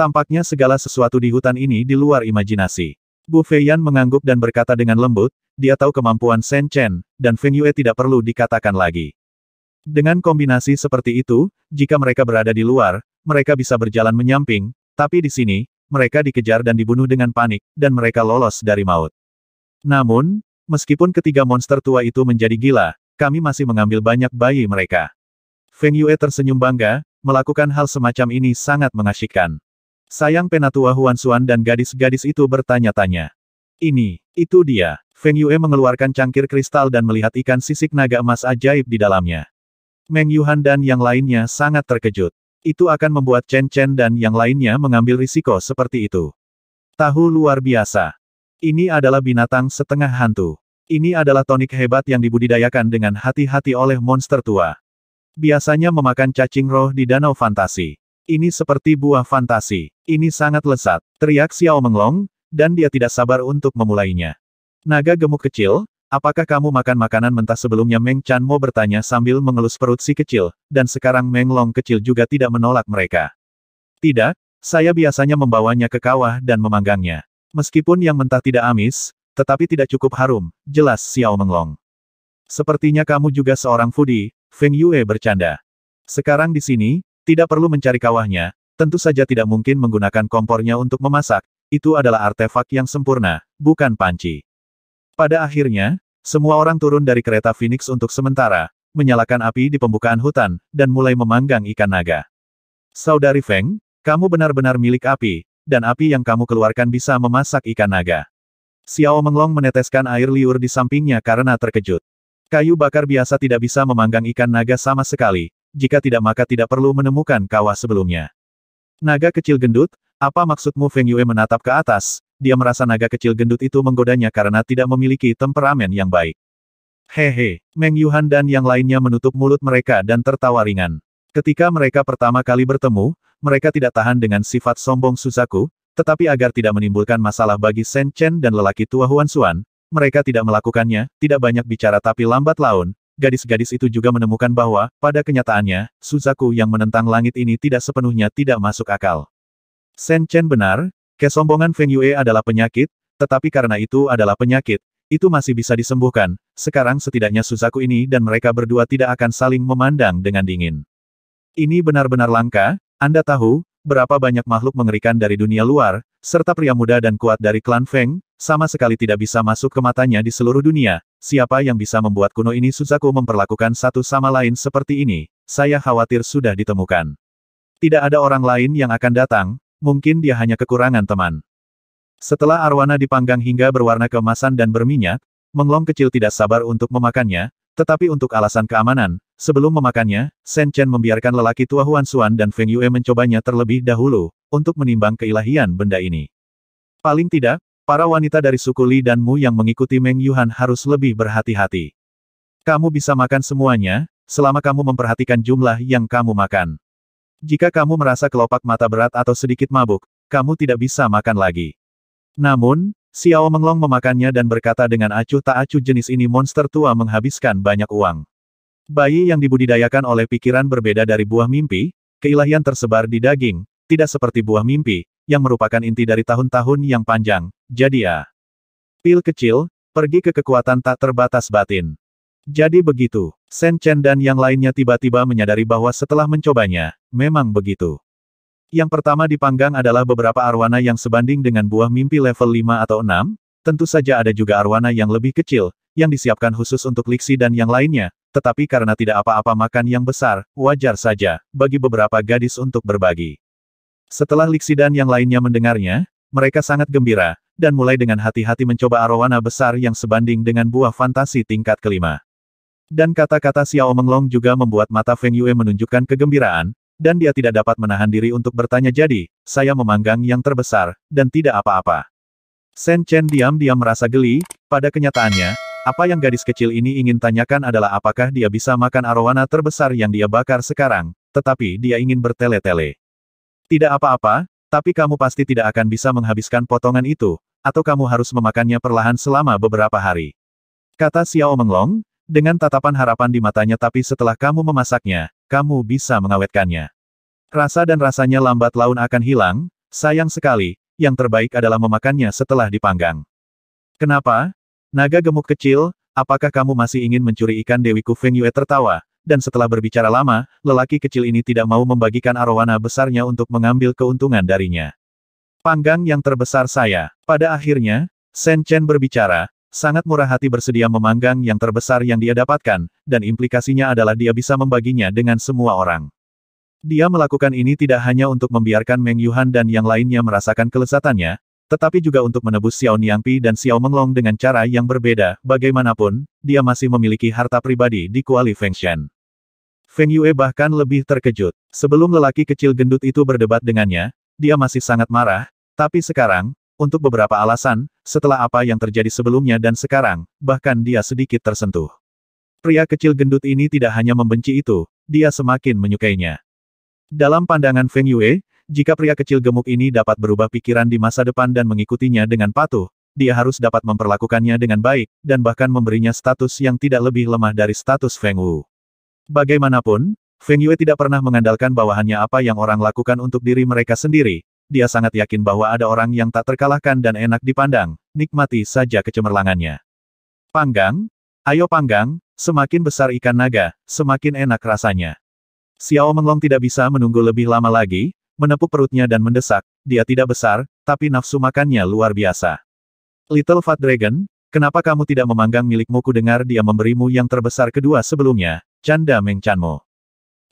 Tampaknya segala sesuatu di hutan ini di luar imajinasi. Bu Feiyan mengangguk dan berkata dengan lembut, dia tahu kemampuan Shen Chen, dan Feng Yue tidak perlu dikatakan lagi. Dengan kombinasi seperti itu, jika mereka berada di luar, mereka bisa berjalan menyamping, tapi di sini, mereka dikejar dan dibunuh dengan panik, dan mereka lolos dari maut. Namun, meskipun ketiga monster tua itu menjadi gila, kami masih mengambil banyak bayi mereka. Feng Yue tersenyum bangga, melakukan hal semacam ini sangat mengasyikkan. Sayang penatua Huan Xuan dan gadis-gadis itu bertanya-tanya. Ini, itu dia. Feng Yue mengeluarkan cangkir kristal dan melihat ikan sisik naga emas ajaib di dalamnya. Meng Yuhan dan yang lainnya sangat terkejut. Itu akan membuat Chen Chen dan yang lainnya mengambil risiko seperti itu. Tahu luar biasa. Ini adalah binatang setengah hantu. Ini adalah tonik hebat yang dibudidayakan dengan hati-hati oleh monster tua. Biasanya memakan cacing roh di danau fantasi. Ini seperti buah fantasi. Ini sangat lesat. Teriak Xiao Menglong, dan dia tidak sabar untuk memulainya. Naga gemuk kecil, apakah kamu makan makanan mentah sebelumnya Meng Chan Mo bertanya sambil mengelus perut si kecil, dan sekarang Meng Long kecil juga tidak menolak mereka. Tidak, saya biasanya membawanya ke kawah dan memanggangnya. Meskipun yang mentah tidak amis, tetapi tidak cukup harum, jelas Xiao Menglong. Sepertinya kamu juga seorang foodie, Feng Yue bercanda. Sekarang di sini, tidak perlu mencari kawahnya, tentu saja tidak mungkin menggunakan kompornya untuk memasak, itu adalah artefak yang sempurna, bukan panci. Pada akhirnya, semua orang turun dari kereta Phoenix untuk sementara, menyalakan api di pembukaan hutan, dan mulai memanggang ikan naga. Saudari Feng, kamu benar-benar milik api, dan api yang kamu keluarkan bisa memasak ikan naga. Xiao Menglong meneteskan air liur di sampingnya karena terkejut. Kayu bakar biasa tidak bisa memanggang ikan naga sama sekali, jika tidak maka tidak perlu menemukan kawah sebelumnya. Naga kecil gendut, apa maksudmu Feng Yue menatap ke atas? Dia merasa naga kecil gendut itu menggodanya karena tidak memiliki temperamen yang baik. Hehe, Meng Yuhan dan yang lainnya menutup mulut mereka dan tertawa ringan. Ketika mereka pertama kali bertemu, mereka tidak tahan dengan sifat sombong Suzaku. tetapi agar tidak menimbulkan masalah bagi Shen Chen dan lelaki tua Huan Xuan, mereka tidak melakukannya, tidak banyak bicara tapi lambat laun, gadis-gadis itu juga menemukan bahwa, pada kenyataannya, Suzaku yang menentang langit ini tidak sepenuhnya tidak masuk akal. Shen Chen benar, kesombongan Feng Yue adalah penyakit, tetapi karena itu adalah penyakit, itu masih bisa disembuhkan, sekarang setidaknya Suzaku ini dan mereka berdua tidak akan saling memandang dengan dingin. Ini benar-benar langka, Anda tahu, berapa banyak makhluk mengerikan dari dunia luar, serta pria muda dan kuat dari klan Feng, sama sekali tidak bisa masuk ke matanya di seluruh dunia. Siapa yang bisa membuat kuno ini Suzaku memperlakukan satu sama lain seperti ini, saya khawatir sudah ditemukan. Tidak ada orang lain yang akan datang, mungkin dia hanya kekurangan teman. Setelah arwana dipanggang hingga berwarna kemasan dan berminyak, Menglong kecil tidak sabar untuk memakannya, tetapi untuk alasan keamanan, sebelum memakannya, Shen Chen membiarkan lelaki tua Huan Xuan dan Feng Yue mencobanya terlebih dahulu, untuk menimbang keilahian benda ini. Paling tidak, para wanita dari suku Li dan Mu yang mengikuti Meng Yuhan harus lebih berhati-hati. Kamu bisa makan semuanya, selama kamu memperhatikan jumlah yang kamu makan. Jika kamu merasa kelopak mata berat atau sedikit mabuk, kamu tidak bisa makan lagi. Namun, Xiao Menglong memakannya dan berkata dengan acuh tak acuh jenis ini monster tua menghabiskan banyak uang. Bayi yang dibudidayakan oleh pikiran berbeda dari buah mimpi, keilahian tersebar di daging, tidak seperti buah mimpi, yang merupakan inti dari tahun-tahun yang panjang, jadi ya. Pil kecil, pergi ke kekuatan tak terbatas batin. Jadi begitu, Sen Chen dan yang lainnya tiba-tiba menyadari bahwa setelah mencobanya, memang begitu. Yang pertama dipanggang adalah beberapa arwana yang sebanding dengan buah mimpi level 5 atau 6, tentu saja ada juga arwana yang lebih kecil, yang disiapkan khusus untuk Lixi dan yang lainnya, tetapi karena tidak apa-apa makan yang besar, wajar saja, bagi beberapa gadis untuk berbagi. Setelah Lixi dan yang lainnya mendengarnya, mereka sangat gembira, dan mulai dengan hati-hati mencoba arwana besar yang sebanding dengan buah fantasi tingkat kelima. Dan kata-kata Xiao Menglong juga membuat mata Feng Yue menunjukkan kegembiraan, dan dia tidak dapat menahan diri untuk bertanya jadi, saya memanggang yang terbesar, dan tidak apa-apa. Shen Chen diam-diam merasa geli, pada kenyataannya, apa yang gadis kecil ini ingin tanyakan adalah apakah dia bisa makan arowana terbesar yang dia bakar sekarang, tetapi dia ingin bertele-tele. Tidak apa-apa, tapi kamu pasti tidak akan bisa menghabiskan potongan itu, atau kamu harus memakannya perlahan selama beberapa hari. Kata Xiao Menglong, dengan tatapan harapan di matanya tapi setelah kamu memasaknya, kamu bisa mengawetkannya. Rasa dan rasanya lambat laun akan hilang, sayang sekali, yang terbaik adalah memakannya setelah dipanggang. Kenapa? Naga gemuk kecil, apakah kamu masih ingin mencuri ikan Dewiku Feng Yue tertawa, dan setelah berbicara lama, lelaki kecil ini tidak mau membagikan arowana besarnya untuk mengambil keuntungan darinya. Panggang yang terbesar saya. Pada akhirnya, Shen Chen berbicara, Sangat murah hati bersedia memanggang yang terbesar yang dia dapatkan, dan implikasinya adalah dia bisa membaginya dengan semua orang. Dia melakukan ini tidak hanya untuk membiarkan Meng Yuhan dan yang lainnya merasakan kelezatannya, tetapi juga untuk menebus Xiao Niangpi dan Xiao Menglong dengan cara yang berbeda, bagaimanapun, dia masih memiliki harta pribadi di Kuali Feng Shen. Feng Yue bahkan lebih terkejut. Sebelum lelaki kecil gendut itu berdebat dengannya, dia masih sangat marah, tapi sekarang, untuk beberapa alasan, setelah apa yang terjadi sebelumnya dan sekarang, bahkan dia sedikit tersentuh. Pria kecil gendut ini tidak hanya membenci itu, dia semakin menyukainya. Dalam pandangan Feng Yue, jika pria kecil gemuk ini dapat berubah pikiran di masa depan dan mengikutinya dengan patuh, dia harus dapat memperlakukannya dengan baik, dan bahkan memberinya status yang tidak lebih lemah dari status Feng Wu. Bagaimanapun, Feng Yue tidak pernah mengandalkan bawahannya apa yang orang lakukan untuk diri mereka sendiri, dia sangat yakin bahwa ada orang yang tak terkalahkan dan enak dipandang, nikmati saja kecemerlangannya. Panggang? Ayo panggang, semakin besar ikan naga, semakin enak rasanya. Xiao Menglong tidak bisa menunggu lebih lama lagi, menepuk perutnya dan mendesak, dia tidak besar, tapi nafsu makannya luar biasa. Little Fat Dragon, kenapa kamu tidak memanggang milikmu ku dengar dia memberimu yang terbesar kedua sebelumnya, canda Meng Chanmo.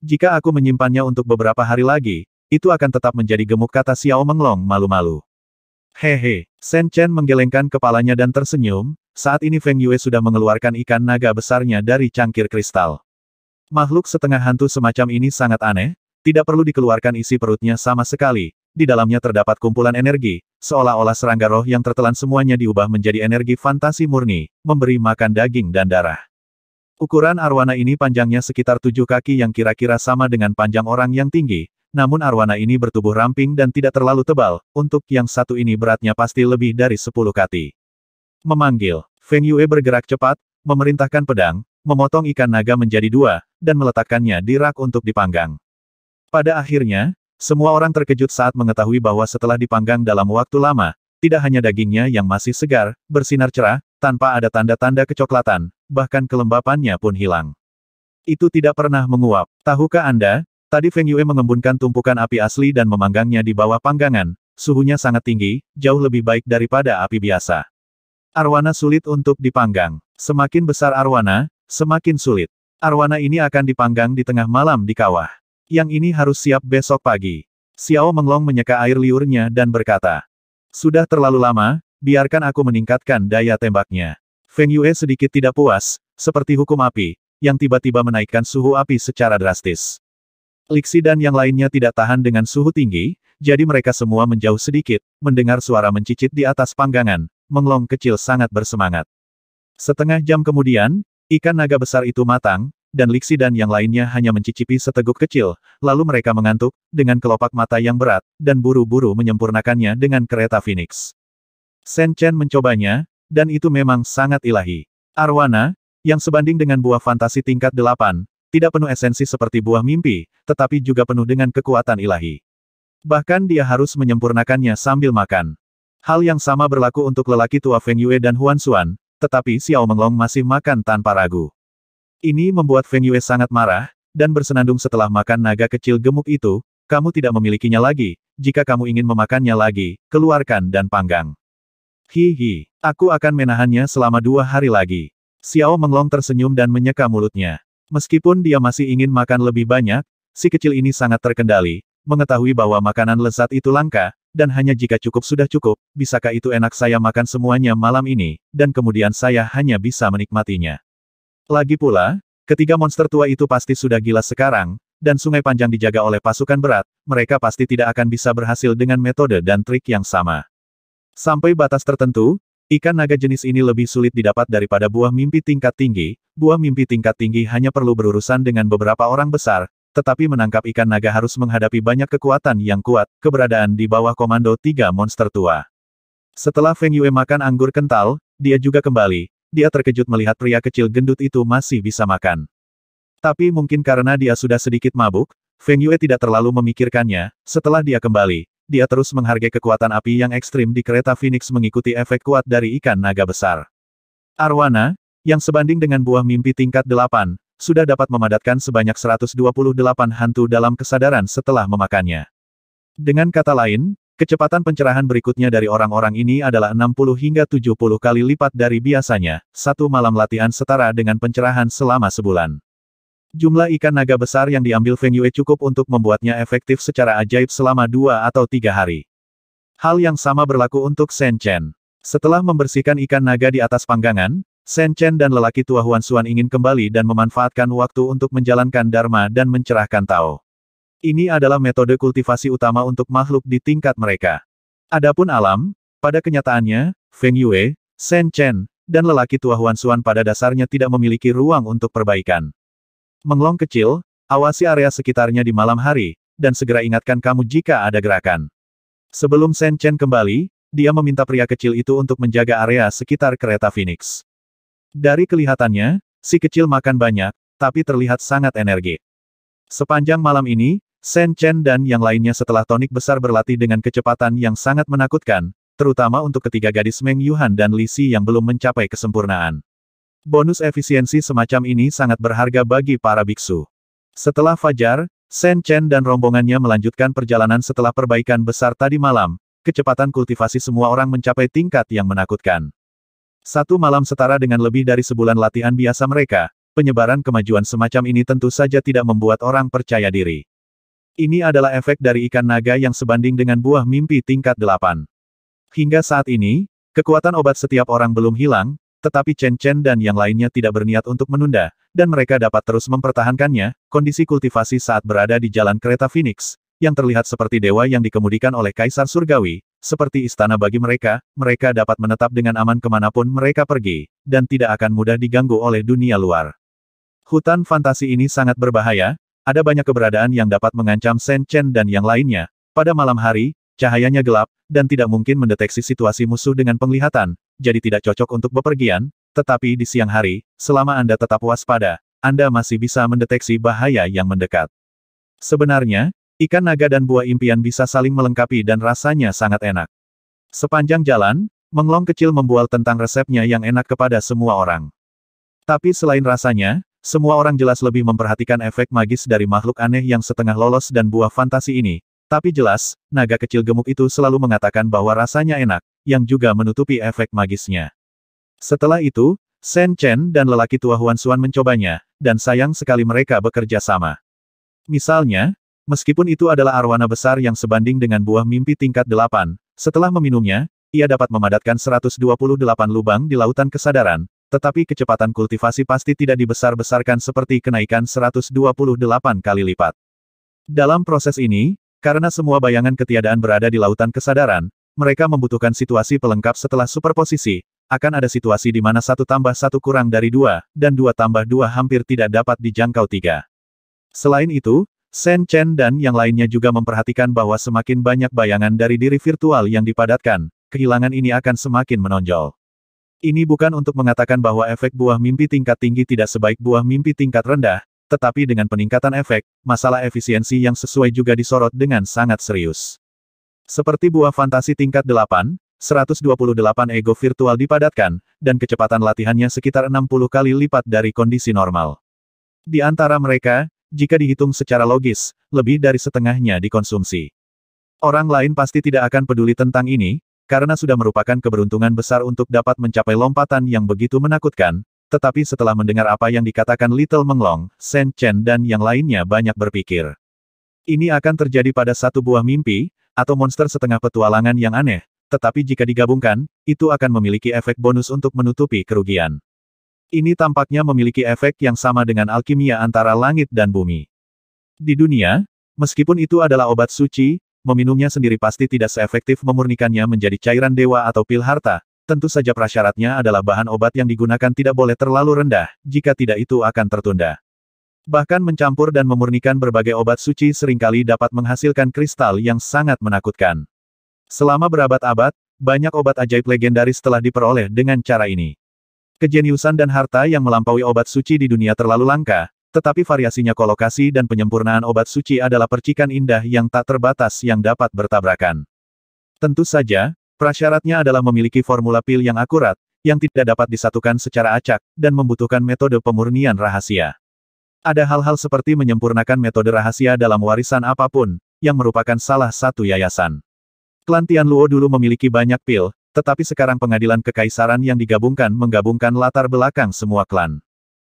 Jika aku menyimpannya untuk beberapa hari lagi, itu akan tetap menjadi gemuk kata Xiao Menglong malu-malu. Hehe, Shen Chen menggelengkan kepalanya dan tersenyum, saat ini Feng Yue sudah mengeluarkan ikan naga besarnya dari cangkir kristal. Makhluk setengah hantu semacam ini sangat aneh, tidak perlu dikeluarkan isi perutnya sama sekali, di dalamnya terdapat kumpulan energi, seolah-olah serangga roh yang tertelan semuanya diubah menjadi energi fantasi murni, memberi makan daging dan darah. Ukuran arwana ini panjangnya sekitar tujuh kaki yang kira-kira sama dengan panjang orang yang tinggi, namun arwana ini bertubuh ramping dan tidak terlalu tebal, untuk yang satu ini beratnya pasti lebih dari 10 kati. Memanggil, Feng Yue bergerak cepat, memerintahkan pedang, memotong ikan naga menjadi dua, dan meletakkannya di rak untuk dipanggang. Pada akhirnya, semua orang terkejut saat mengetahui bahwa setelah dipanggang dalam waktu lama, tidak hanya dagingnya yang masih segar, bersinar cerah, tanpa ada tanda-tanda kecoklatan, bahkan kelembapannya pun hilang. Itu tidak pernah menguap. Tahukah Anda, Tadi Feng Yue mengembunkan tumpukan api asli dan memanggangnya di bawah panggangan, suhunya sangat tinggi, jauh lebih baik daripada api biasa. Arwana sulit untuk dipanggang. Semakin besar arwana, semakin sulit. Arwana ini akan dipanggang di tengah malam di kawah. Yang ini harus siap besok pagi. Xiao Menglong menyeka air liurnya dan berkata, Sudah terlalu lama, biarkan aku meningkatkan daya tembaknya. Feng Yue sedikit tidak puas, seperti hukum api, yang tiba-tiba menaikkan suhu api secara drastis. Lixi dan yang lainnya tidak tahan dengan suhu tinggi, jadi mereka semua menjauh sedikit, mendengar suara mencicit di atas panggangan, menglong kecil sangat bersemangat. Setengah jam kemudian, ikan naga besar itu matang, dan Lixi dan yang lainnya hanya mencicipi seteguk kecil, lalu mereka mengantuk, dengan kelopak mata yang berat, dan buru-buru menyempurnakannya dengan kereta Phoenix. Sen Chen mencobanya, dan itu memang sangat ilahi. Arwana, yang sebanding dengan buah fantasi tingkat delapan, tidak penuh esensi seperti buah mimpi, tetapi juga penuh dengan kekuatan ilahi. Bahkan dia harus menyempurnakannya sambil makan. Hal yang sama berlaku untuk lelaki tua Feng Yue dan Huan Xuan, tetapi Xiao Menglong masih makan tanpa ragu. Ini membuat Feng Yue sangat marah, dan bersenandung setelah makan naga kecil gemuk itu, kamu tidak memilikinya lagi, jika kamu ingin memakannya lagi, keluarkan dan panggang. Hihi, aku akan menahannya selama dua hari lagi. Xiao Menglong tersenyum dan menyeka mulutnya. Meskipun dia masih ingin makan lebih banyak, si kecil ini sangat terkendali, mengetahui bahwa makanan lezat itu langka, dan hanya jika cukup sudah cukup, bisakah itu enak saya makan semuanya malam ini, dan kemudian saya hanya bisa menikmatinya. Lagi pula, ketiga monster tua itu pasti sudah gila sekarang, dan sungai panjang dijaga oleh pasukan berat, mereka pasti tidak akan bisa berhasil dengan metode dan trik yang sama. Sampai batas tertentu, Ikan naga jenis ini lebih sulit didapat daripada buah mimpi tingkat tinggi, buah mimpi tingkat tinggi hanya perlu berurusan dengan beberapa orang besar, tetapi menangkap ikan naga harus menghadapi banyak kekuatan yang kuat, keberadaan di bawah komando tiga monster tua. Setelah Feng Yue makan anggur kental, dia juga kembali, dia terkejut melihat pria kecil gendut itu masih bisa makan. Tapi mungkin karena dia sudah sedikit mabuk, Feng Yue tidak terlalu memikirkannya, setelah dia kembali, dia terus menghargai kekuatan api yang ekstrim di kereta Phoenix mengikuti efek kuat dari ikan naga besar. Arwana, yang sebanding dengan buah mimpi tingkat 8, sudah dapat memadatkan sebanyak 128 hantu dalam kesadaran setelah memakannya. Dengan kata lain, kecepatan pencerahan berikutnya dari orang-orang ini adalah 60 hingga 70 kali lipat dari biasanya, satu malam latihan setara dengan pencerahan selama sebulan. Jumlah ikan naga besar yang diambil Feng Yue cukup untuk membuatnya efektif secara ajaib selama dua atau tiga hari. Hal yang sama berlaku untuk Shen Chen. Setelah membersihkan ikan naga di atas panggangan, Shen Chen dan lelaki tua Huan Xuan ingin kembali dan memanfaatkan waktu untuk menjalankan Dharma dan mencerahkan Tao. Ini adalah metode kultivasi utama untuk makhluk di tingkat mereka. Adapun alam, pada kenyataannya, Feng Yue, Shen Chen, dan lelaki tua Huan Xuan pada dasarnya tidak memiliki ruang untuk perbaikan. Menglong kecil, awasi area sekitarnya di malam hari, dan segera ingatkan kamu jika ada gerakan. Sebelum Sen Chen kembali, dia meminta pria kecil itu untuk menjaga area sekitar kereta Phoenix. Dari kelihatannya, si kecil makan banyak, tapi terlihat sangat energi. Sepanjang malam ini, Sen Chen dan yang lainnya setelah tonik besar berlatih dengan kecepatan yang sangat menakutkan, terutama untuk ketiga gadis Meng Yuhan dan Li Si yang belum mencapai kesempurnaan. Bonus efisiensi semacam ini sangat berharga bagi para biksu. Setelah Fajar, Sen Chen dan rombongannya melanjutkan perjalanan setelah perbaikan besar tadi malam, kecepatan kultivasi semua orang mencapai tingkat yang menakutkan. Satu malam setara dengan lebih dari sebulan latihan biasa mereka, penyebaran kemajuan semacam ini tentu saja tidak membuat orang percaya diri. Ini adalah efek dari ikan naga yang sebanding dengan buah mimpi tingkat delapan. Hingga saat ini, kekuatan obat setiap orang belum hilang, tetapi Chen Chen dan yang lainnya tidak berniat untuk menunda, dan mereka dapat terus mempertahankannya, kondisi kultivasi saat berada di jalan kereta Phoenix, yang terlihat seperti dewa yang dikemudikan oleh Kaisar Surgawi, seperti istana bagi mereka, mereka dapat menetap dengan aman kemanapun mereka pergi, dan tidak akan mudah diganggu oleh dunia luar. Hutan fantasi ini sangat berbahaya, ada banyak keberadaan yang dapat mengancam Shen Chen dan yang lainnya. Pada malam hari, Cahayanya gelap, dan tidak mungkin mendeteksi situasi musuh dengan penglihatan, jadi tidak cocok untuk bepergian, tetapi di siang hari, selama Anda tetap waspada, Anda masih bisa mendeteksi bahaya yang mendekat. Sebenarnya, ikan naga dan buah impian bisa saling melengkapi dan rasanya sangat enak. Sepanjang jalan, Menglong kecil membual tentang resepnya yang enak kepada semua orang. Tapi selain rasanya, semua orang jelas lebih memperhatikan efek magis dari makhluk aneh yang setengah lolos dan buah fantasi ini, tapi jelas, naga kecil gemuk itu selalu mengatakan bahwa rasanya enak, yang juga menutupi efek magisnya. Setelah itu, Shen Chen dan lelaki tua Huan Xuan mencobanya, dan sayang sekali mereka bekerja sama. Misalnya, meskipun itu adalah arwana besar yang sebanding dengan buah mimpi tingkat 8, setelah meminumnya, ia dapat memadatkan 128 lubang di lautan kesadaran, tetapi kecepatan kultivasi pasti tidak dibesar-besarkan seperti kenaikan 128 kali lipat. Dalam proses ini, karena semua bayangan ketiadaan berada di lautan kesadaran, mereka membutuhkan situasi pelengkap setelah superposisi, akan ada situasi di mana satu tambah satu kurang dari dua, dan dua tambah dua hampir tidak dapat dijangkau tiga. Selain itu, Sen Chen dan yang lainnya juga memperhatikan bahwa semakin banyak bayangan dari diri virtual yang dipadatkan, kehilangan ini akan semakin menonjol. Ini bukan untuk mengatakan bahwa efek buah mimpi tingkat tinggi tidak sebaik buah mimpi tingkat rendah, tetapi dengan peningkatan efek, masalah efisiensi yang sesuai juga disorot dengan sangat serius. Seperti buah fantasi tingkat 8, 128 ego virtual dipadatkan, dan kecepatan latihannya sekitar 60 kali lipat dari kondisi normal. Di antara mereka, jika dihitung secara logis, lebih dari setengahnya dikonsumsi. Orang lain pasti tidak akan peduli tentang ini, karena sudah merupakan keberuntungan besar untuk dapat mencapai lompatan yang begitu menakutkan, tetapi setelah mendengar apa yang dikatakan Little Menglong, Shen Chen dan yang lainnya banyak berpikir. Ini akan terjadi pada satu buah mimpi, atau monster setengah petualangan yang aneh, tetapi jika digabungkan, itu akan memiliki efek bonus untuk menutupi kerugian. Ini tampaknya memiliki efek yang sama dengan alkimia antara langit dan bumi. Di dunia, meskipun itu adalah obat suci, meminumnya sendiri pasti tidak seefektif memurnikannya menjadi cairan dewa atau pil harta, Tentu saja prasyaratnya adalah bahan obat yang digunakan tidak boleh terlalu rendah, jika tidak itu akan tertunda. Bahkan mencampur dan memurnikan berbagai obat suci seringkali dapat menghasilkan kristal yang sangat menakutkan. Selama berabad-abad, banyak obat ajaib legendaris telah diperoleh dengan cara ini. Kejeniusan dan harta yang melampaui obat suci di dunia terlalu langka, tetapi variasinya kolokasi dan penyempurnaan obat suci adalah percikan indah yang tak terbatas yang dapat bertabrakan. Tentu saja, Prasyaratnya adalah memiliki formula pil yang akurat, yang tidak dapat disatukan secara acak, dan membutuhkan metode pemurnian rahasia. Ada hal-hal seperti menyempurnakan metode rahasia dalam warisan apapun, yang merupakan salah satu yayasan. Klan Tianluo dulu memiliki banyak pil, tetapi sekarang pengadilan kekaisaran yang digabungkan menggabungkan latar belakang semua klan.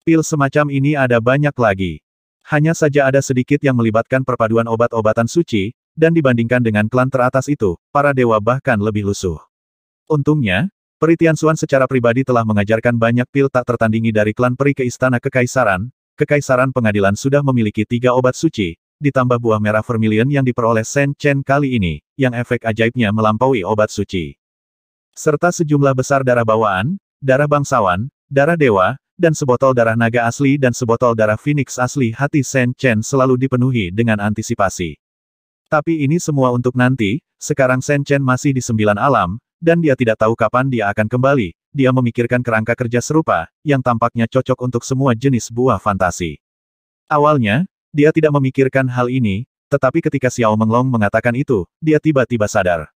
Pil semacam ini ada banyak lagi. Hanya saja ada sedikit yang melibatkan perpaduan obat-obatan suci, dan dibandingkan dengan klan teratas itu, para dewa bahkan lebih lusuh. Untungnya, Peritian Suan secara pribadi telah mengajarkan banyak pil tak tertandingi dari klan peri ke istana kekaisaran, kekaisaran pengadilan sudah memiliki tiga obat suci, ditambah buah merah vermilion yang diperoleh Shen Chen kali ini, yang efek ajaibnya melampaui obat suci. Serta sejumlah besar darah bawaan, darah bangsawan, darah dewa, dan sebotol darah naga asli dan sebotol darah phoenix asli hati Shen Chen selalu dipenuhi dengan antisipasi. Tapi ini semua untuk nanti, sekarang Shen Chen masih di sembilan alam, dan dia tidak tahu kapan dia akan kembali, dia memikirkan kerangka kerja serupa, yang tampaknya cocok untuk semua jenis buah fantasi. Awalnya, dia tidak memikirkan hal ini, tetapi ketika Xiao Menglong mengatakan itu, dia tiba-tiba sadar.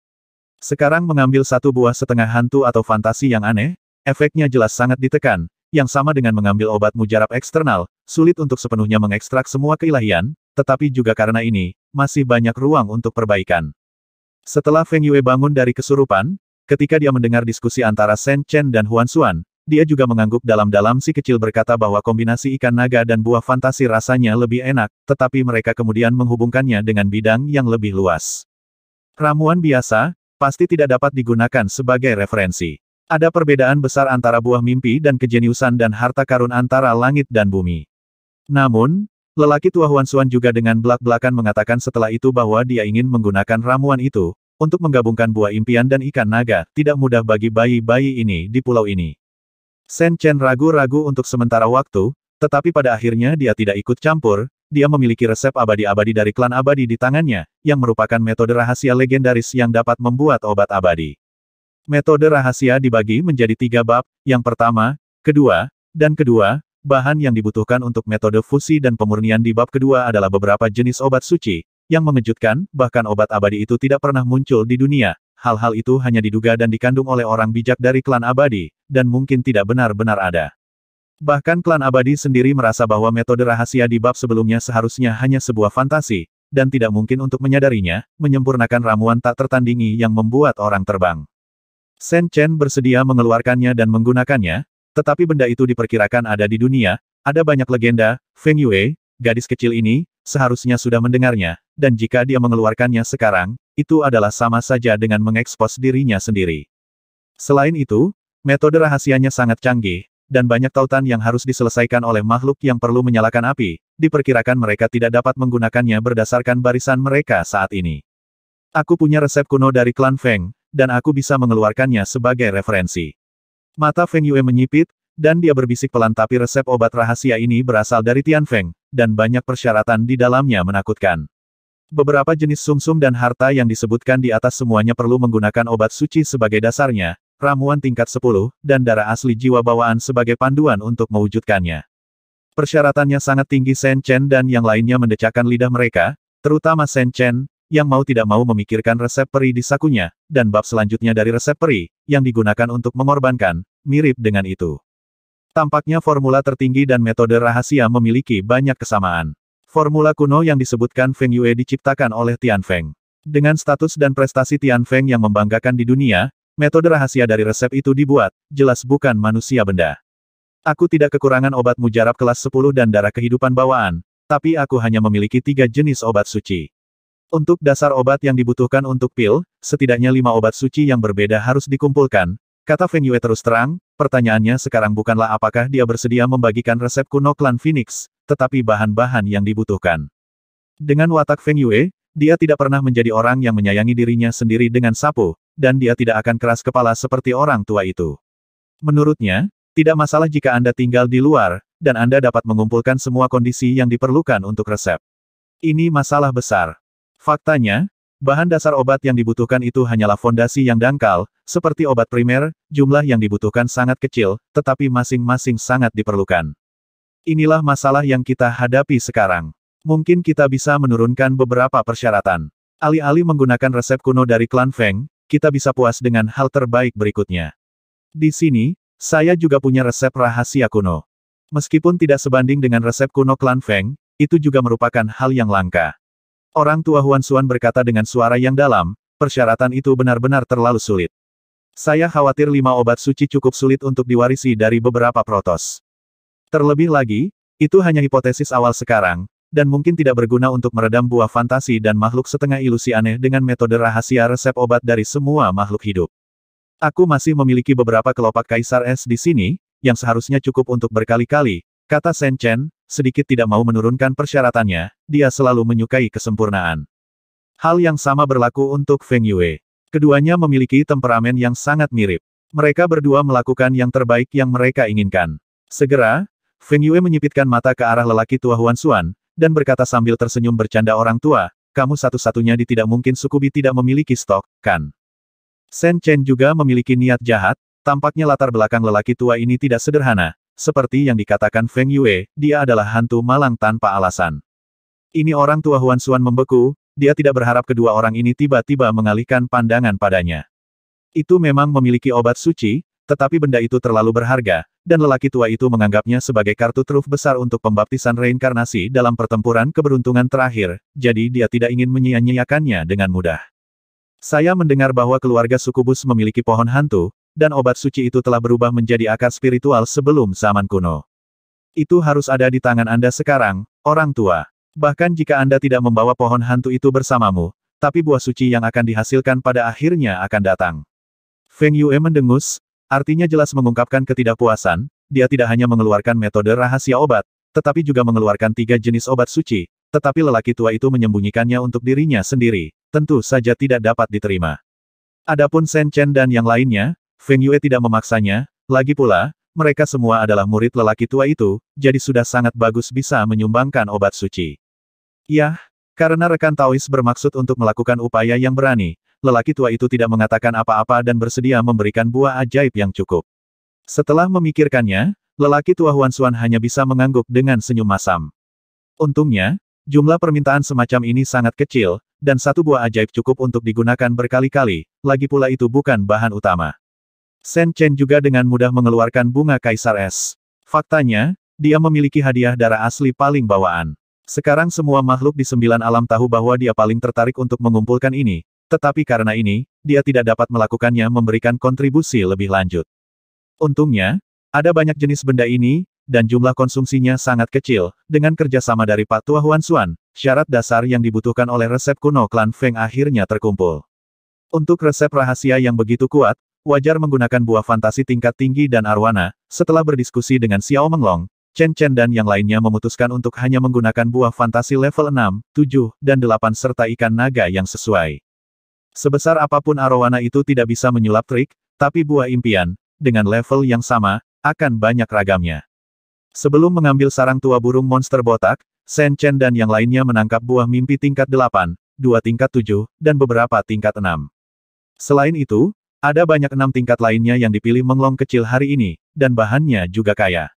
Sekarang mengambil satu buah setengah hantu atau fantasi yang aneh, efeknya jelas sangat ditekan, yang sama dengan mengambil obat mujarab eksternal, sulit untuk sepenuhnya mengekstrak semua keilahian, tetapi juga karena ini, masih banyak ruang untuk perbaikan. Setelah Feng Yue bangun dari kesurupan, ketika dia mendengar diskusi antara Shen Chen dan Huan Xuan, dia juga mengangguk dalam-dalam si kecil berkata bahwa kombinasi ikan naga dan buah fantasi rasanya lebih enak, tetapi mereka kemudian menghubungkannya dengan bidang yang lebih luas. Ramuan biasa, pasti tidak dapat digunakan sebagai referensi. Ada perbedaan besar antara buah mimpi dan kejeniusan dan harta karun antara langit dan bumi. Namun, Lelaki tua Huan Xuan juga dengan belak-belakan mengatakan setelah itu bahwa dia ingin menggunakan ramuan itu, untuk menggabungkan buah impian dan ikan naga, tidak mudah bagi bayi-bayi ini di pulau ini. Shen Chen ragu-ragu untuk sementara waktu, tetapi pada akhirnya dia tidak ikut campur, dia memiliki resep abadi-abadi dari klan abadi di tangannya, yang merupakan metode rahasia legendaris yang dapat membuat obat abadi. Metode rahasia dibagi menjadi tiga bab, yang pertama, kedua, dan kedua, Bahan yang dibutuhkan untuk metode fusi dan pemurnian di bab kedua adalah beberapa jenis obat suci, yang mengejutkan, bahkan obat abadi itu tidak pernah muncul di dunia. Hal-hal itu hanya diduga dan dikandung oleh orang bijak dari klan abadi, dan mungkin tidak benar-benar ada. Bahkan klan abadi sendiri merasa bahwa metode rahasia di bab sebelumnya seharusnya hanya sebuah fantasi, dan tidak mungkin untuk menyadarinya, menyempurnakan ramuan tak tertandingi yang membuat orang terbang. Sen Chen bersedia mengeluarkannya dan menggunakannya, tetapi benda itu diperkirakan ada di dunia, ada banyak legenda, Feng Yue, gadis kecil ini, seharusnya sudah mendengarnya, dan jika dia mengeluarkannya sekarang, itu adalah sama saja dengan mengekspos dirinya sendiri. Selain itu, metode rahasianya sangat canggih, dan banyak tautan yang harus diselesaikan oleh makhluk yang perlu menyalakan api, diperkirakan mereka tidak dapat menggunakannya berdasarkan barisan mereka saat ini. Aku punya resep kuno dari klan Feng, dan aku bisa mengeluarkannya sebagai referensi. Mata Feng Yue menyipit, dan dia berbisik pelan tapi resep obat rahasia ini berasal dari Tian Feng, dan banyak persyaratan di dalamnya menakutkan. Beberapa jenis sumsum -sum dan harta yang disebutkan di atas semuanya perlu menggunakan obat suci sebagai dasarnya, ramuan tingkat 10, dan darah asli jiwa bawaan sebagai panduan untuk mewujudkannya. Persyaratannya sangat tinggi Shen Chen dan yang lainnya mendecakkan lidah mereka, terutama Shen Chen, yang mau tidak mau memikirkan resep peri di sakunya, dan bab selanjutnya dari resep peri, yang digunakan untuk mengorbankan, mirip dengan itu. Tampaknya formula tertinggi dan metode rahasia memiliki banyak kesamaan. Formula kuno yang disebutkan Feng Yue diciptakan oleh Tian Feng. Dengan status dan prestasi Tian Feng yang membanggakan di dunia, metode rahasia dari resep itu dibuat, jelas bukan manusia benda. Aku tidak kekurangan obat mujarab kelas 10 dan darah kehidupan bawaan, tapi aku hanya memiliki tiga jenis obat suci. Untuk dasar obat yang dibutuhkan untuk pil, setidaknya lima obat suci yang berbeda harus dikumpulkan. Kata Feng Yue terus terang, pertanyaannya sekarang bukanlah apakah dia bersedia membagikan resep kuno klan Phoenix, tetapi bahan-bahan yang dibutuhkan. Dengan watak Feng Yue, dia tidak pernah menjadi orang yang menyayangi dirinya sendiri dengan sapu, dan dia tidak akan keras kepala seperti orang tua itu. Menurutnya, tidak masalah jika Anda tinggal di luar, dan Anda dapat mengumpulkan semua kondisi yang diperlukan untuk resep. Ini masalah besar. Faktanya, bahan dasar obat yang dibutuhkan itu hanyalah fondasi yang dangkal, seperti obat primer, jumlah yang dibutuhkan sangat kecil, tetapi masing-masing sangat diperlukan. Inilah masalah yang kita hadapi sekarang. Mungkin kita bisa menurunkan beberapa persyaratan. Alih-alih menggunakan resep kuno dari klan Feng, kita bisa puas dengan hal terbaik berikutnya. Di sini, saya juga punya resep rahasia kuno. Meskipun tidak sebanding dengan resep kuno klan Feng, itu juga merupakan hal yang langka. Orang tua Huan Xuan berkata dengan suara yang dalam, persyaratan itu benar-benar terlalu sulit. Saya khawatir lima obat suci cukup sulit untuk diwarisi dari beberapa protos. Terlebih lagi, itu hanya hipotesis awal sekarang, dan mungkin tidak berguna untuk meredam buah fantasi dan makhluk setengah ilusi aneh dengan metode rahasia resep obat dari semua makhluk hidup. Aku masih memiliki beberapa kelopak kaisar es di sini, yang seharusnya cukup untuk berkali-kali, kata Shen Chen, sedikit tidak mau menurunkan persyaratannya, dia selalu menyukai kesempurnaan. Hal yang sama berlaku untuk Feng Yue. Keduanya memiliki temperamen yang sangat mirip. Mereka berdua melakukan yang terbaik yang mereka inginkan. Segera, Feng Yue menyipitkan mata ke arah lelaki tua Huan Xuan, dan berkata sambil tersenyum bercanda orang tua, kamu satu-satunya di tidak mungkin Sukubi tidak memiliki stok, kan? Shen Chen juga memiliki niat jahat, tampaknya latar belakang lelaki tua ini tidak sederhana, seperti yang dikatakan Feng Yue, dia adalah hantu malang tanpa alasan. Ini orang tua Huan Xuan membeku, dia tidak berharap kedua orang ini tiba-tiba mengalihkan pandangan padanya. Itu memang memiliki obat suci, tetapi benda itu terlalu berharga, dan lelaki tua itu menganggapnya sebagai kartu truf besar untuk pembaptisan reinkarnasi dalam pertempuran keberuntungan terakhir, jadi dia tidak ingin menyia-nyiakannya dengan mudah. Saya mendengar bahwa keluarga sukubus memiliki pohon hantu, dan obat suci itu telah berubah menjadi akar spiritual sebelum zaman kuno. Itu harus ada di tangan Anda sekarang, orang tua. Bahkan jika Anda tidak membawa pohon hantu itu bersamamu, tapi buah suci yang akan dihasilkan pada akhirnya akan datang. Feng Yue mendengus, artinya jelas mengungkapkan ketidakpuasan, dia tidak hanya mengeluarkan metode rahasia obat, tetapi juga mengeluarkan tiga jenis obat suci, tetapi lelaki tua itu menyembunyikannya untuk dirinya sendiri, tentu saja tidak dapat diterima. Adapun Sen Chen dan yang lainnya, Feng Yue tidak memaksanya, lagi pula, mereka semua adalah murid lelaki tua itu, jadi sudah sangat bagus bisa menyumbangkan obat suci. Yah, karena rekan Taois bermaksud untuk melakukan upaya yang berani, lelaki tua itu tidak mengatakan apa-apa dan bersedia memberikan buah ajaib yang cukup. Setelah memikirkannya, lelaki tua Huan Xuan hanya bisa mengangguk dengan senyum masam. Untungnya, jumlah permintaan semacam ini sangat kecil, dan satu buah ajaib cukup untuk digunakan berkali-kali, lagi pula itu bukan bahan utama. Shen Chen juga dengan mudah mengeluarkan bunga kaisar es. Faktanya, dia memiliki hadiah darah asli paling bawaan. Sekarang semua makhluk di sembilan alam tahu bahwa dia paling tertarik untuk mengumpulkan ini, tetapi karena ini, dia tidak dapat melakukannya memberikan kontribusi lebih lanjut. Untungnya, ada banyak jenis benda ini, dan jumlah konsumsinya sangat kecil, dengan kerjasama dari Pak Tua Huan Xuan, syarat dasar yang dibutuhkan oleh resep kuno klan Feng akhirnya terkumpul. Untuk resep rahasia yang begitu kuat, wajar menggunakan buah fantasi tingkat tinggi dan arwana, setelah berdiskusi dengan Xiao Menglong, Chen Chen dan yang lainnya memutuskan untuk hanya menggunakan buah fantasi level 6, 7, dan 8 serta ikan naga yang sesuai. Sebesar apapun arwana itu tidak bisa menyulap trik, tapi buah impian, dengan level yang sama, akan banyak ragamnya. Sebelum mengambil sarang tua burung monster botak, Shen Chen dan yang lainnya menangkap buah mimpi tingkat 8, dua tingkat 7, dan beberapa tingkat 6. Selain itu, ada banyak enam tingkat lainnya yang dipilih menglong kecil hari ini, dan bahannya juga kaya.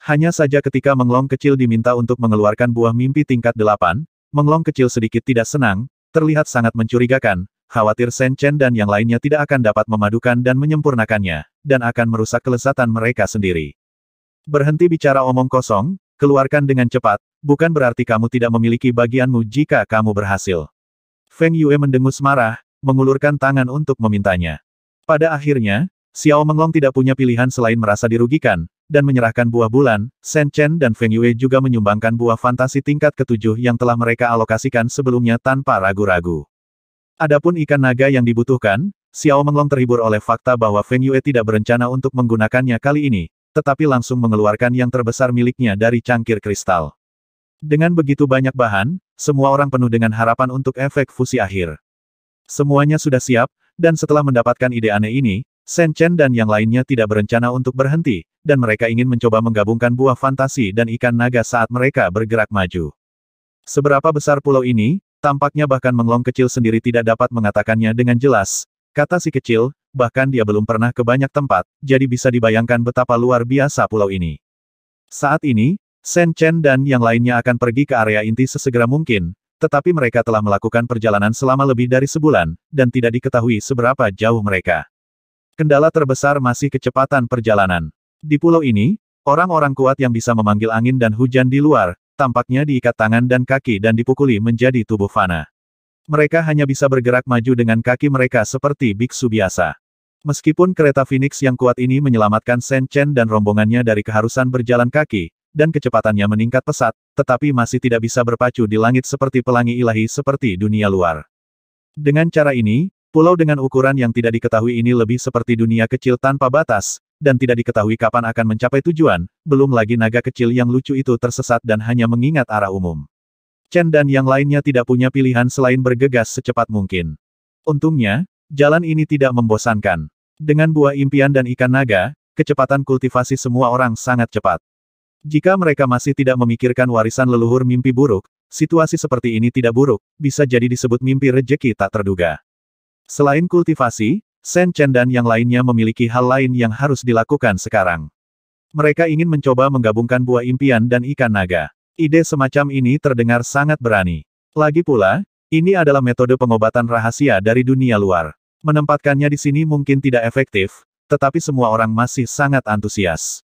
Hanya saja ketika menglong kecil diminta untuk mengeluarkan buah mimpi tingkat delapan, menglong kecil sedikit tidak senang, terlihat sangat mencurigakan, khawatir Shen Chen dan yang lainnya tidak akan dapat memadukan dan menyempurnakannya, dan akan merusak kelezatan mereka sendiri. Berhenti bicara omong kosong, keluarkan dengan cepat, bukan berarti kamu tidak memiliki bagianmu jika kamu berhasil. Feng Yue mendengus marah, mengulurkan tangan untuk memintanya. Pada akhirnya, Xiao Menglong tidak punya pilihan selain merasa dirugikan, dan menyerahkan buah bulan, Shen Chen dan Feng Yue juga menyumbangkan buah fantasi tingkat ketujuh yang telah mereka alokasikan sebelumnya tanpa ragu-ragu. Adapun ikan naga yang dibutuhkan, Xiao Menglong terhibur oleh fakta bahwa Feng Yue tidak berencana untuk menggunakannya kali ini, tetapi langsung mengeluarkan yang terbesar miliknya dari cangkir kristal. Dengan begitu banyak bahan, semua orang penuh dengan harapan untuk efek fusi akhir. Semuanya sudah siap, dan setelah mendapatkan ide aneh ini, Shen Chen dan yang lainnya tidak berencana untuk berhenti, dan mereka ingin mencoba menggabungkan buah fantasi dan ikan naga saat mereka bergerak maju. Seberapa besar pulau ini, tampaknya bahkan menglong kecil sendiri tidak dapat mengatakannya dengan jelas, kata si kecil, bahkan dia belum pernah ke banyak tempat, jadi bisa dibayangkan betapa luar biasa pulau ini. Saat ini, Shen Chen dan yang lainnya akan pergi ke area inti sesegera mungkin, tetapi mereka telah melakukan perjalanan selama lebih dari sebulan, dan tidak diketahui seberapa jauh mereka. Kendala terbesar masih kecepatan perjalanan. Di pulau ini, orang-orang kuat yang bisa memanggil angin dan hujan di luar, tampaknya diikat tangan dan kaki dan dipukuli menjadi tubuh fana. Mereka hanya bisa bergerak maju dengan kaki mereka seperti biksu biasa. Meskipun kereta Phoenix yang kuat ini menyelamatkan Shen Chen dan rombongannya dari keharusan berjalan kaki, dan kecepatannya meningkat pesat, tetapi masih tidak bisa berpacu di langit seperti pelangi ilahi seperti dunia luar. Dengan cara ini, pulau dengan ukuran yang tidak diketahui ini lebih seperti dunia kecil tanpa batas, dan tidak diketahui kapan akan mencapai tujuan, belum lagi naga kecil yang lucu itu tersesat dan hanya mengingat arah umum. Chen dan yang lainnya tidak punya pilihan selain bergegas secepat mungkin. Untungnya, jalan ini tidak membosankan. Dengan buah impian dan ikan naga, kecepatan kultivasi semua orang sangat cepat. Jika mereka masih tidak memikirkan warisan leluhur mimpi buruk, situasi seperti ini tidak buruk, bisa jadi disebut mimpi rejeki tak terduga. Selain kultivasi, Shen Chen dan yang lainnya memiliki hal lain yang harus dilakukan sekarang. Mereka ingin mencoba menggabungkan buah impian dan ikan naga. Ide semacam ini terdengar sangat berani. Lagi pula, ini adalah metode pengobatan rahasia dari dunia luar. Menempatkannya di sini mungkin tidak efektif, tetapi semua orang masih sangat antusias.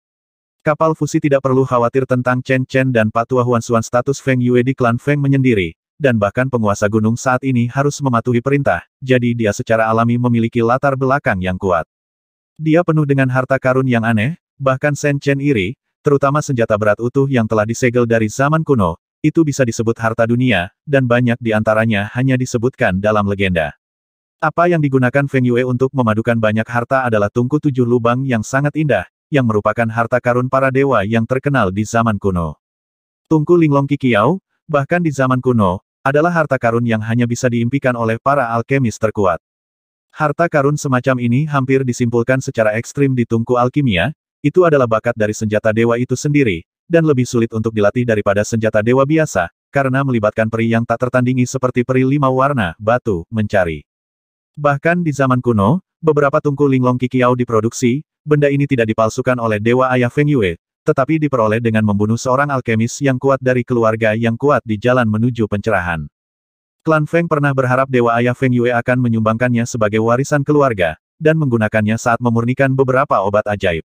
Kapal fusi tidak perlu khawatir tentang Chen Chen dan Patua Suan. status Feng Yue di klan Feng menyendiri, dan bahkan penguasa gunung saat ini harus mematuhi perintah, jadi dia secara alami memiliki latar belakang yang kuat. Dia penuh dengan harta karun yang aneh, bahkan Shen Chen iri, terutama senjata berat utuh yang telah disegel dari zaman kuno, itu bisa disebut harta dunia, dan banyak di antaranya hanya disebutkan dalam legenda. Apa yang digunakan Feng Yue untuk memadukan banyak harta adalah tungku tujuh lubang yang sangat indah, yang merupakan harta karun para dewa yang terkenal di zaman kuno. Tungku Linglong Kikiau, bahkan di zaman kuno, adalah harta karun yang hanya bisa diimpikan oleh para alkemis terkuat. Harta karun semacam ini hampir disimpulkan secara ekstrim di tungku alkimia, itu adalah bakat dari senjata dewa itu sendiri, dan lebih sulit untuk dilatih daripada senjata dewa biasa, karena melibatkan peri yang tak tertandingi seperti peri lima warna, batu, mencari. Bahkan di zaman kuno, Beberapa tungku linglong kikiao diproduksi, benda ini tidak dipalsukan oleh Dewa Ayah Feng Yue, tetapi diperoleh dengan membunuh seorang alkemis yang kuat dari keluarga yang kuat di jalan menuju pencerahan. Klan Feng pernah berharap Dewa Ayah Feng Yue akan menyumbangkannya sebagai warisan keluarga, dan menggunakannya saat memurnikan beberapa obat ajaib.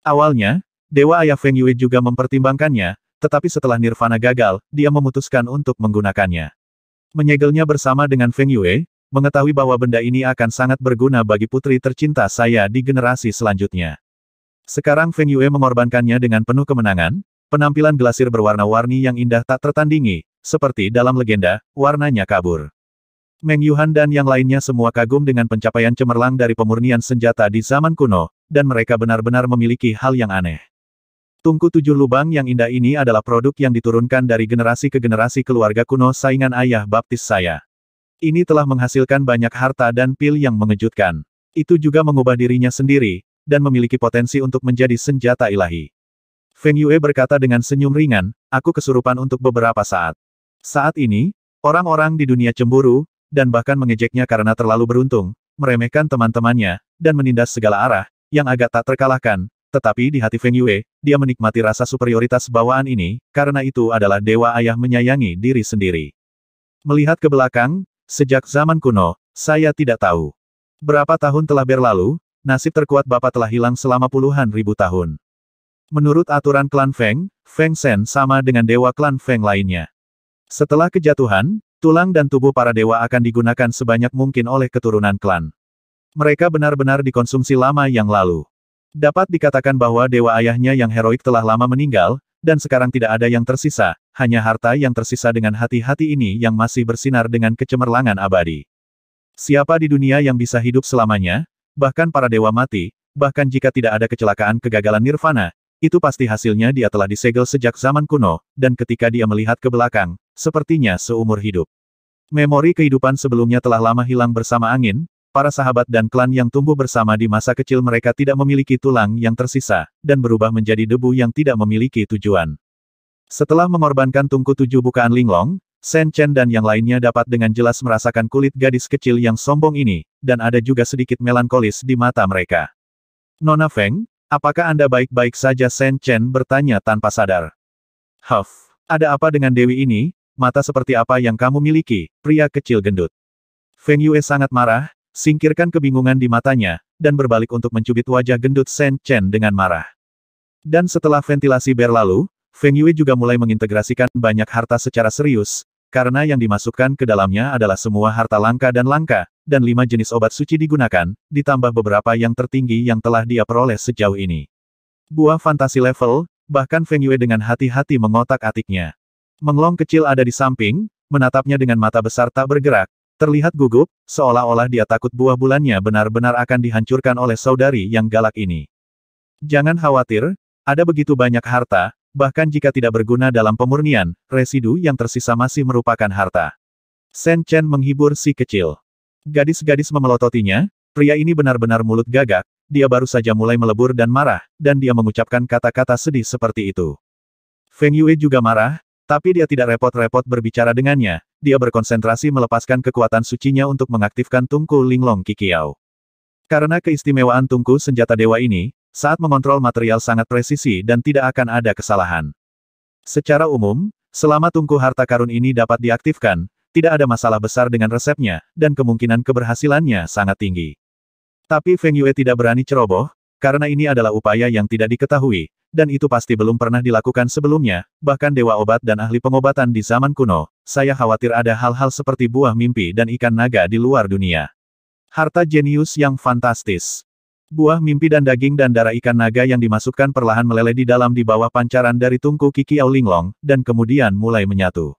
Awalnya, Dewa Ayah Feng Yue juga mempertimbangkannya, tetapi setelah Nirvana gagal, dia memutuskan untuk menggunakannya. Menyegelnya bersama dengan Feng Yue, mengetahui bahwa benda ini akan sangat berguna bagi putri tercinta saya di generasi selanjutnya. Sekarang Feng Yue mengorbankannya dengan penuh kemenangan, penampilan glasir berwarna-warni yang indah tak tertandingi, seperti dalam legenda, warnanya kabur. Meng Yuhan dan yang lainnya semua kagum dengan pencapaian cemerlang dari pemurnian senjata di zaman kuno, dan mereka benar-benar memiliki hal yang aneh. Tungku tujuh lubang yang indah ini adalah produk yang diturunkan dari generasi ke generasi keluarga kuno saingan ayah baptis saya. Ini telah menghasilkan banyak harta dan pil yang mengejutkan. Itu juga mengubah dirinya sendiri, dan memiliki potensi untuk menjadi senjata ilahi. Feng Yue berkata dengan senyum ringan, aku kesurupan untuk beberapa saat. Saat ini, orang-orang di dunia cemburu, dan bahkan mengejeknya karena terlalu beruntung, meremehkan teman-temannya, dan menindas segala arah, yang agak tak terkalahkan, tetapi di hati Feng Yue, dia menikmati rasa superioritas bawaan ini, karena itu adalah dewa ayah menyayangi diri sendiri. Melihat ke belakang, Sejak zaman kuno, saya tidak tahu. Berapa tahun telah berlalu, nasib terkuat Bapak telah hilang selama puluhan ribu tahun. Menurut aturan klan Feng, Feng Shen sama dengan dewa klan Feng lainnya. Setelah kejatuhan, tulang dan tubuh para dewa akan digunakan sebanyak mungkin oleh keturunan klan. Mereka benar-benar dikonsumsi lama yang lalu. Dapat dikatakan bahwa dewa ayahnya yang heroik telah lama meninggal, dan sekarang tidak ada yang tersisa, hanya harta yang tersisa dengan hati-hati ini yang masih bersinar dengan kecemerlangan abadi. Siapa di dunia yang bisa hidup selamanya? Bahkan para dewa mati, bahkan jika tidak ada kecelakaan kegagalan nirvana, itu pasti hasilnya dia telah disegel sejak zaman kuno, dan ketika dia melihat ke belakang, sepertinya seumur hidup. Memori kehidupan sebelumnya telah lama hilang bersama angin, Para sahabat dan klan yang tumbuh bersama di masa kecil mereka tidak memiliki tulang yang tersisa, dan berubah menjadi debu yang tidak memiliki tujuan. Setelah mengorbankan tungku tujuh bukaan Linglong, Shen Chen dan yang lainnya dapat dengan jelas merasakan kulit gadis kecil yang sombong ini, dan ada juga sedikit melankolis di mata mereka. Nona Feng, apakah Anda baik-baik saja Shen Chen bertanya tanpa sadar. Huff, ada apa dengan Dewi ini, mata seperti apa yang kamu miliki, pria kecil gendut. Feng Yue sangat marah, singkirkan kebingungan di matanya, dan berbalik untuk mencubit wajah gendut Shen Chen dengan marah. Dan setelah ventilasi berlalu, Feng Yue juga mulai mengintegrasikan banyak harta secara serius, karena yang dimasukkan ke dalamnya adalah semua harta langka dan langka, dan lima jenis obat suci digunakan, ditambah beberapa yang tertinggi yang telah dia peroleh sejauh ini. Buah fantasi level, bahkan Feng Yue dengan hati-hati mengotak-atiknya. Menglong kecil ada di samping, menatapnya dengan mata besar tak bergerak, Terlihat gugup, seolah-olah dia takut buah bulannya benar-benar akan dihancurkan oleh saudari yang galak ini. Jangan khawatir, ada begitu banyak harta, bahkan jika tidak berguna dalam pemurnian, residu yang tersisa masih merupakan harta. Shen Chen menghibur si kecil. Gadis-gadis memelototinya, pria ini benar-benar mulut gagak, dia baru saja mulai melebur dan marah, dan dia mengucapkan kata-kata sedih seperti itu. Feng Yue juga marah, tapi dia tidak repot-repot berbicara dengannya, dia berkonsentrasi melepaskan kekuatan sucinya untuk mengaktifkan Tungku Linglong Kikiao. Karena keistimewaan Tungku senjata dewa ini, saat mengontrol material sangat presisi dan tidak akan ada kesalahan. Secara umum, selama Tungku harta karun ini dapat diaktifkan, tidak ada masalah besar dengan resepnya, dan kemungkinan keberhasilannya sangat tinggi. Tapi Feng Yue tidak berani ceroboh, karena ini adalah upaya yang tidak diketahui, dan itu pasti belum pernah dilakukan sebelumnya, bahkan dewa obat dan ahli pengobatan di zaman kuno, saya khawatir ada hal-hal seperti buah mimpi dan ikan naga di luar dunia. Harta jenius yang fantastis. Buah mimpi dan daging dan darah ikan naga yang dimasukkan perlahan meleleh di dalam di bawah pancaran dari tungku Kiki Aulinglong, dan kemudian mulai menyatu.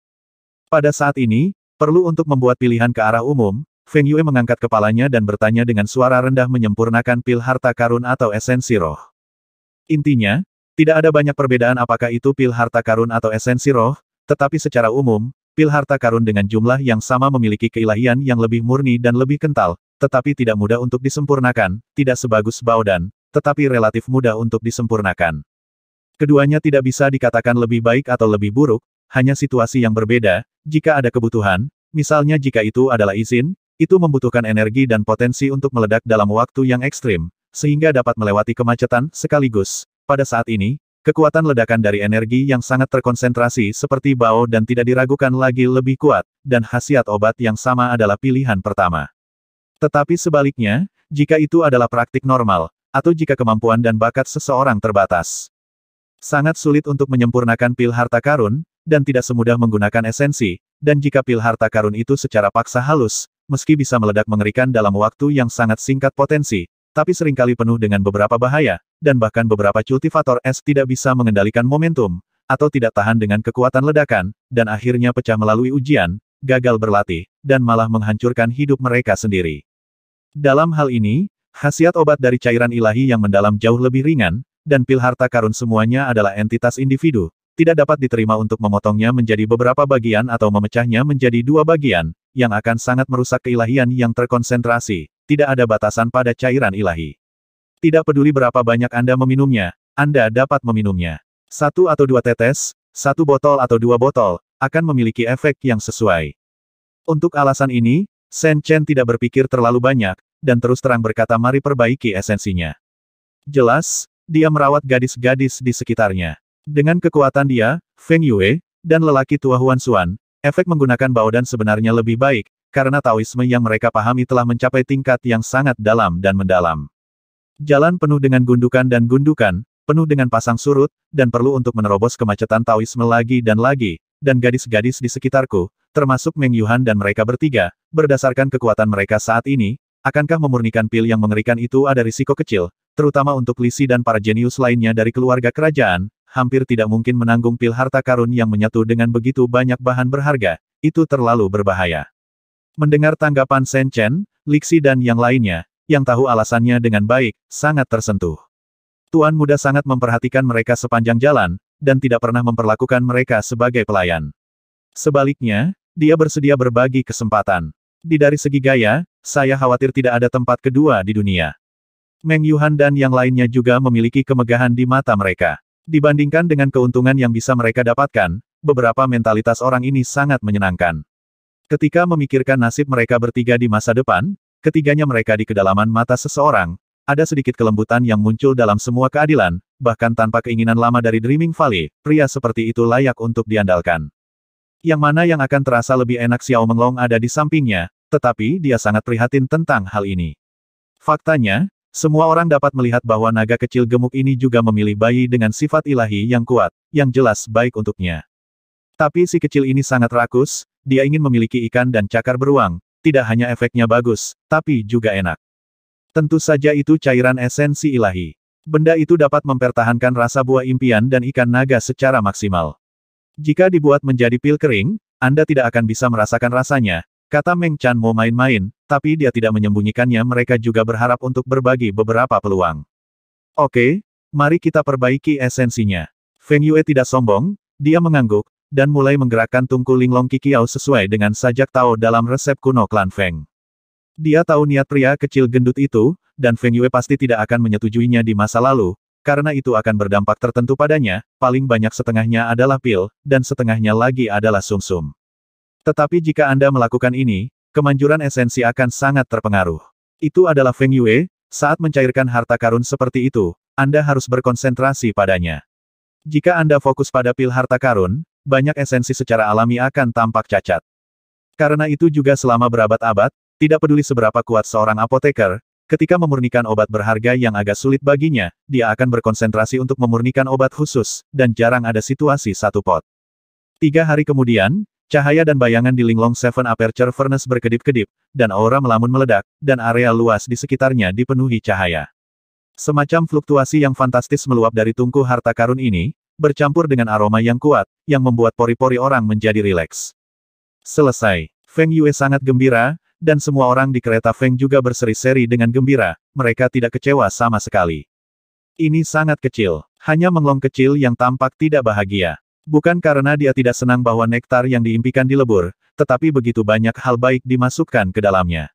Pada saat ini, perlu untuk membuat pilihan ke arah umum, Feng Yue mengangkat kepalanya dan bertanya dengan suara rendah menyempurnakan pil harta karun atau esensi roh. Intinya, tidak ada banyak perbedaan apakah itu pil harta karun atau esensi roh, tetapi secara umum, pil harta karun dengan jumlah yang sama memiliki keilahian yang lebih murni dan lebih kental, tetapi tidak mudah untuk disempurnakan, tidak sebagus dan, tetapi relatif mudah untuk disempurnakan. Keduanya tidak bisa dikatakan lebih baik atau lebih buruk, hanya situasi yang berbeda, jika ada kebutuhan, misalnya jika itu adalah izin, itu membutuhkan energi dan potensi untuk meledak dalam waktu yang ekstrim, sehingga dapat melewati kemacetan, sekaligus, pada saat ini, kekuatan ledakan dari energi yang sangat terkonsentrasi seperti bao dan tidak diragukan lagi lebih kuat, dan khasiat obat yang sama adalah pilihan pertama. Tetapi sebaliknya, jika itu adalah praktik normal, atau jika kemampuan dan bakat seseorang terbatas, sangat sulit untuk menyempurnakan pil harta karun, dan tidak semudah menggunakan esensi, dan jika pil harta karun itu secara paksa halus, meski bisa meledak mengerikan dalam waktu yang sangat singkat potensi, tapi seringkali penuh dengan beberapa bahaya, dan bahkan beberapa kultivator es tidak bisa mengendalikan momentum, atau tidak tahan dengan kekuatan ledakan, dan akhirnya pecah melalui ujian, gagal berlatih, dan malah menghancurkan hidup mereka sendiri. Dalam hal ini, khasiat obat dari cairan ilahi yang mendalam jauh lebih ringan, dan pil harta karun semuanya adalah entitas individu, tidak dapat diterima untuk memotongnya menjadi beberapa bagian atau memecahnya menjadi dua bagian, yang akan sangat merusak keilahian yang terkonsentrasi, tidak ada batasan pada cairan ilahi. Tidak peduli berapa banyak Anda meminumnya, Anda dapat meminumnya. Satu atau dua tetes, satu botol atau dua botol, akan memiliki efek yang sesuai. Untuk alasan ini, Shen Chen tidak berpikir terlalu banyak, dan terus terang berkata mari perbaiki esensinya. Jelas, dia merawat gadis-gadis di sekitarnya. Dengan kekuatan dia, Feng Yue, dan lelaki tua Huan Xuan, efek menggunakan dan sebenarnya lebih baik, karena Taoisme yang mereka pahami telah mencapai tingkat yang sangat dalam dan mendalam. Jalan penuh dengan gundukan dan gundukan, penuh dengan pasang surut, dan perlu untuk menerobos kemacetan Taoisme lagi dan lagi, dan gadis-gadis di sekitarku, termasuk Meng Yuhan dan mereka bertiga, berdasarkan kekuatan mereka saat ini, akankah memurnikan pil yang mengerikan itu ada risiko kecil, terutama untuk Lisi dan para jenius lainnya dari keluarga kerajaan, hampir tidak mungkin menanggung pil harta karun yang menyatu dengan begitu banyak bahan berharga, itu terlalu berbahaya. Mendengar tanggapan Shen Chen, Lixi dan yang lainnya, yang tahu alasannya dengan baik, sangat tersentuh. Tuan muda sangat memperhatikan mereka sepanjang jalan, dan tidak pernah memperlakukan mereka sebagai pelayan. Sebaliknya, dia bersedia berbagi kesempatan. Di dari segi gaya, saya khawatir tidak ada tempat kedua di dunia. Meng Yuhan dan yang lainnya juga memiliki kemegahan di mata mereka. Dibandingkan dengan keuntungan yang bisa mereka dapatkan, beberapa mentalitas orang ini sangat menyenangkan. Ketika memikirkan nasib mereka bertiga di masa depan, ketiganya mereka di kedalaman mata seseorang, ada sedikit kelembutan yang muncul dalam semua keadilan, bahkan tanpa keinginan lama dari Dreaming Valley, pria seperti itu layak untuk diandalkan. Yang mana yang akan terasa lebih enak Xiao Menglong ada di sampingnya, tetapi dia sangat prihatin tentang hal ini. Faktanya, semua orang dapat melihat bahwa naga kecil gemuk ini juga memilih bayi dengan sifat ilahi yang kuat, yang jelas baik untuknya. Tapi si kecil ini sangat rakus, dia ingin memiliki ikan dan cakar beruang, tidak hanya efeknya bagus, tapi juga enak. Tentu saja itu cairan esensi ilahi. Benda itu dapat mempertahankan rasa buah impian dan ikan naga secara maksimal. Jika dibuat menjadi pil kering, Anda tidak akan bisa merasakan rasanya, kata Meng Chan mau main-main, tapi dia tidak menyembunyikannya mereka juga berharap untuk berbagi beberapa peluang. Oke, mari kita perbaiki esensinya. Feng Yue tidak sombong, dia mengangguk, dan mulai menggerakkan tungku linglong kikiao sesuai dengan sajak Tao dalam resep kuno klan Feng. Dia tahu niat pria kecil gendut itu, dan Feng Yue pasti tidak akan menyetujuinya di masa lalu, karena itu akan berdampak tertentu padanya, paling banyak setengahnya adalah pil, dan setengahnya lagi adalah sumsum. -sum. Tetapi jika Anda melakukan ini, kemanjuran esensi akan sangat terpengaruh. Itu adalah Feng Yue, saat mencairkan harta karun seperti itu, Anda harus berkonsentrasi padanya. Jika Anda fokus pada pil harta karun, banyak esensi secara alami akan tampak cacat. Karena itu juga selama berabad-abad, tidak peduli seberapa kuat seorang apoteker, ketika memurnikan obat berharga yang agak sulit baginya, dia akan berkonsentrasi untuk memurnikan obat khusus, dan jarang ada situasi satu pot. Tiga hari kemudian, cahaya dan bayangan di Linglong Seven Aperture Furnace berkedip-kedip, dan aura melamun meledak, dan area luas di sekitarnya dipenuhi cahaya. Semacam fluktuasi yang fantastis meluap dari tungku harta karun ini, bercampur dengan aroma yang kuat, yang membuat pori-pori orang menjadi rileks. Selesai. Feng Yue sangat gembira, dan semua orang di kereta Feng juga berseri-seri dengan gembira, mereka tidak kecewa sama sekali. Ini sangat kecil, hanya menglong kecil yang tampak tidak bahagia. Bukan karena dia tidak senang bahwa nektar yang diimpikan dilebur, tetapi begitu banyak hal baik dimasukkan ke dalamnya.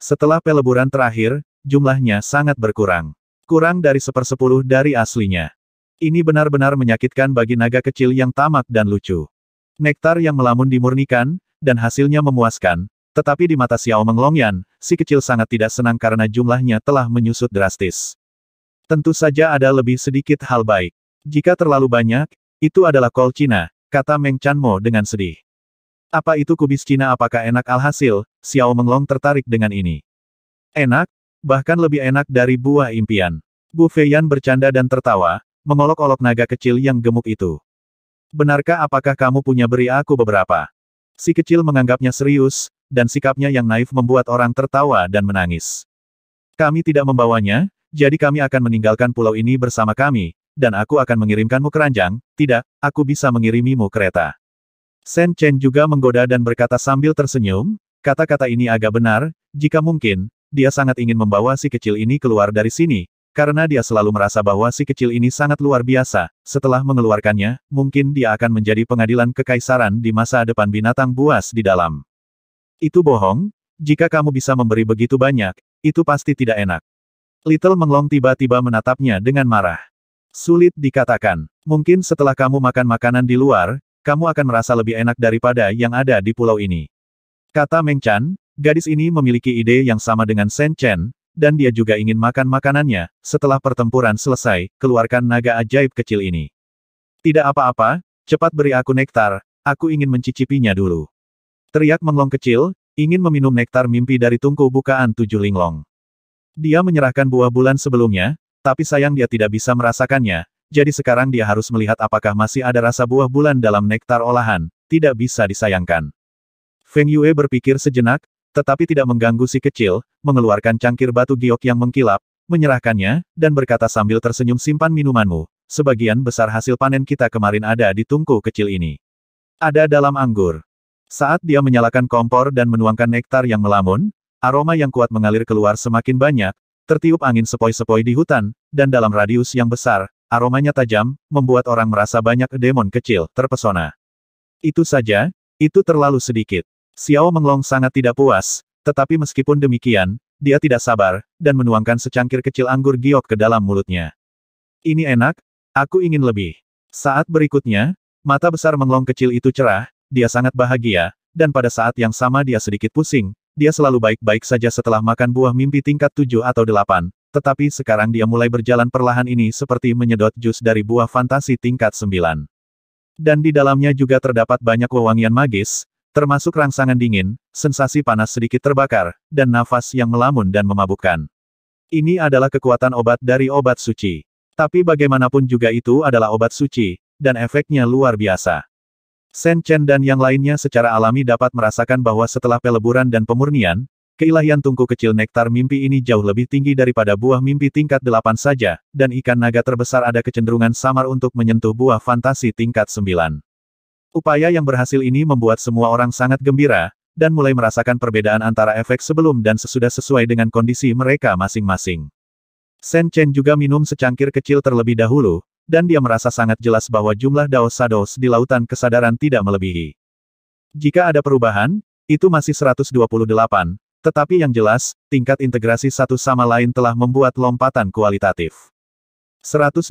Setelah peleburan terakhir, jumlahnya sangat berkurang. Kurang dari sepersepuluh dari aslinya. Ini benar-benar menyakitkan bagi naga kecil yang tamak dan lucu. Nektar yang melamun dimurnikan, dan hasilnya memuaskan, tetapi di mata Xiao Menglongyan, si kecil sangat tidak senang karena jumlahnya telah menyusut drastis. Tentu saja ada lebih sedikit hal baik. Jika terlalu banyak, itu adalah kol Cina, kata Meng Chanmo dengan sedih. Apa itu kubis Cina apakah enak alhasil, Xiao Menglong tertarik dengan ini. Enak, bahkan lebih enak dari buah impian. Bu Feiyan bercanda dan tertawa, mengolok-olok naga kecil yang gemuk itu. Benarkah apakah kamu punya beri aku beberapa? Si kecil menganggapnya serius, dan sikapnya yang naif membuat orang tertawa dan menangis. Kami tidak membawanya, jadi kami akan meninggalkan pulau ini bersama kami, dan aku akan mengirimkanmu keranjang, tidak, aku bisa mengirimimu kereta. Sen Chen juga menggoda dan berkata sambil tersenyum, kata-kata ini agak benar, jika mungkin, dia sangat ingin membawa si kecil ini keluar dari sini, karena dia selalu merasa bahwa si kecil ini sangat luar biasa, setelah mengeluarkannya, mungkin dia akan menjadi pengadilan kekaisaran di masa depan binatang buas di dalam. Itu bohong? Jika kamu bisa memberi begitu banyak, itu pasti tidak enak. Little Menglong tiba-tiba menatapnya dengan marah. Sulit dikatakan. Mungkin setelah kamu makan makanan di luar, kamu akan merasa lebih enak daripada yang ada di pulau ini. Kata Meng Chan, gadis ini memiliki ide yang sama dengan Shen Chen, dan dia juga ingin makan makanannya, setelah pertempuran selesai, keluarkan naga ajaib kecil ini. Tidak apa-apa, cepat beri aku nektar, aku ingin mencicipinya dulu. Teriak menglong kecil, ingin meminum nektar mimpi dari tungku bukaan tujuh linglong. Dia menyerahkan buah bulan sebelumnya, tapi sayang dia tidak bisa merasakannya, jadi sekarang dia harus melihat apakah masih ada rasa buah bulan dalam nektar olahan, tidak bisa disayangkan. Feng Yue berpikir sejenak, tetapi tidak mengganggu si kecil, mengeluarkan cangkir batu giok yang mengkilap, menyerahkannya, dan berkata sambil tersenyum simpan minumanmu, sebagian besar hasil panen kita kemarin ada di tungku kecil ini. Ada dalam anggur. Saat dia menyalakan kompor dan menuangkan nektar yang melamun, aroma yang kuat mengalir keluar semakin banyak, tertiup angin sepoi-sepoi di hutan, dan dalam radius yang besar, aromanya tajam, membuat orang merasa banyak demon kecil, terpesona. Itu saja, itu terlalu sedikit. Xiao Menglong sangat tidak puas, tetapi meskipun demikian, dia tidak sabar, dan menuangkan secangkir kecil anggur giok ke dalam mulutnya. Ini enak, aku ingin lebih. Saat berikutnya, mata besar Menglong kecil itu cerah, dia sangat bahagia, dan pada saat yang sama dia sedikit pusing, dia selalu baik-baik saja setelah makan buah mimpi tingkat 7 atau 8, tetapi sekarang dia mulai berjalan perlahan ini seperti menyedot jus dari buah fantasi tingkat 9 dan di dalamnya juga terdapat banyak wewangian magis, Termasuk rangsangan dingin, sensasi panas sedikit terbakar, dan nafas yang melamun dan memabukkan. Ini adalah kekuatan obat dari obat suci. Tapi bagaimanapun juga itu adalah obat suci, dan efeknya luar biasa. Sen Chen dan yang lainnya secara alami dapat merasakan bahwa setelah peleburan dan pemurnian, keilahian tungku kecil nektar mimpi ini jauh lebih tinggi daripada buah mimpi tingkat 8 saja, dan ikan naga terbesar ada kecenderungan samar untuk menyentuh buah fantasi tingkat 9. Upaya yang berhasil ini membuat semua orang sangat gembira, dan mulai merasakan perbedaan antara efek sebelum dan sesudah sesuai dengan kondisi mereka masing-masing. Sen Chen juga minum secangkir kecil terlebih dahulu, dan dia merasa sangat jelas bahwa jumlah Dao sados di lautan kesadaran tidak melebihi. Jika ada perubahan, itu masih 128, tetapi yang jelas, tingkat integrasi satu sama lain telah membuat lompatan kualitatif. 128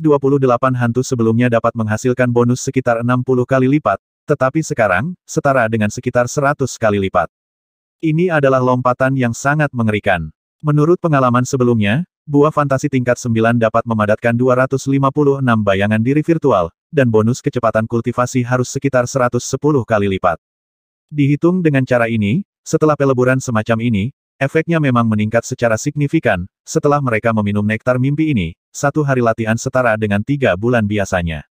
hantu sebelumnya dapat menghasilkan bonus sekitar 60 kali lipat, tetapi sekarang, setara dengan sekitar 100 kali lipat. Ini adalah lompatan yang sangat mengerikan. Menurut pengalaman sebelumnya, buah fantasi tingkat 9 dapat memadatkan 256 bayangan diri virtual, dan bonus kecepatan kultivasi harus sekitar 110 kali lipat. Dihitung dengan cara ini, setelah peleburan semacam ini, efeknya memang meningkat secara signifikan, setelah mereka meminum nektar mimpi ini, satu hari latihan setara dengan tiga bulan biasanya.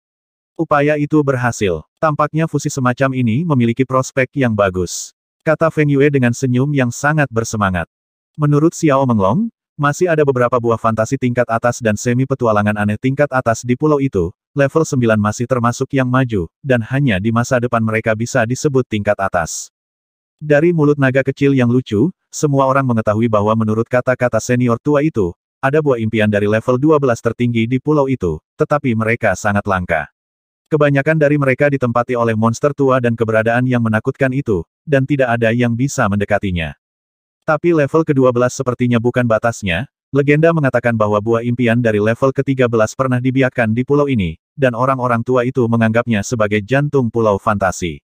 Upaya itu berhasil. Tampaknya fusi semacam ini memiliki prospek yang bagus. Kata Feng Yue dengan senyum yang sangat bersemangat. Menurut Xiao Menglong, masih ada beberapa buah fantasi tingkat atas dan semi petualangan aneh tingkat atas di pulau itu, level 9 masih termasuk yang maju, dan hanya di masa depan mereka bisa disebut tingkat atas. Dari mulut naga kecil yang lucu, semua orang mengetahui bahwa menurut kata-kata senior tua itu, ada buah impian dari level 12 tertinggi di pulau itu, tetapi mereka sangat langka. Kebanyakan dari mereka ditempati oleh monster tua dan keberadaan yang menakutkan itu, dan tidak ada yang bisa mendekatinya. Tapi level ke-12 sepertinya bukan batasnya, legenda mengatakan bahwa buah impian dari level ke-13 pernah dibiarkan di pulau ini, dan orang-orang tua itu menganggapnya sebagai jantung pulau fantasi.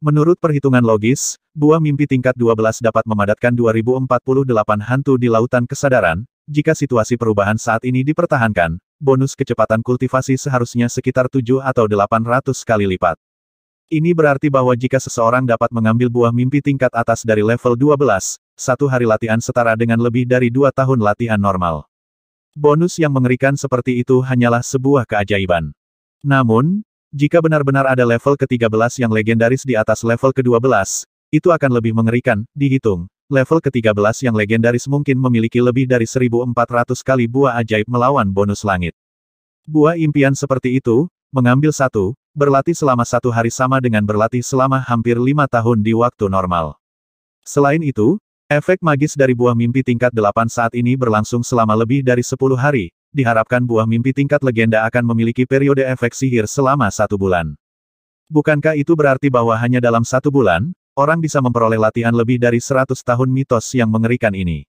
Menurut perhitungan logis, buah mimpi tingkat 12 dapat memadatkan 2048 hantu di lautan kesadaran, jika situasi perubahan saat ini dipertahankan, bonus kecepatan kultivasi seharusnya sekitar 7 atau 800 kali lipat. Ini berarti bahwa jika seseorang dapat mengambil buah mimpi tingkat atas dari level 12, satu hari latihan setara dengan lebih dari dua tahun latihan normal. Bonus yang mengerikan seperti itu hanyalah sebuah keajaiban. Namun, jika benar-benar ada level ke-13 yang legendaris di atas level ke-12, itu akan lebih mengerikan, dihitung, level ke-13 yang legendaris mungkin memiliki lebih dari 1400 kali buah ajaib melawan bonus langit. Buah impian seperti itu, mengambil satu, berlatih selama satu hari sama dengan berlatih selama hampir lima tahun di waktu normal. Selain itu, efek magis dari buah mimpi tingkat 8 saat ini berlangsung selama lebih dari 10 hari, diharapkan buah mimpi tingkat legenda akan memiliki periode efek sihir selama satu bulan. Bukankah itu berarti bahwa hanya dalam satu bulan, orang bisa memperoleh latihan lebih dari 100 tahun mitos yang mengerikan ini.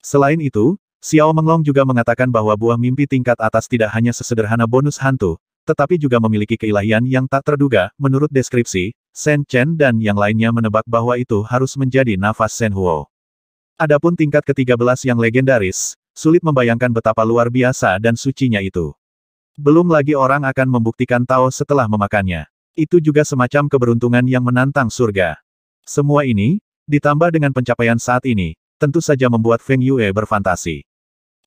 Selain itu, Xiao Menglong juga mengatakan bahwa buah mimpi tingkat atas tidak hanya sesederhana bonus hantu, tetapi juga memiliki keilahian yang tak terduga, menurut deskripsi, Shen Chen dan yang lainnya menebak bahwa itu harus menjadi nafas Shen Huo. Adapun tingkat ke-13 yang legendaris, sulit membayangkan betapa luar biasa dan sucinya itu. Belum lagi orang akan membuktikan Tao setelah memakannya. Itu juga semacam keberuntungan yang menantang surga. Semua ini, ditambah dengan pencapaian saat ini, tentu saja membuat Feng Yue berfantasi.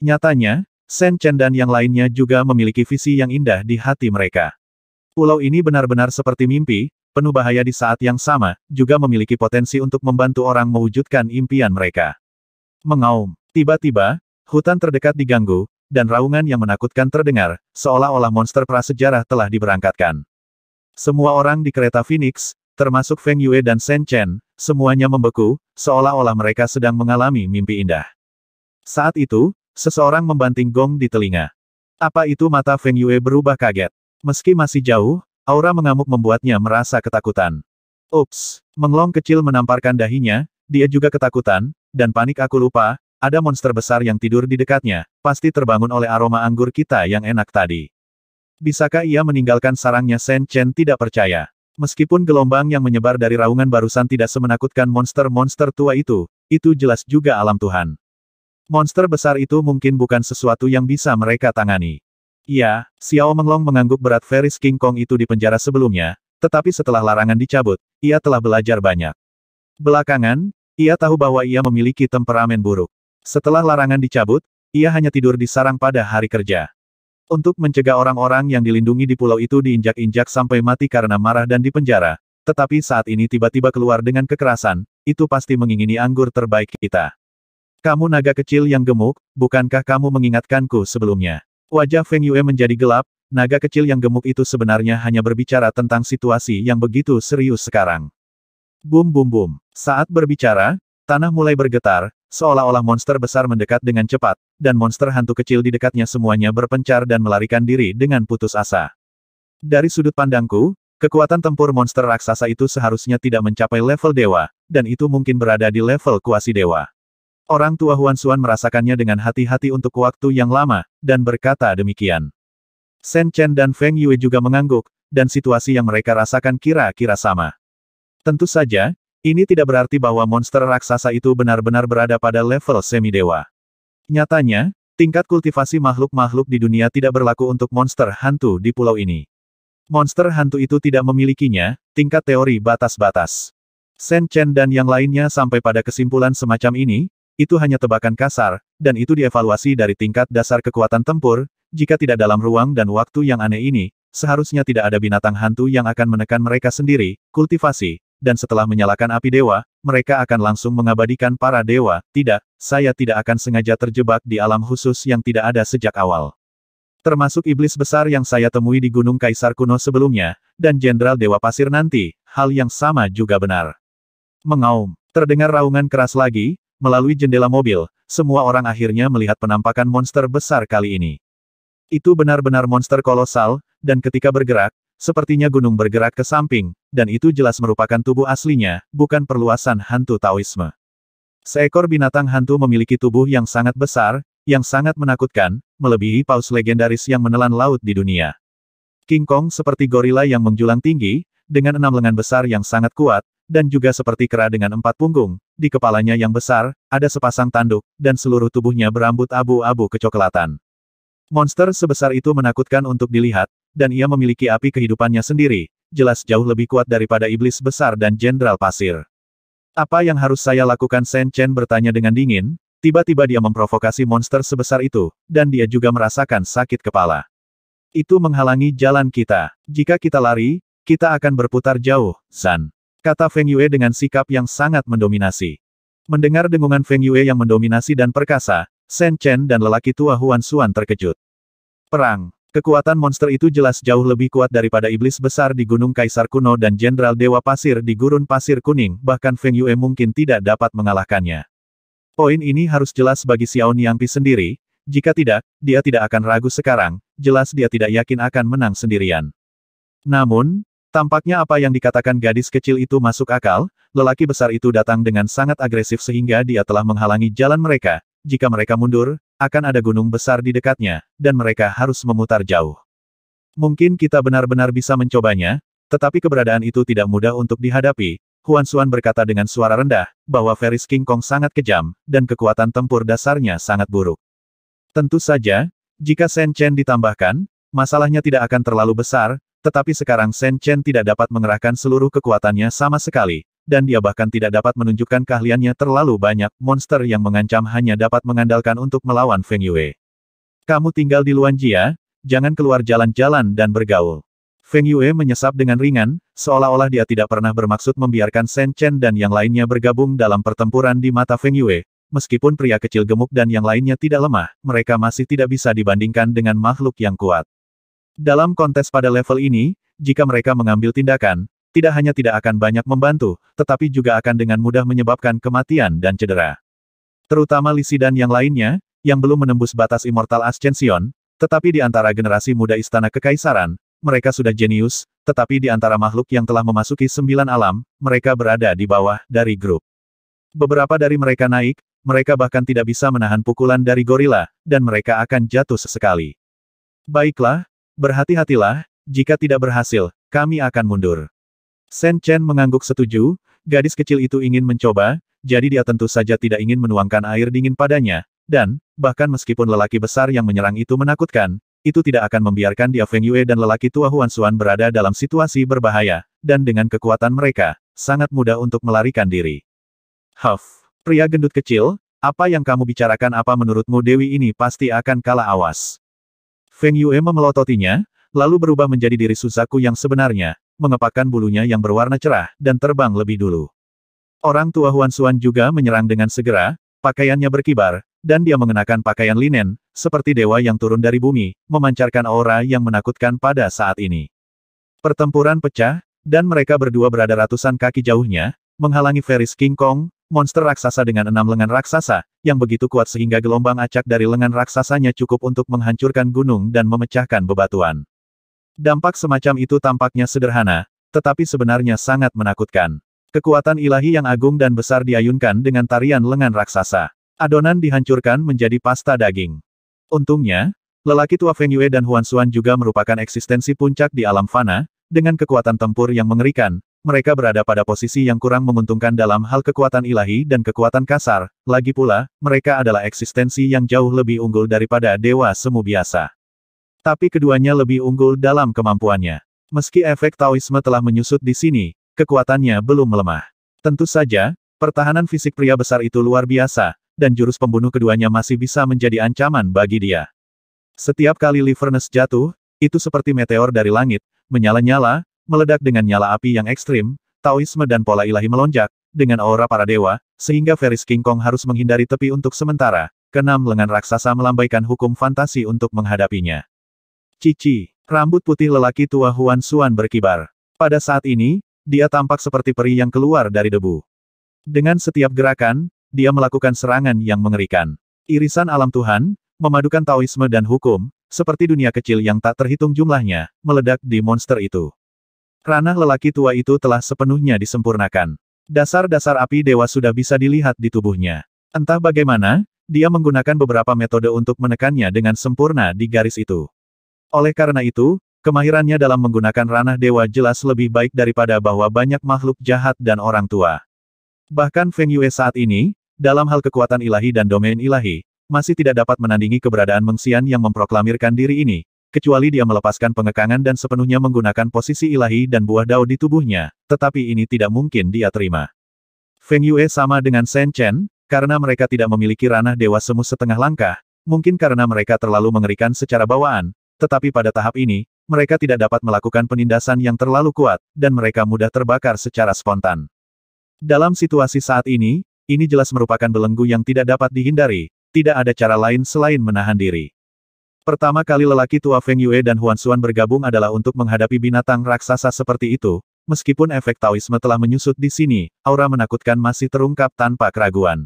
Nyatanya, Shen Chen dan yang lainnya juga memiliki visi yang indah di hati mereka. Pulau ini benar-benar seperti mimpi, penuh bahaya di saat yang sama, juga memiliki potensi untuk membantu orang mewujudkan impian mereka. Mengaum, tiba-tiba, hutan terdekat diganggu, dan raungan yang menakutkan terdengar, seolah-olah monster prasejarah telah diberangkatkan. Semua orang di kereta Phoenix, termasuk Feng Yue dan Shen Chen, semuanya membeku, seolah-olah mereka sedang mengalami mimpi indah. Saat itu, seseorang membanting gong di telinga. Apa itu mata Feng Yue berubah kaget? Meski masih jauh, aura mengamuk membuatnya merasa ketakutan. Ups, menglong kecil menamparkan dahinya, dia juga ketakutan, dan panik aku lupa, ada monster besar yang tidur di dekatnya, pasti terbangun oleh aroma anggur kita yang enak tadi. Bisakah ia meninggalkan sarangnya Shen Chen tidak percaya. Meskipun gelombang yang menyebar dari raungan barusan tidak semenakutkan monster-monster tua itu, itu jelas juga alam Tuhan. Monster besar itu mungkin bukan sesuatu yang bisa mereka tangani. Ya, Xiao Menglong mengangguk berat Ferris King Kong itu di penjara sebelumnya, tetapi setelah larangan dicabut, ia telah belajar banyak. Belakangan, ia tahu bahwa ia memiliki temperamen buruk. Setelah larangan dicabut, ia hanya tidur di sarang pada hari kerja. Untuk mencegah orang-orang yang dilindungi di pulau itu diinjak-injak sampai mati karena marah dan dipenjara, tetapi saat ini tiba-tiba keluar dengan kekerasan, itu pasti mengingini anggur terbaik kita. Kamu naga kecil yang gemuk, bukankah kamu mengingatkanku sebelumnya? Wajah Feng Yue menjadi gelap, naga kecil yang gemuk itu sebenarnya hanya berbicara tentang situasi yang begitu serius sekarang. Bum bum bum. Saat berbicara, Tanah mulai bergetar, seolah-olah monster besar mendekat dengan cepat, dan monster hantu kecil di dekatnya semuanya berpencar dan melarikan diri dengan putus asa. Dari sudut pandangku, kekuatan tempur monster raksasa itu seharusnya tidak mencapai level dewa, dan itu mungkin berada di level kuasi dewa. Orang tua Huan Xuan merasakannya dengan hati-hati untuk waktu yang lama, dan berkata demikian. Shen Chen dan Feng Yue juga mengangguk, dan situasi yang mereka rasakan kira-kira sama. Tentu saja, ini tidak berarti bahwa monster raksasa itu benar-benar berada pada level semi-dewa. Nyatanya, tingkat kultivasi makhluk-makhluk di dunia tidak berlaku untuk monster hantu di pulau ini. Monster hantu itu tidak memilikinya, tingkat teori batas-batas. Sen Chen dan yang lainnya sampai pada kesimpulan semacam ini, itu hanya tebakan kasar, dan itu dievaluasi dari tingkat dasar kekuatan tempur, jika tidak dalam ruang dan waktu yang aneh ini, seharusnya tidak ada binatang hantu yang akan menekan mereka sendiri, kultivasi, dan setelah menyalakan api dewa, mereka akan langsung mengabadikan para dewa, tidak, saya tidak akan sengaja terjebak di alam khusus yang tidak ada sejak awal. Termasuk iblis besar yang saya temui di Gunung Kaisar kuno sebelumnya, dan Jenderal Dewa Pasir nanti, hal yang sama juga benar. Mengaum, terdengar raungan keras lagi, melalui jendela mobil, semua orang akhirnya melihat penampakan monster besar kali ini. Itu benar-benar monster kolosal, dan ketika bergerak, Sepertinya gunung bergerak ke samping, dan itu jelas merupakan tubuh aslinya, bukan perluasan hantu Taoisme. Seekor binatang hantu memiliki tubuh yang sangat besar, yang sangat menakutkan, melebihi paus legendaris yang menelan laut di dunia. King Kong seperti gorila yang menjulang tinggi, dengan enam lengan besar yang sangat kuat, dan juga seperti kera dengan empat punggung, di kepalanya yang besar, ada sepasang tanduk, dan seluruh tubuhnya berambut abu-abu kecoklatan. Monster sebesar itu menakutkan untuk dilihat, dan ia memiliki api kehidupannya sendiri, jelas jauh lebih kuat daripada iblis besar dan jenderal pasir. Apa yang harus saya lakukan Sen Chen bertanya dengan dingin, tiba-tiba dia memprovokasi monster sebesar itu, dan dia juga merasakan sakit kepala. Itu menghalangi jalan kita. Jika kita lari, kita akan berputar jauh, San. Kata Feng Yue dengan sikap yang sangat mendominasi. Mendengar dengungan Feng Yue yang mendominasi dan perkasa, Sen Chen dan lelaki tua Huan Xuan terkejut. Perang, Kekuatan monster itu jelas jauh lebih kuat daripada iblis besar di Gunung Kaisar Kuno dan Jenderal Dewa Pasir di Gurun Pasir Kuning, bahkan Feng Yue mungkin tidak dapat mengalahkannya. Poin ini harus jelas bagi Xiao Niangpi sendiri, jika tidak, dia tidak akan ragu sekarang, jelas dia tidak yakin akan menang sendirian. Namun, Tampaknya apa yang dikatakan gadis kecil itu masuk akal, lelaki besar itu datang dengan sangat agresif sehingga dia telah menghalangi jalan mereka. Jika mereka mundur, akan ada gunung besar di dekatnya, dan mereka harus memutar jauh. Mungkin kita benar-benar bisa mencobanya, tetapi keberadaan itu tidak mudah untuk dihadapi. Huan Xuan berkata dengan suara rendah, bahwa Ferris King Kong sangat kejam, dan kekuatan tempur dasarnya sangat buruk. Tentu saja, jika Shen Chen ditambahkan, masalahnya tidak akan terlalu besar, tetapi sekarang Shen Chen tidak dapat mengerahkan seluruh kekuatannya sama sekali, dan dia bahkan tidak dapat menunjukkan keahliannya terlalu banyak, monster yang mengancam hanya dapat mengandalkan untuk melawan Feng Yue. Kamu tinggal di Luanjia, jangan keluar jalan-jalan dan bergaul. Feng Yue menyesap dengan ringan, seolah-olah dia tidak pernah bermaksud membiarkan Shen Chen dan yang lainnya bergabung dalam pertempuran di mata Feng Yue. Meskipun pria kecil gemuk dan yang lainnya tidak lemah, mereka masih tidak bisa dibandingkan dengan makhluk yang kuat. Dalam kontes pada level ini, jika mereka mengambil tindakan, tidak hanya tidak akan banyak membantu, tetapi juga akan dengan mudah menyebabkan kematian dan cedera. Terutama Lisi dan yang lainnya, yang belum menembus batas Immortal Ascension, tetapi di antara generasi muda Istana Kekaisaran, mereka sudah jenius, tetapi di antara makhluk yang telah memasuki sembilan alam, mereka berada di bawah dari grup. Beberapa dari mereka naik, mereka bahkan tidak bisa menahan pukulan dari gorila, dan mereka akan jatuh sesekali. Baiklah, berhati-hatilah, jika tidak berhasil, kami akan mundur. Sen Chen mengangguk setuju, gadis kecil itu ingin mencoba, jadi dia tentu saja tidak ingin menuangkan air dingin padanya, dan, bahkan meskipun lelaki besar yang menyerang itu menakutkan, itu tidak akan membiarkan dia Feng Yue dan lelaki tua Huan Xuan berada dalam situasi berbahaya, dan dengan kekuatan mereka, sangat mudah untuk melarikan diri. Huff, pria gendut kecil, apa yang kamu bicarakan apa menurutmu Dewi ini pasti akan kalah awas. Feng Yue memelototinya, lalu berubah menjadi diri Suzaku yang sebenarnya, mengepakkan bulunya yang berwarna cerah, dan terbang lebih dulu. Orang tua Huan Xuan juga menyerang dengan segera, pakaiannya berkibar, dan dia mengenakan pakaian linen, seperti dewa yang turun dari bumi, memancarkan aura yang menakutkan pada saat ini. Pertempuran pecah, dan mereka berdua berada ratusan kaki jauhnya, menghalangi Ferris King Kong, monster raksasa dengan enam lengan raksasa, yang begitu kuat sehingga gelombang acak dari lengan raksasanya cukup untuk menghancurkan gunung dan memecahkan bebatuan. Dampak semacam itu tampaknya sederhana, tetapi sebenarnya sangat menakutkan. Kekuatan ilahi yang agung dan besar diayunkan dengan tarian lengan raksasa. Adonan dihancurkan menjadi pasta daging. Untungnya, lelaki tua Feng Yue dan Huan Xuan juga merupakan eksistensi puncak di alam fana, dengan kekuatan tempur yang mengerikan, mereka berada pada posisi yang kurang menguntungkan dalam hal kekuatan ilahi dan kekuatan kasar, lagi pula, mereka adalah eksistensi yang jauh lebih unggul daripada dewa semu biasa. Tapi keduanya lebih unggul dalam kemampuannya. Meski efek Taoisme telah menyusut di sini, kekuatannya belum melemah. Tentu saja, pertahanan fisik pria besar itu luar biasa, dan jurus pembunuh keduanya masih bisa menjadi ancaman bagi dia. Setiap kali Livernes jatuh, itu seperti meteor dari langit, menyala-nyala, meledak dengan nyala api yang ekstrim, Taoisme dan pola ilahi melonjak, dengan aura para dewa, sehingga Ferris King Kong harus menghindari tepi untuk sementara, Kenam lengan raksasa melambaikan hukum fantasi untuk menghadapinya. Cici, rambut putih lelaki tua Huan Suan berkibar. Pada saat ini, dia tampak seperti peri yang keluar dari debu. Dengan setiap gerakan, dia melakukan serangan yang mengerikan. Irisan alam Tuhan, memadukan Taoisme dan hukum, seperti dunia kecil yang tak terhitung jumlahnya, meledak di monster itu. Ranah lelaki tua itu telah sepenuhnya disempurnakan. Dasar-dasar api dewa sudah bisa dilihat di tubuhnya. Entah bagaimana, dia menggunakan beberapa metode untuk menekannya dengan sempurna di garis itu. Oleh karena itu, kemahirannya dalam menggunakan ranah dewa jelas lebih baik daripada bahwa banyak makhluk jahat dan orang tua. Bahkan Feng Yue saat ini, dalam hal kekuatan ilahi dan domain ilahi, masih tidak dapat menandingi keberadaan Mengxian yang memproklamirkan diri ini, kecuali dia melepaskan pengekangan dan sepenuhnya menggunakan posisi ilahi dan buah dao di tubuhnya, tetapi ini tidak mungkin dia terima. Feng Yue sama dengan Shen Chen, karena mereka tidak memiliki ranah dewa semu setengah langkah, mungkin karena mereka terlalu mengerikan secara bawaan, tetapi pada tahap ini, mereka tidak dapat melakukan penindasan yang terlalu kuat, dan mereka mudah terbakar secara spontan. Dalam situasi saat ini, ini jelas merupakan belenggu yang tidak dapat dihindari, tidak ada cara lain selain menahan diri. Pertama kali lelaki tua Feng Yue dan Huan Xuan bergabung adalah untuk menghadapi binatang raksasa seperti itu, meskipun efek Taoisme telah menyusut di sini, aura menakutkan masih terungkap tanpa keraguan.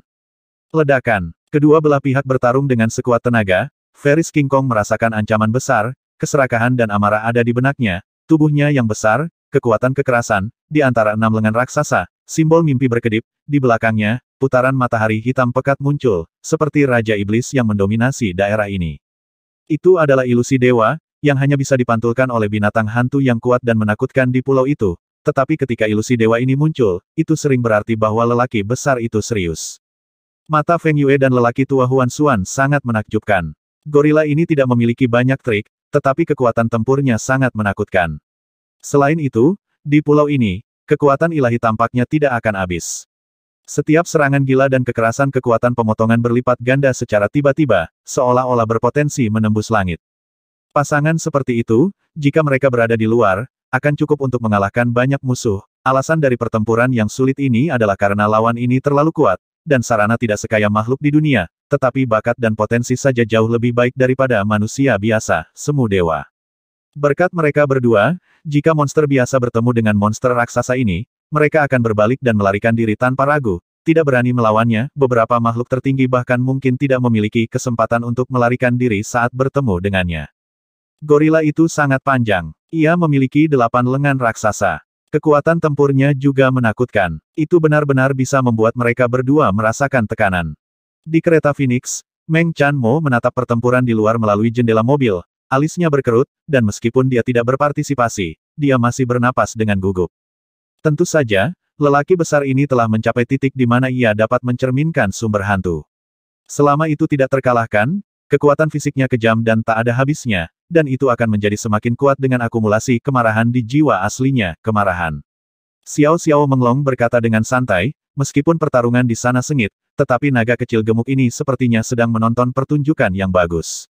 Ledakan, Kedua belah pihak bertarung dengan sekuat tenaga, Ferris King Kong merasakan ancaman besar, keserakahan dan amarah ada di benaknya, tubuhnya yang besar, kekuatan kekerasan, di antara enam lengan raksasa, simbol mimpi berkedip, di belakangnya, putaran matahari hitam pekat muncul, seperti Raja Iblis yang mendominasi daerah ini. Itu adalah ilusi dewa, yang hanya bisa dipantulkan oleh binatang hantu yang kuat dan menakutkan di pulau itu, tetapi ketika ilusi dewa ini muncul, itu sering berarti bahwa lelaki besar itu serius. Mata Feng Yue dan lelaki tua Huan Xuan sangat menakjubkan. Gorila ini tidak memiliki banyak trik, tetapi kekuatan tempurnya sangat menakutkan. Selain itu, di pulau ini, kekuatan ilahi tampaknya tidak akan habis. Setiap serangan gila dan kekerasan kekuatan pemotongan berlipat ganda secara tiba-tiba, seolah-olah berpotensi menembus langit. Pasangan seperti itu, jika mereka berada di luar, akan cukup untuk mengalahkan banyak musuh. Alasan dari pertempuran yang sulit ini adalah karena lawan ini terlalu kuat, dan sarana tidak sekaya makhluk di dunia, tetapi bakat dan potensi saja jauh lebih baik daripada manusia biasa, semu dewa. Berkat mereka berdua, jika monster biasa bertemu dengan monster raksasa ini, mereka akan berbalik dan melarikan diri tanpa ragu, tidak berani melawannya, beberapa makhluk tertinggi bahkan mungkin tidak memiliki kesempatan untuk melarikan diri saat bertemu dengannya. Gorila itu sangat panjang. Ia memiliki delapan lengan raksasa. Kekuatan tempurnya juga menakutkan. Itu benar-benar bisa membuat mereka berdua merasakan tekanan. Di kereta Phoenix, Meng Chan Mo menatap pertempuran di luar melalui jendela mobil, alisnya berkerut, dan meskipun dia tidak berpartisipasi, dia masih bernapas dengan gugup. Tentu saja, lelaki besar ini telah mencapai titik di mana ia dapat mencerminkan sumber hantu. Selama itu tidak terkalahkan, kekuatan fisiknya kejam dan tak ada habisnya, dan itu akan menjadi semakin kuat dengan akumulasi kemarahan di jiwa aslinya, kemarahan. Xiao Xiao Menglong berkata dengan santai, meskipun pertarungan di sana sengit, tetapi naga kecil gemuk ini sepertinya sedang menonton pertunjukan yang bagus.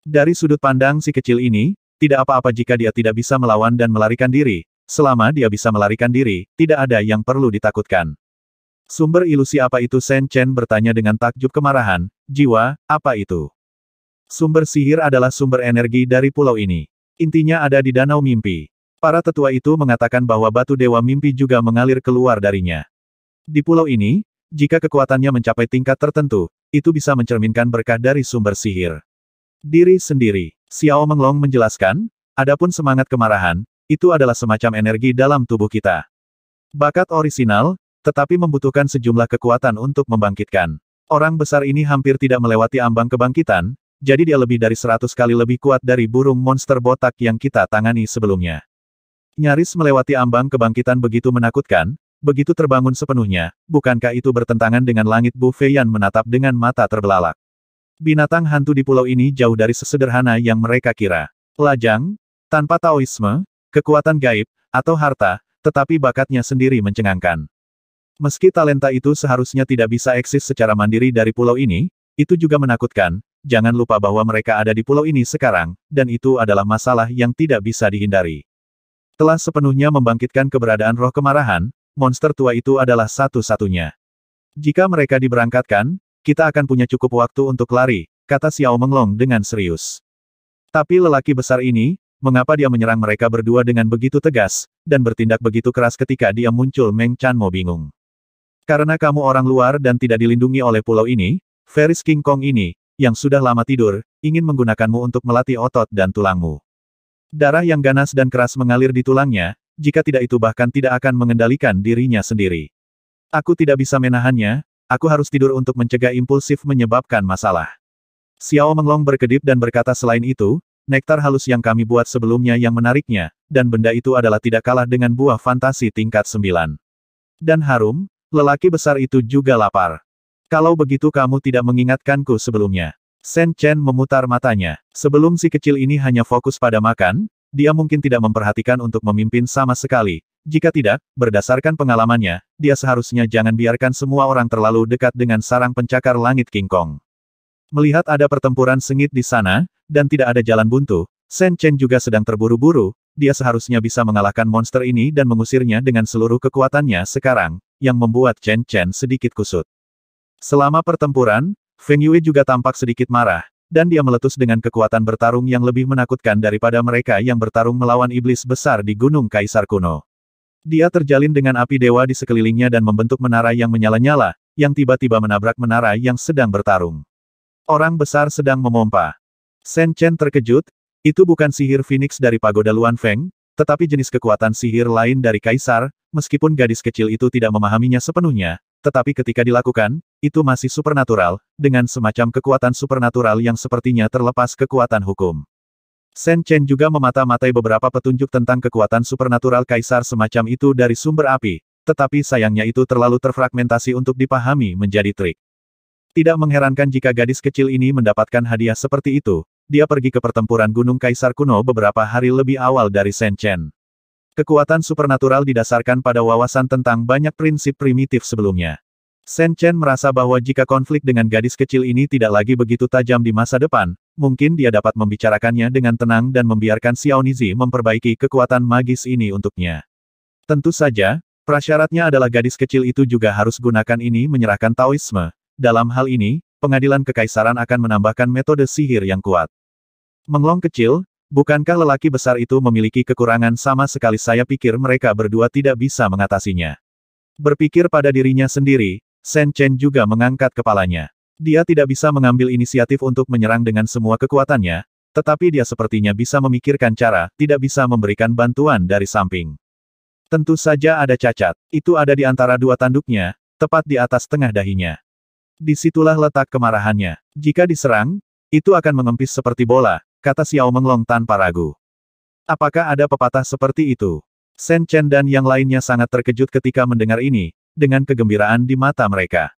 Dari sudut pandang si kecil ini, tidak apa-apa jika dia tidak bisa melawan dan melarikan diri, selama dia bisa melarikan diri, tidak ada yang perlu ditakutkan. Sumber ilusi apa itu Shen Chen bertanya dengan takjub kemarahan, jiwa, apa itu? Sumber sihir adalah sumber energi dari pulau ini. Intinya ada di danau mimpi. Para tetua itu mengatakan bahwa batu dewa mimpi juga mengalir keluar darinya. Di pulau ini, jika kekuatannya mencapai tingkat tertentu, itu bisa mencerminkan berkah dari sumber sihir. Diri sendiri, Xiao Menglong menjelaskan, adapun semangat kemarahan, itu adalah semacam energi dalam tubuh kita. Bakat orisinal, tetapi membutuhkan sejumlah kekuatan untuk membangkitkan. Orang besar ini hampir tidak melewati ambang kebangkitan, jadi dia lebih dari seratus kali lebih kuat dari burung monster botak yang kita tangani sebelumnya. Nyaris melewati ambang kebangkitan begitu menakutkan, begitu terbangun sepenuhnya, bukankah itu bertentangan dengan langit Bu Feiyan menatap dengan mata terbelalak. Binatang hantu di pulau ini jauh dari sesederhana yang mereka kira. Lajang, tanpa taoisme, kekuatan gaib, atau harta, tetapi bakatnya sendiri mencengangkan. Meski talenta itu seharusnya tidak bisa eksis secara mandiri dari pulau ini, itu juga menakutkan, jangan lupa bahwa mereka ada di pulau ini sekarang, dan itu adalah masalah yang tidak bisa dihindari. Telah sepenuhnya membangkitkan keberadaan roh kemarahan, monster tua itu adalah satu-satunya. Jika mereka diberangkatkan, kita akan punya cukup waktu untuk lari, kata Xiao Menglong dengan serius. Tapi lelaki besar ini, mengapa dia menyerang mereka berdua dengan begitu tegas, dan bertindak begitu keras ketika dia muncul Meng Chan Mo bingung. Karena kamu orang luar dan tidak dilindungi oleh pulau ini, Ferris King Kong ini, yang sudah lama tidur, ingin menggunakanmu untuk melatih otot dan tulangmu. Darah yang ganas dan keras mengalir di tulangnya, jika tidak itu bahkan tidak akan mengendalikan dirinya sendiri. Aku tidak bisa menahannya, aku harus tidur untuk mencegah impulsif menyebabkan masalah. Xiao Menglong berkedip dan berkata selain itu, nektar halus yang kami buat sebelumnya yang menariknya, dan benda itu adalah tidak kalah dengan buah fantasi tingkat sembilan. Dan harum, lelaki besar itu juga lapar. Kalau begitu kamu tidak mengingatkanku sebelumnya. Shen Chen memutar matanya. Sebelum si kecil ini hanya fokus pada makan, dia mungkin tidak memperhatikan untuk memimpin sama sekali. Jika tidak, berdasarkan pengalamannya, dia seharusnya jangan biarkan semua orang terlalu dekat dengan sarang pencakar langit King Kong. Melihat ada pertempuran sengit di sana, dan tidak ada jalan buntu, Shen Chen juga sedang terburu-buru, dia seharusnya bisa mengalahkan monster ini dan mengusirnya dengan seluruh kekuatannya sekarang, yang membuat Chen Chen sedikit kusut. Selama pertempuran, Feng Yue juga tampak sedikit marah, dan dia meletus dengan kekuatan bertarung yang lebih menakutkan daripada mereka yang bertarung melawan iblis besar di Gunung Kaisar kuno. Dia terjalin dengan api dewa di sekelilingnya dan membentuk menara yang menyala-nyala, yang tiba-tiba menabrak menara yang sedang bertarung. Orang besar sedang memompa. Shen Chen terkejut, itu bukan sihir Phoenix dari pagoda Luan Feng, tetapi jenis kekuatan sihir lain dari Kaisar, meskipun gadis kecil itu tidak memahaminya sepenuhnya, tetapi ketika dilakukan, itu masih supernatural, dengan semacam kekuatan supernatural yang sepertinya terlepas kekuatan hukum. Shen Chen juga memata-matai beberapa petunjuk tentang kekuatan supernatural kaisar semacam itu dari sumber api, tetapi sayangnya itu terlalu terfragmentasi untuk dipahami menjadi trik. Tidak mengherankan jika gadis kecil ini mendapatkan hadiah seperti itu, dia pergi ke pertempuran Gunung Kaisar kuno beberapa hari lebih awal dari Shen Chen. Kekuatan supernatural didasarkan pada wawasan tentang banyak prinsip primitif sebelumnya. Shen Chen merasa bahwa jika konflik dengan gadis kecil ini tidak lagi begitu tajam di masa depan, mungkin dia dapat membicarakannya dengan tenang dan membiarkan Xiao Nizi memperbaiki kekuatan magis ini untuknya. Tentu saja, prasyaratnya adalah gadis kecil itu juga harus gunakan ini menyerahkan Taoisme. Dalam hal ini, pengadilan kekaisaran akan menambahkan metode sihir yang kuat. Menglong kecil, Bukankah lelaki besar itu memiliki kekurangan sama sekali saya pikir mereka berdua tidak bisa mengatasinya. Berpikir pada dirinya sendiri, Shen Chen juga mengangkat kepalanya. Dia tidak bisa mengambil inisiatif untuk menyerang dengan semua kekuatannya, tetapi dia sepertinya bisa memikirkan cara, tidak bisa memberikan bantuan dari samping. Tentu saja ada cacat, itu ada di antara dua tanduknya, tepat di atas tengah dahinya. Disitulah letak kemarahannya. Jika diserang, itu akan mengempis seperti bola, kata Xiao Menglong tanpa ragu. Apakah ada pepatah seperti itu? Shen Chen dan yang lainnya sangat terkejut ketika mendengar ini, dengan kegembiraan di mata mereka.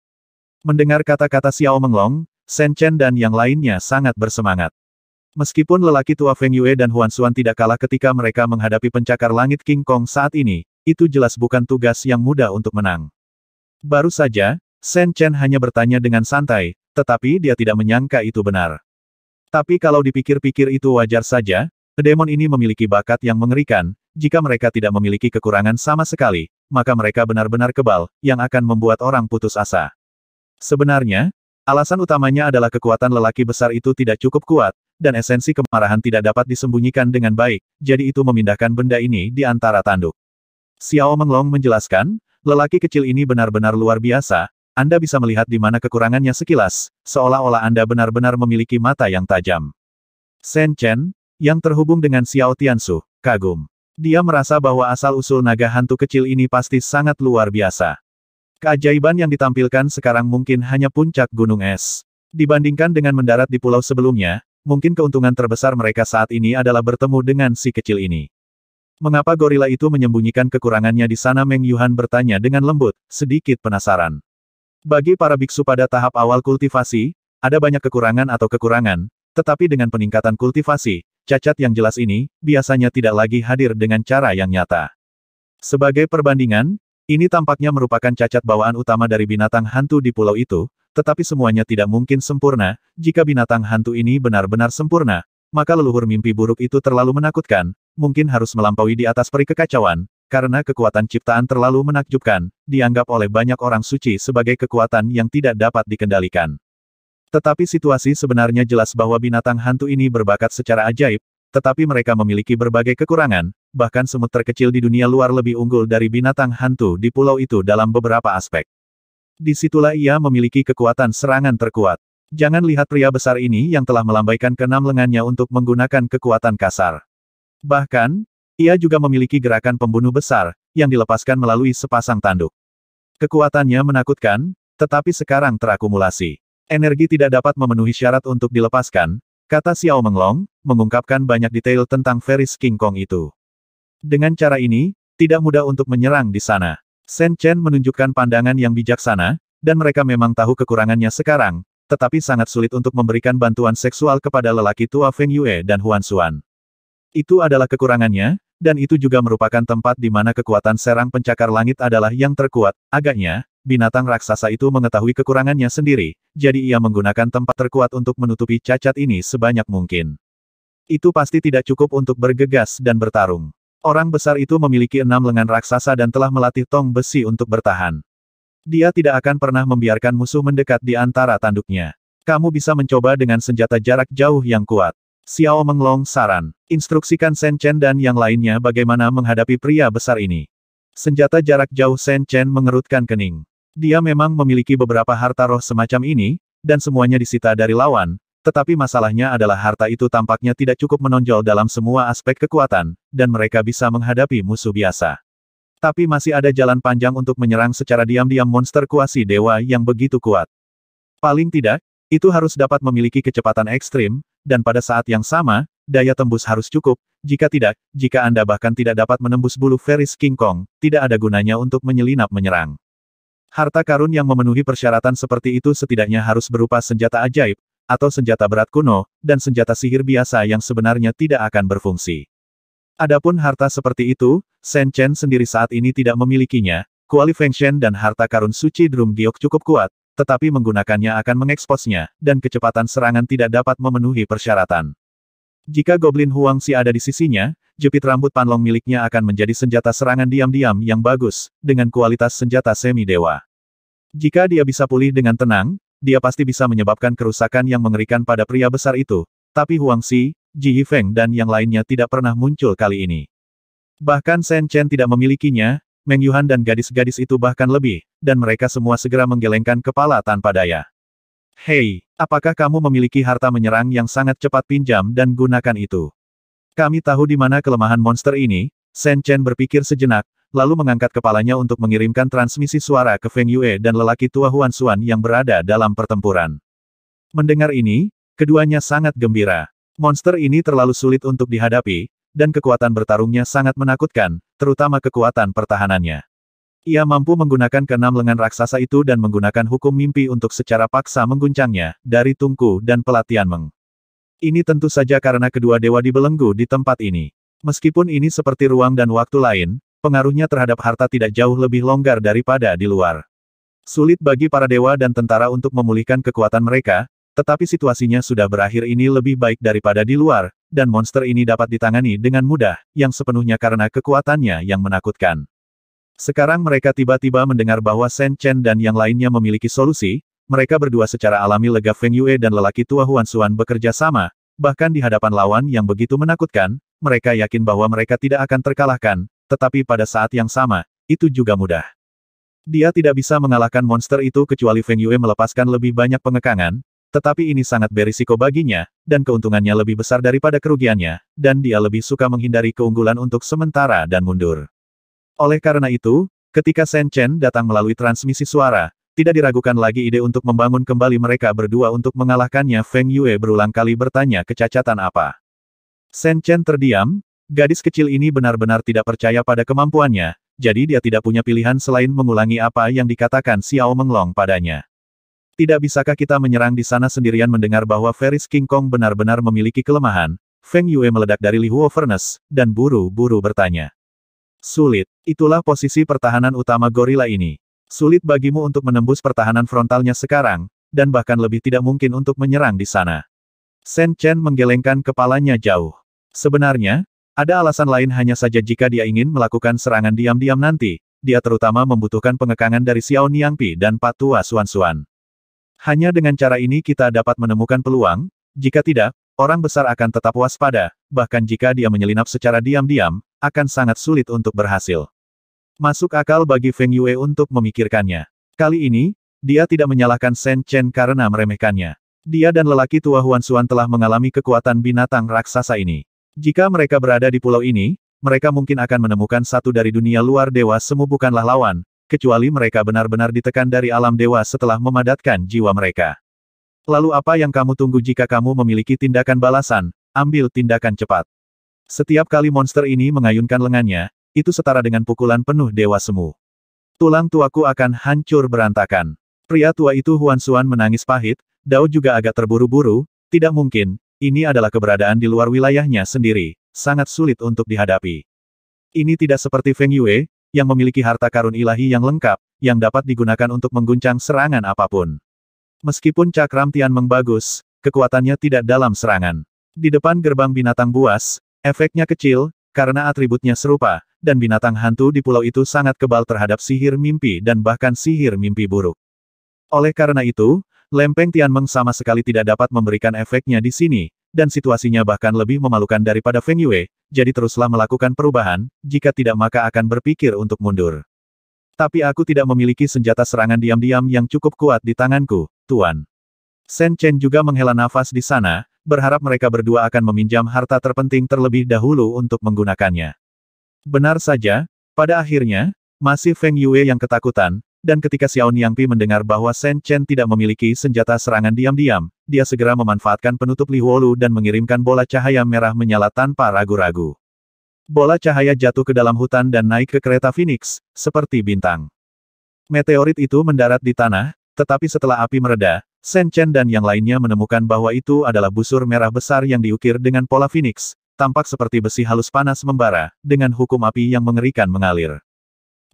Mendengar kata-kata Xiao Menglong, Shen Chen dan yang lainnya sangat bersemangat. Meskipun lelaki tua Feng Yue dan Huan Xuan tidak kalah ketika mereka menghadapi pencakar langit King Kong saat ini, itu jelas bukan tugas yang mudah untuk menang. Baru saja, Shen Chen hanya bertanya dengan santai, tetapi dia tidak menyangka itu benar. Tapi kalau dipikir-pikir itu wajar saja, demon ini memiliki bakat yang mengerikan, jika mereka tidak memiliki kekurangan sama sekali, maka mereka benar-benar kebal, yang akan membuat orang putus asa. Sebenarnya, alasan utamanya adalah kekuatan lelaki besar itu tidak cukup kuat, dan esensi kemarahan tidak dapat disembunyikan dengan baik, jadi itu memindahkan benda ini di antara tanduk. Xiao Menglong menjelaskan, lelaki kecil ini benar-benar luar biasa, anda bisa melihat di mana kekurangannya sekilas, seolah-olah Anda benar-benar memiliki mata yang tajam. Shen Chen, yang terhubung dengan Xiao Tiansu, kagum. Dia merasa bahwa asal-usul naga hantu kecil ini pasti sangat luar biasa. Keajaiban yang ditampilkan sekarang mungkin hanya puncak gunung es. Dibandingkan dengan mendarat di pulau sebelumnya, mungkin keuntungan terbesar mereka saat ini adalah bertemu dengan si kecil ini. Mengapa gorila itu menyembunyikan kekurangannya di sana Meng Yuhan bertanya dengan lembut, sedikit penasaran. Bagi para biksu pada tahap awal kultivasi, ada banyak kekurangan atau kekurangan, tetapi dengan peningkatan kultivasi, cacat yang jelas ini, biasanya tidak lagi hadir dengan cara yang nyata. Sebagai perbandingan, ini tampaknya merupakan cacat bawaan utama dari binatang hantu di pulau itu, tetapi semuanya tidak mungkin sempurna, jika binatang hantu ini benar-benar sempurna, maka leluhur mimpi buruk itu terlalu menakutkan, mungkin harus melampaui di atas peri kekacauan, karena kekuatan ciptaan terlalu menakjubkan, dianggap oleh banyak orang suci sebagai kekuatan yang tidak dapat dikendalikan. Tetapi situasi sebenarnya jelas bahwa binatang hantu ini berbakat secara ajaib, tetapi mereka memiliki berbagai kekurangan, bahkan semut terkecil di dunia luar lebih unggul dari binatang hantu di pulau itu dalam beberapa aspek. Disitulah ia memiliki kekuatan serangan terkuat. Jangan lihat pria besar ini yang telah melambaikan keenam lengannya untuk menggunakan kekuatan kasar. Bahkan, ia juga memiliki gerakan pembunuh besar, yang dilepaskan melalui sepasang tanduk. Kekuatannya menakutkan, tetapi sekarang terakumulasi. Energi tidak dapat memenuhi syarat untuk dilepaskan, kata Xiao Menglong, mengungkapkan banyak detail tentang feris King Kong itu. Dengan cara ini, tidak mudah untuk menyerang di sana. Shen Chen menunjukkan pandangan yang bijaksana, dan mereka memang tahu kekurangannya sekarang, tetapi sangat sulit untuk memberikan bantuan seksual kepada lelaki tua Feng Yue dan Huan Xuan. Itu adalah kekurangannya, dan itu juga merupakan tempat di mana kekuatan serang pencakar langit adalah yang terkuat. Agaknya, binatang raksasa itu mengetahui kekurangannya sendiri, jadi ia menggunakan tempat terkuat untuk menutupi cacat ini sebanyak mungkin. Itu pasti tidak cukup untuk bergegas dan bertarung. Orang besar itu memiliki enam lengan raksasa dan telah melatih tong besi untuk bertahan. Dia tidak akan pernah membiarkan musuh mendekat di antara tanduknya. Kamu bisa mencoba dengan senjata jarak jauh yang kuat. Xiao Menglong saran. Instruksikan Shen Chen dan yang lainnya bagaimana menghadapi pria besar ini. Senjata jarak jauh Shen Chen mengerutkan kening. Dia memang memiliki beberapa harta roh semacam ini, dan semuanya disita dari lawan, tetapi masalahnya adalah harta itu tampaknya tidak cukup menonjol dalam semua aspek kekuatan, dan mereka bisa menghadapi musuh biasa. Tapi masih ada jalan panjang untuk menyerang secara diam-diam monster kuasi dewa yang begitu kuat. Paling tidak, itu harus dapat memiliki kecepatan ekstrim, dan pada saat yang sama, daya tembus harus cukup, jika tidak, jika Anda bahkan tidak dapat menembus bulu Ferris King Kong, tidak ada gunanya untuk menyelinap menyerang. Harta karun yang memenuhi persyaratan seperti itu setidaknya harus berupa senjata ajaib, atau senjata berat kuno, dan senjata sihir biasa yang sebenarnya tidak akan berfungsi. Adapun harta seperti itu, Shen Chen sendiri saat ini tidak memilikinya, Kuali Feng Shen dan harta karun suci Drum Giok cukup kuat, tetapi menggunakannya akan mengeksposnya, dan kecepatan serangan tidak dapat memenuhi persyaratan. Jika Goblin Huang Si ada di sisinya, jepit rambut panlong miliknya akan menjadi senjata serangan diam-diam yang bagus, dengan kualitas senjata semi-dewa. Jika dia bisa pulih dengan tenang, dia pasti bisa menyebabkan kerusakan yang mengerikan pada pria besar itu. Tapi Huang Si. Ji Yifeng dan yang lainnya tidak pernah muncul kali ini. Bahkan Shen Chen tidak memilikinya, Meng Yuhan dan gadis-gadis itu bahkan lebih, dan mereka semua segera menggelengkan kepala tanpa daya. Hei, apakah kamu memiliki harta menyerang yang sangat cepat pinjam dan gunakan itu? Kami tahu di mana kelemahan monster ini, Shen Chen berpikir sejenak, lalu mengangkat kepalanya untuk mengirimkan transmisi suara ke Feng Yue dan lelaki tua Huan Xuan yang berada dalam pertempuran. Mendengar ini, keduanya sangat gembira. Monster ini terlalu sulit untuk dihadapi, dan kekuatan bertarungnya sangat menakutkan, terutama kekuatan pertahanannya. Ia mampu menggunakan keenam lengan raksasa itu dan menggunakan hukum mimpi untuk secara paksa mengguncangnya, dari tungku dan pelatihan meng. Ini tentu saja karena kedua dewa dibelenggu di tempat ini. Meskipun ini seperti ruang dan waktu lain, pengaruhnya terhadap harta tidak jauh lebih longgar daripada di luar. Sulit bagi para dewa dan tentara untuk memulihkan kekuatan mereka, tetapi situasinya sudah berakhir ini lebih baik daripada di luar, dan monster ini dapat ditangani dengan mudah, yang sepenuhnya karena kekuatannya yang menakutkan. Sekarang mereka tiba-tiba mendengar bahwa Shen Chen dan yang lainnya memiliki solusi, mereka berdua secara alami lega Feng Yue dan lelaki tua Huan Xuan bekerja sama, bahkan di hadapan lawan yang begitu menakutkan, mereka yakin bahwa mereka tidak akan terkalahkan, tetapi pada saat yang sama, itu juga mudah. Dia tidak bisa mengalahkan monster itu kecuali Feng Yue melepaskan lebih banyak pengekangan, tetapi ini sangat berisiko baginya, dan keuntungannya lebih besar daripada kerugiannya, dan dia lebih suka menghindari keunggulan untuk sementara dan mundur. Oleh karena itu, ketika Shen Chen datang melalui transmisi suara, tidak diragukan lagi ide untuk membangun kembali mereka berdua untuk mengalahkannya Feng Yue berulang kali bertanya kecacatan apa. Shen Chen terdiam, gadis kecil ini benar-benar tidak percaya pada kemampuannya, jadi dia tidak punya pilihan selain mengulangi apa yang dikatakan Xiao Menglong padanya. Tidak bisakah kita menyerang di sana sendirian mendengar bahwa Ferris King Kong benar-benar memiliki kelemahan? Feng Yue meledak dari Li Huo Furnace, dan buru-buru bertanya. Sulit, itulah posisi pertahanan utama gorila ini. Sulit bagimu untuk menembus pertahanan frontalnya sekarang, dan bahkan lebih tidak mungkin untuk menyerang di sana. Shen Chen menggelengkan kepalanya jauh. Sebenarnya, ada alasan lain hanya saja jika dia ingin melakukan serangan diam-diam nanti, dia terutama membutuhkan pengekangan dari Xiao Niangpi dan Patua Suan Suan. Hanya dengan cara ini kita dapat menemukan peluang, jika tidak, orang besar akan tetap waspada, bahkan jika dia menyelinap secara diam-diam, akan sangat sulit untuk berhasil. Masuk akal bagi Feng Yue untuk memikirkannya. Kali ini, dia tidak menyalahkan Shen Chen karena meremehkannya. Dia dan lelaki tua Huan Xuan telah mengalami kekuatan binatang raksasa ini. Jika mereka berada di pulau ini, mereka mungkin akan menemukan satu dari dunia luar dewa semu bukanlah lawan, kecuali mereka benar-benar ditekan dari alam dewa setelah memadatkan jiwa mereka. Lalu apa yang kamu tunggu jika kamu memiliki tindakan balasan, ambil tindakan cepat. Setiap kali monster ini mengayunkan lengannya, itu setara dengan pukulan penuh dewa semu. Tulang tuaku akan hancur berantakan. Pria tua itu Huan Suan menangis pahit, Dao juga agak terburu-buru, tidak mungkin, ini adalah keberadaan di luar wilayahnya sendiri, sangat sulit untuk dihadapi. Ini tidak seperti Feng Yue, yang memiliki harta karun ilahi yang lengkap, yang dapat digunakan untuk mengguncang serangan apapun. Meskipun cakram Tian bagus, kekuatannya tidak dalam serangan. Di depan gerbang binatang buas, efeknya kecil, karena atributnya serupa, dan binatang hantu di pulau itu sangat kebal terhadap sihir mimpi dan bahkan sihir mimpi buruk. Oleh karena itu, lempeng Tian meng sama sekali tidak dapat memberikan efeknya di sini, dan situasinya bahkan lebih memalukan daripada Feng Yue, jadi teruslah melakukan perubahan, jika tidak maka akan berpikir untuk mundur. Tapi aku tidak memiliki senjata serangan diam-diam yang cukup kuat di tanganku, Tuan. Shen Chen juga menghela nafas di sana, berharap mereka berdua akan meminjam harta terpenting terlebih dahulu untuk menggunakannya. Benar saja, pada akhirnya, masih Feng Yue yang ketakutan, dan ketika Xiao Pi mendengar bahwa Shen Chen tidak memiliki senjata serangan diam-diam, dia segera memanfaatkan penutup Li Huolu dan mengirimkan bola cahaya merah menyala tanpa ragu-ragu. Bola cahaya jatuh ke dalam hutan dan naik ke kereta Phoenix, seperti bintang. Meteorit itu mendarat di tanah, tetapi setelah api mereda, Shen Chen dan yang lainnya menemukan bahwa itu adalah busur merah besar yang diukir dengan pola Phoenix, tampak seperti besi halus panas membara, dengan hukum api yang mengerikan mengalir.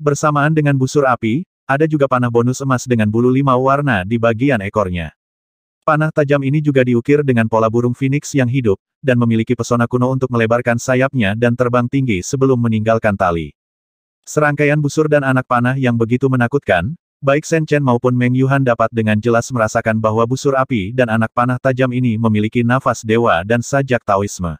Bersamaan dengan busur api, ada juga panah bonus emas dengan bulu lima warna di bagian ekornya. Panah tajam ini juga diukir dengan pola burung phoenix yang hidup, dan memiliki pesona kuno untuk melebarkan sayapnya dan terbang tinggi sebelum meninggalkan tali. Serangkaian busur dan anak panah yang begitu menakutkan, baik Shen Chen maupun Meng Yuhan dapat dengan jelas merasakan bahwa busur api dan anak panah tajam ini memiliki nafas dewa dan sajak Taoisme.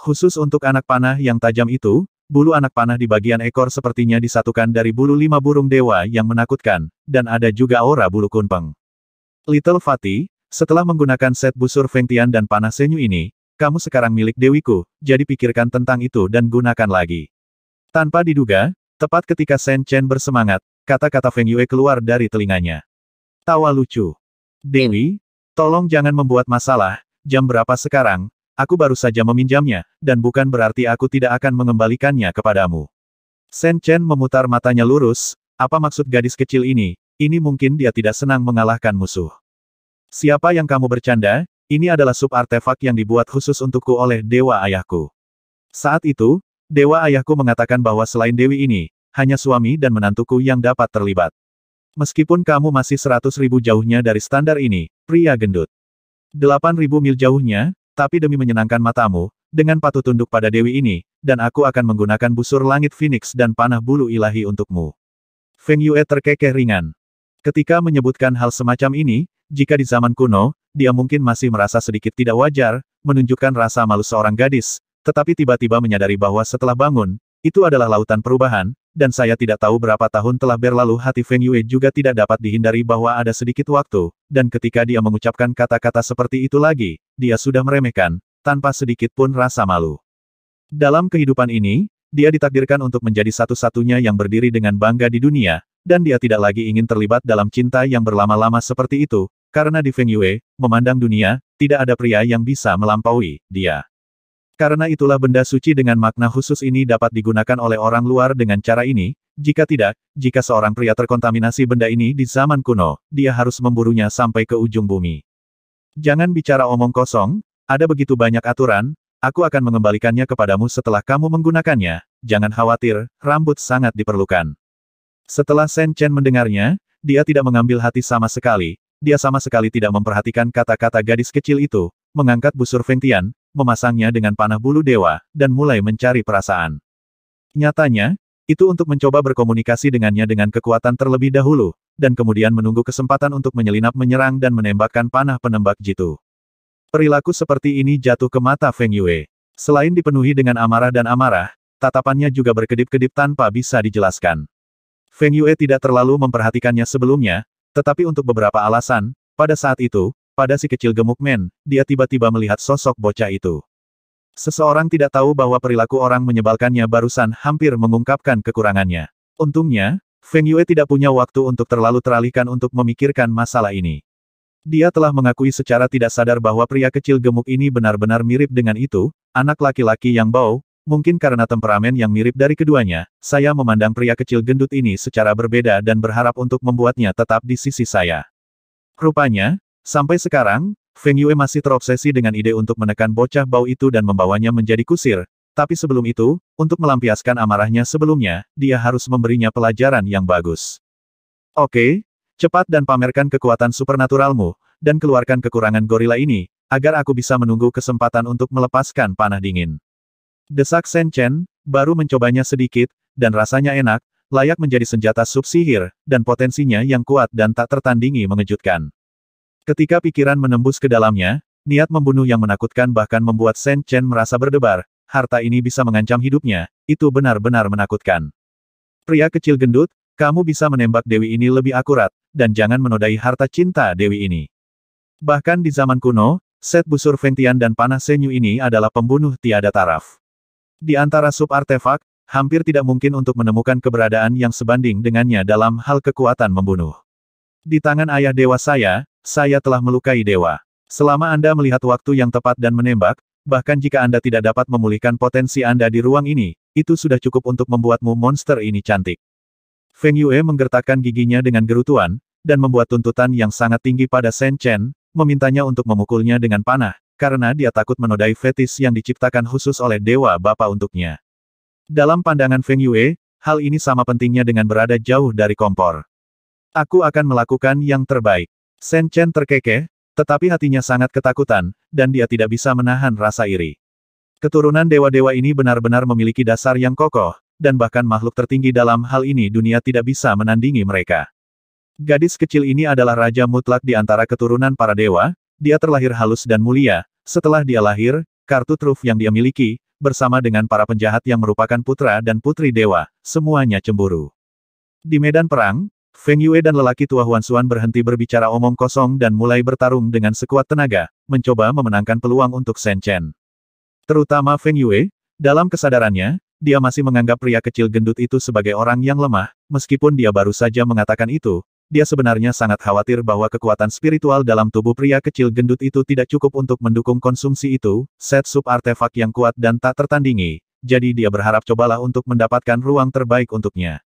Khusus untuk anak panah yang tajam itu, bulu anak panah di bagian ekor sepertinya disatukan dari bulu lima burung dewa yang menakutkan, dan ada juga aura bulu kunpeng. Little Fatih, setelah menggunakan set busur Fengtian dan panah Senyu ini, kamu sekarang milik dewiku, jadi pikirkan tentang itu dan gunakan lagi. Tanpa diduga, tepat ketika Shen Chen bersemangat, kata-kata Feng Yue keluar dari telinganya. Tawa lucu. Dewi, tolong jangan membuat masalah, jam berapa sekarang, Aku baru saja meminjamnya, dan bukan berarti aku tidak akan mengembalikannya kepadamu. Shen Chen memutar matanya lurus, apa maksud gadis kecil ini, ini mungkin dia tidak senang mengalahkan musuh. Siapa yang kamu bercanda, ini adalah sub artefak yang dibuat khusus untukku oleh dewa ayahku. Saat itu, dewa ayahku mengatakan bahwa selain dewi ini, hanya suami dan menantuku yang dapat terlibat. Meskipun kamu masih seratus ribu jauhnya dari standar ini, pria gendut. Delapan ribu mil jauhnya, tapi demi menyenangkan matamu, dengan patuh tunduk pada dewi ini, dan aku akan menggunakan busur langit Phoenix dan panah bulu ilahi untukmu. Feng Yue terkekeh ringan. Ketika menyebutkan hal semacam ini, jika di zaman kuno, dia mungkin masih merasa sedikit tidak wajar, menunjukkan rasa malu seorang gadis, tetapi tiba-tiba menyadari bahwa setelah bangun, itu adalah lautan perubahan, dan saya tidak tahu berapa tahun telah berlalu hati Feng Yue juga tidak dapat dihindari bahwa ada sedikit waktu, dan ketika dia mengucapkan kata-kata seperti itu lagi, dia sudah meremehkan, tanpa sedikit pun rasa malu. Dalam kehidupan ini, dia ditakdirkan untuk menjadi satu-satunya yang berdiri dengan bangga di dunia, dan dia tidak lagi ingin terlibat dalam cinta yang berlama-lama seperti itu, karena di Feng Yue, memandang dunia, tidak ada pria yang bisa melampaui dia. Karena itulah benda suci dengan makna khusus ini dapat digunakan oleh orang luar dengan cara ini, jika tidak, jika seorang pria terkontaminasi benda ini di zaman kuno, dia harus memburunya sampai ke ujung bumi. Jangan bicara omong kosong, ada begitu banyak aturan, aku akan mengembalikannya kepadamu setelah kamu menggunakannya, jangan khawatir, rambut sangat diperlukan. Setelah Shen Chen mendengarnya, dia tidak mengambil hati sama sekali, dia sama sekali tidak memperhatikan kata-kata gadis kecil itu, mengangkat busur Feng Tian, memasangnya dengan panah bulu dewa, dan mulai mencari perasaan. Nyatanya, itu untuk mencoba berkomunikasi dengannya dengan kekuatan terlebih dahulu, dan kemudian menunggu kesempatan untuk menyelinap menyerang dan menembakkan panah penembak jitu. Perilaku seperti ini jatuh ke mata Feng Yue. Selain dipenuhi dengan amarah dan amarah, tatapannya juga berkedip-kedip tanpa bisa dijelaskan. Feng Yue tidak terlalu memperhatikannya sebelumnya, tetapi untuk beberapa alasan, pada saat itu, pada si kecil gemuk men, dia tiba-tiba melihat sosok bocah itu. Seseorang tidak tahu bahwa perilaku orang menyebalkannya barusan hampir mengungkapkan kekurangannya. Untungnya, Feng Yue tidak punya waktu untuk terlalu teralihkan untuk memikirkan masalah ini. Dia telah mengakui secara tidak sadar bahwa pria kecil gemuk ini benar-benar mirip dengan itu, anak laki-laki yang bau, mungkin karena temperamen yang mirip dari keduanya, saya memandang pria kecil gendut ini secara berbeda dan berharap untuk membuatnya tetap di sisi saya. Rupanya, Sampai sekarang, Feng Yue masih terobsesi dengan ide untuk menekan bocah bau itu dan membawanya menjadi kusir, tapi sebelum itu, untuk melampiaskan amarahnya sebelumnya, dia harus memberinya pelajaran yang bagus. Oke, cepat dan pamerkan kekuatan supernaturalmu, dan keluarkan kekurangan gorila ini, agar aku bisa menunggu kesempatan untuk melepaskan panah dingin. Desak Shen Chen, baru mencobanya sedikit, dan rasanya enak, layak menjadi senjata subsihir dan potensinya yang kuat dan tak tertandingi mengejutkan. Ketika pikiran menembus ke dalamnya, niat membunuh yang menakutkan bahkan membuat Shen Chen merasa berdebar, harta ini bisa mengancam hidupnya, itu benar-benar menakutkan. Pria kecil gendut, kamu bisa menembak dewi ini lebih akurat, dan jangan menodai harta cinta dewi ini. Bahkan di zaman kuno, set busur Ventian dan panah Senyu ini adalah pembunuh tiada taraf. Di antara sub artefak, hampir tidak mungkin untuk menemukan keberadaan yang sebanding dengannya dalam hal kekuatan membunuh. Di tangan ayah dewa saya, saya telah melukai dewa. Selama Anda melihat waktu yang tepat dan menembak, bahkan jika Anda tidak dapat memulihkan potensi Anda di ruang ini, itu sudah cukup untuk membuatmu monster ini cantik. Feng Yue menggertakkan giginya dengan gerutuan, dan membuat tuntutan yang sangat tinggi pada Shen Chen, memintanya untuk memukulnya dengan panah, karena dia takut menodai fetis yang diciptakan khusus oleh Dewa Bapa untuknya. Dalam pandangan Feng Yue, hal ini sama pentingnya dengan berada jauh dari kompor. Aku akan melakukan yang terbaik. Shen Chen terkekeh, tetapi hatinya sangat ketakutan, dan dia tidak bisa menahan rasa iri. Keturunan dewa-dewa ini benar-benar memiliki dasar yang kokoh, dan bahkan makhluk tertinggi dalam hal ini dunia tidak bisa menandingi mereka. Gadis kecil ini adalah raja mutlak di antara keturunan para dewa, dia terlahir halus dan mulia, setelah dia lahir, kartu truf yang dia miliki, bersama dengan para penjahat yang merupakan putra dan putri dewa, semuanya cemburu. Di medan perang, Feng Yue dan lelaki tua Huan Xuan berhenti berbicara omong kosong dan mulai bertarung dengan sekuat tenaga, mencoba memenangkan peluang untuk Shen Chen. Terutama Feng Yue, dalam kesadarannya, dia masih menganggap pria kecil gendut itu sebagai orang yang lemah, meskipun dia baru saja mengatakan itu, dia sebenarnya sangat khawatir bahwa kekuatan spiritual dalam tubuh pria kecil gendut itu tidak cukup untuk mendukung konsumsi itu, set sub artefak yang kuat dan tak tertandingi, jadi dia berharap cobalah untuk mendapatkan ruang terbaik untuknya.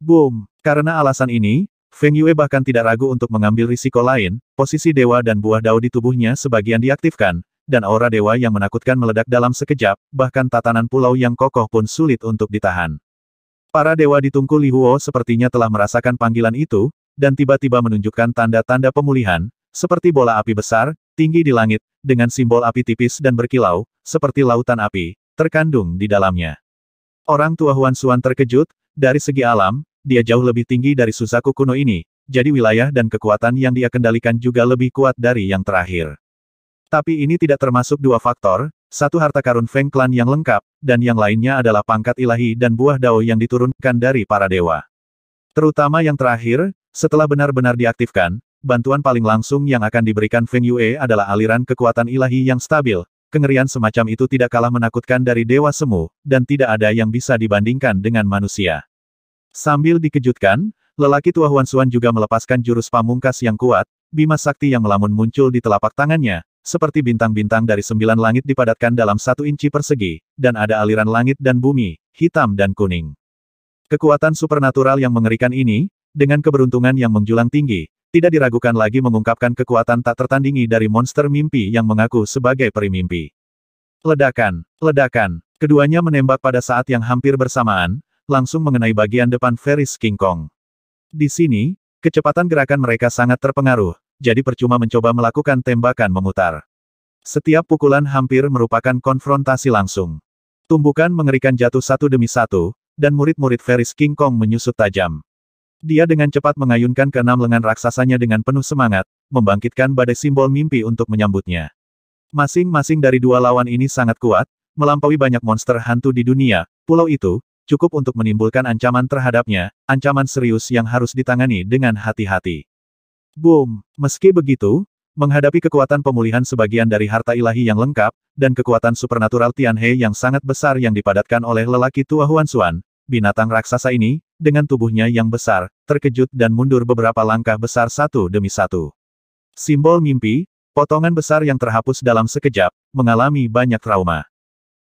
Boom! Karena alasan ini, Feng Yue bahkan tidak ragu untuk mengambil risiko lain, posisi dewa dan buah dao di tubuhnya sebagian diaktifkan, dan aura dewa yang menakutkan meledak dalam sekejap, bahkan tatanan pulau yang kokoh pun sulit untuk ditahan. Para dewa di Tungku Huo sepertinya telah merasakan panggilan itu, dan tiba-tiba menunjukkan tanda-tanda pemulihan, seperti bola api besar, tinggi di langit, dengan simbol api tipis dan berkilau, seperti lautan api, terkandung di dalamnya. Orang tua Huan Suan terkejut, dari segi alam, dia jauh lebih tinggi dari Suzaku kuno ini, jadi wilayah dan kekuatan yang dia kendalikan juga lebih kuat dari yang terakhir. Tapi ini tidak termasuk dua faktor, satu harta karun Feng Clan yang lengkap, dan yang lainnya adalah pangkat ilahi dan buah dao yang diturunkan dari para dewa. Terutama yang terakhir, setelah benar-benar diaktifkan, bantuan paling langsung yang akan diberikan Feng Yue adalah aliran kekuatan ilahi yang stabil, kengerian semacam itu tidak kalah menakutkan dari dewa semu, dan tidak ada yang bisa dibandingkan dengan manusia. Sambil dikejutkan, lelaki tua Huan Xuan juga melepaskan jurus pamungkas yang kuat, bima sakti yang melamun muncul di telapak tangannya, seperti bintang-bintang dari sembilan langit dipadatkan dalam satu inci persegi, dan ada aliran langit dan bumi, hitam dan kuning. Kekuatan supernatural yang mengerikan ini, dengan keberuntungan yang menjulang tinggi, tidak diragukan lagi mengungkapkan kekuatan tak tertandingi dari monster mimpi yang mengaku sebagai perimimpi. Ledakan, ledakan, keduanya menembak pada saat yang hampir bersamaan, langsung mengenai bagian depan Ferris King Kong. Di sini, kecepatan gerakan mereka sangat terpengaruh, jadi percuma mencoba melakukan tembakan memutar. Setiap pukulan hampir merupakan konfrontasi langsung. Tumbukan mengerikan jatuh satu demi satu, dan murid-murid Ferris King Kong menyusut tajam. Dia dengan cepat mengayunkan keenam lengan raksasanya dengan penuh semangat, membangkitkan badai simbol mimpi untuk menyambutnya. Masing-masing dari dua lawan ini sangat kuat, melampaui banyak monster hantu di dunia, pulau itu, cukup untuk menimbulkan ancaman terhadapnya, ancaman serius yang harus ditangani dengan hati-hati. Boom! Meski begitu, menghadapi kekuatan pemulihan sebagian dari harta ilahi yang lengkap, dan kekuatan supernatural Tianhe yang sangat besar yang dipadatkan oleh lelaki tua Huan Xuan, binatang raksasa ini, dengan tubuhnya yang besar, terkejut dan mundur beberapa langkah besar satu demi satu. Simbol mimpi, potongan besar yang terhapus dalam sekejap, mengalami banyak trauma.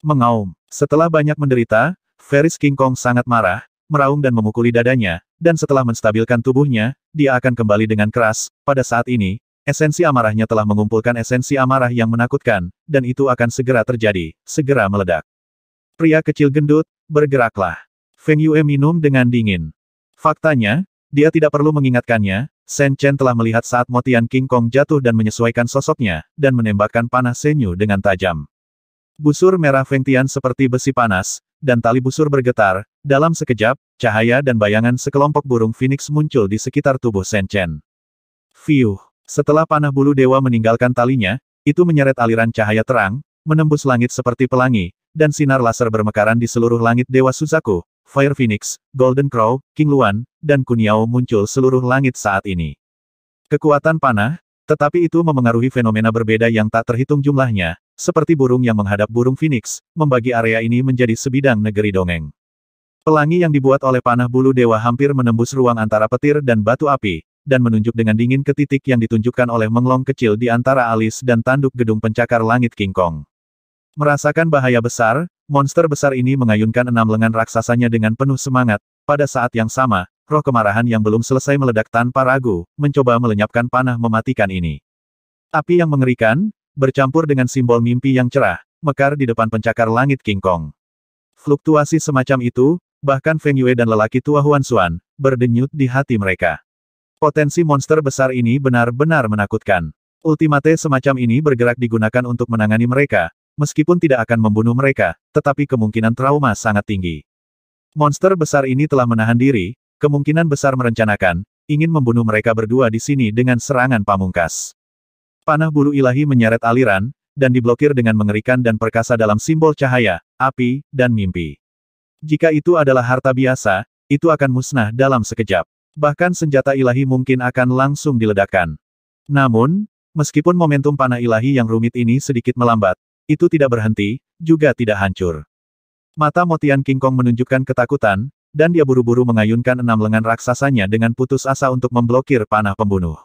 Mengaum. Setelah banyak menderita, Ferris King Kong sangat marah, meraung dan memukuli dadanya, dan setelah menstabilkan tubuhnya, dia akan kembali dengan keras. Pada saat ini, esensi amarahnya telah mengumpulkan esensi amarah yang menakutkan, dan itu akan segera terjadi, segera meledak. Pria kecil gendut, bergeraklah. Feng Yue minum dengan dingin. Faktanya, dia tidak perlu mengingatkannya, Shen Chen telah melihat saat Motian King Kong jatuh dan menyesuaikan sosoknya, dan menembakkan panah Senyu dengan tajam. Busur merah Fengtian seperti besi panas, dan tali busur bergetar, dalam sekejap, cahaya dan bayangan sekelompok burung phoenix muncul di sekitar tubuh Shen Chen. Fiuh! Setelah panah bulu dewa meninggalkan talinya, itu menyeret aliran cahaya terang, menembus langit seperti pelangi, dan sinar laser bermekaran di seluruh langit Dewa Suzaku, Fire Phoenix, Golden Crow, King Luan, dan Kuniao muncul seluruh langit saat ini. Kekuatan panah, tetapi itu memengaruhi fenomena berbeda yang tak terhitung jumlahnya, seperti burung yang menghadap burung phoenix, membagi area ini menjadi sebidang negeri dongeng. Pelangi yang dibuat oleh panah bulu dewa hampir menembus ruang antara petir dan batu api, dan menunjuk dengan dingin ke titik yang ditunjukkan oleh menglong kecil di antara alis dan tanduk gedung pencakar langit King Kong. Merasakan bahaya besar, monster besar ini mengayunkan enam lengan raksasanya dengan penuh semangat, pada saat yang sama, roh kemarahan yang belum selesai meledak tanpa ragu, mencoba melenyapkan panah mematikan ini. Api yang mengerikan, bercampur dengan simbol mimpi yang cerah, mekar di depan pencakar langit King Kong. Fluktuasi semacam itu, bahkan Feng Yue dan lelaki tua Huan Xuan, berdenyut di hati mereka. Potensi monster besar ini benar-benar menakutkan. Ultimate semacam ini bergerak digunakan untuk menangani mereka, meskipun tidak akan membunuh mereka, tetapi kemungkinan trauma sangat tinggi. Monster besar ini telah menahan diri, Kemungkinan besar merencanakan, ingin membunuh mereka berdua di sini dengan serangan pamungkas. Panah bulu ilahi menyeret aliran, dan diblokir dengan mengerikan dan perkasa dalam simbol cahaya, api, dan mimpi. Jika itu adalah harta biasa, itu akan musnah dalam sekejap. Bahkan senjata ilahi mungkin akan langsung diledakkan. Namun, meskipun momentum panah ilahi yang rumit ini sedikit melambat, itu tidak berhenti, juga tidak hancur. Mata Motian King Kong menunjukkan ketakutan, dan dia buru-buru mengayunkan enam lengan raksasanya dengan putus asa untuk memblokir panah pembunuh.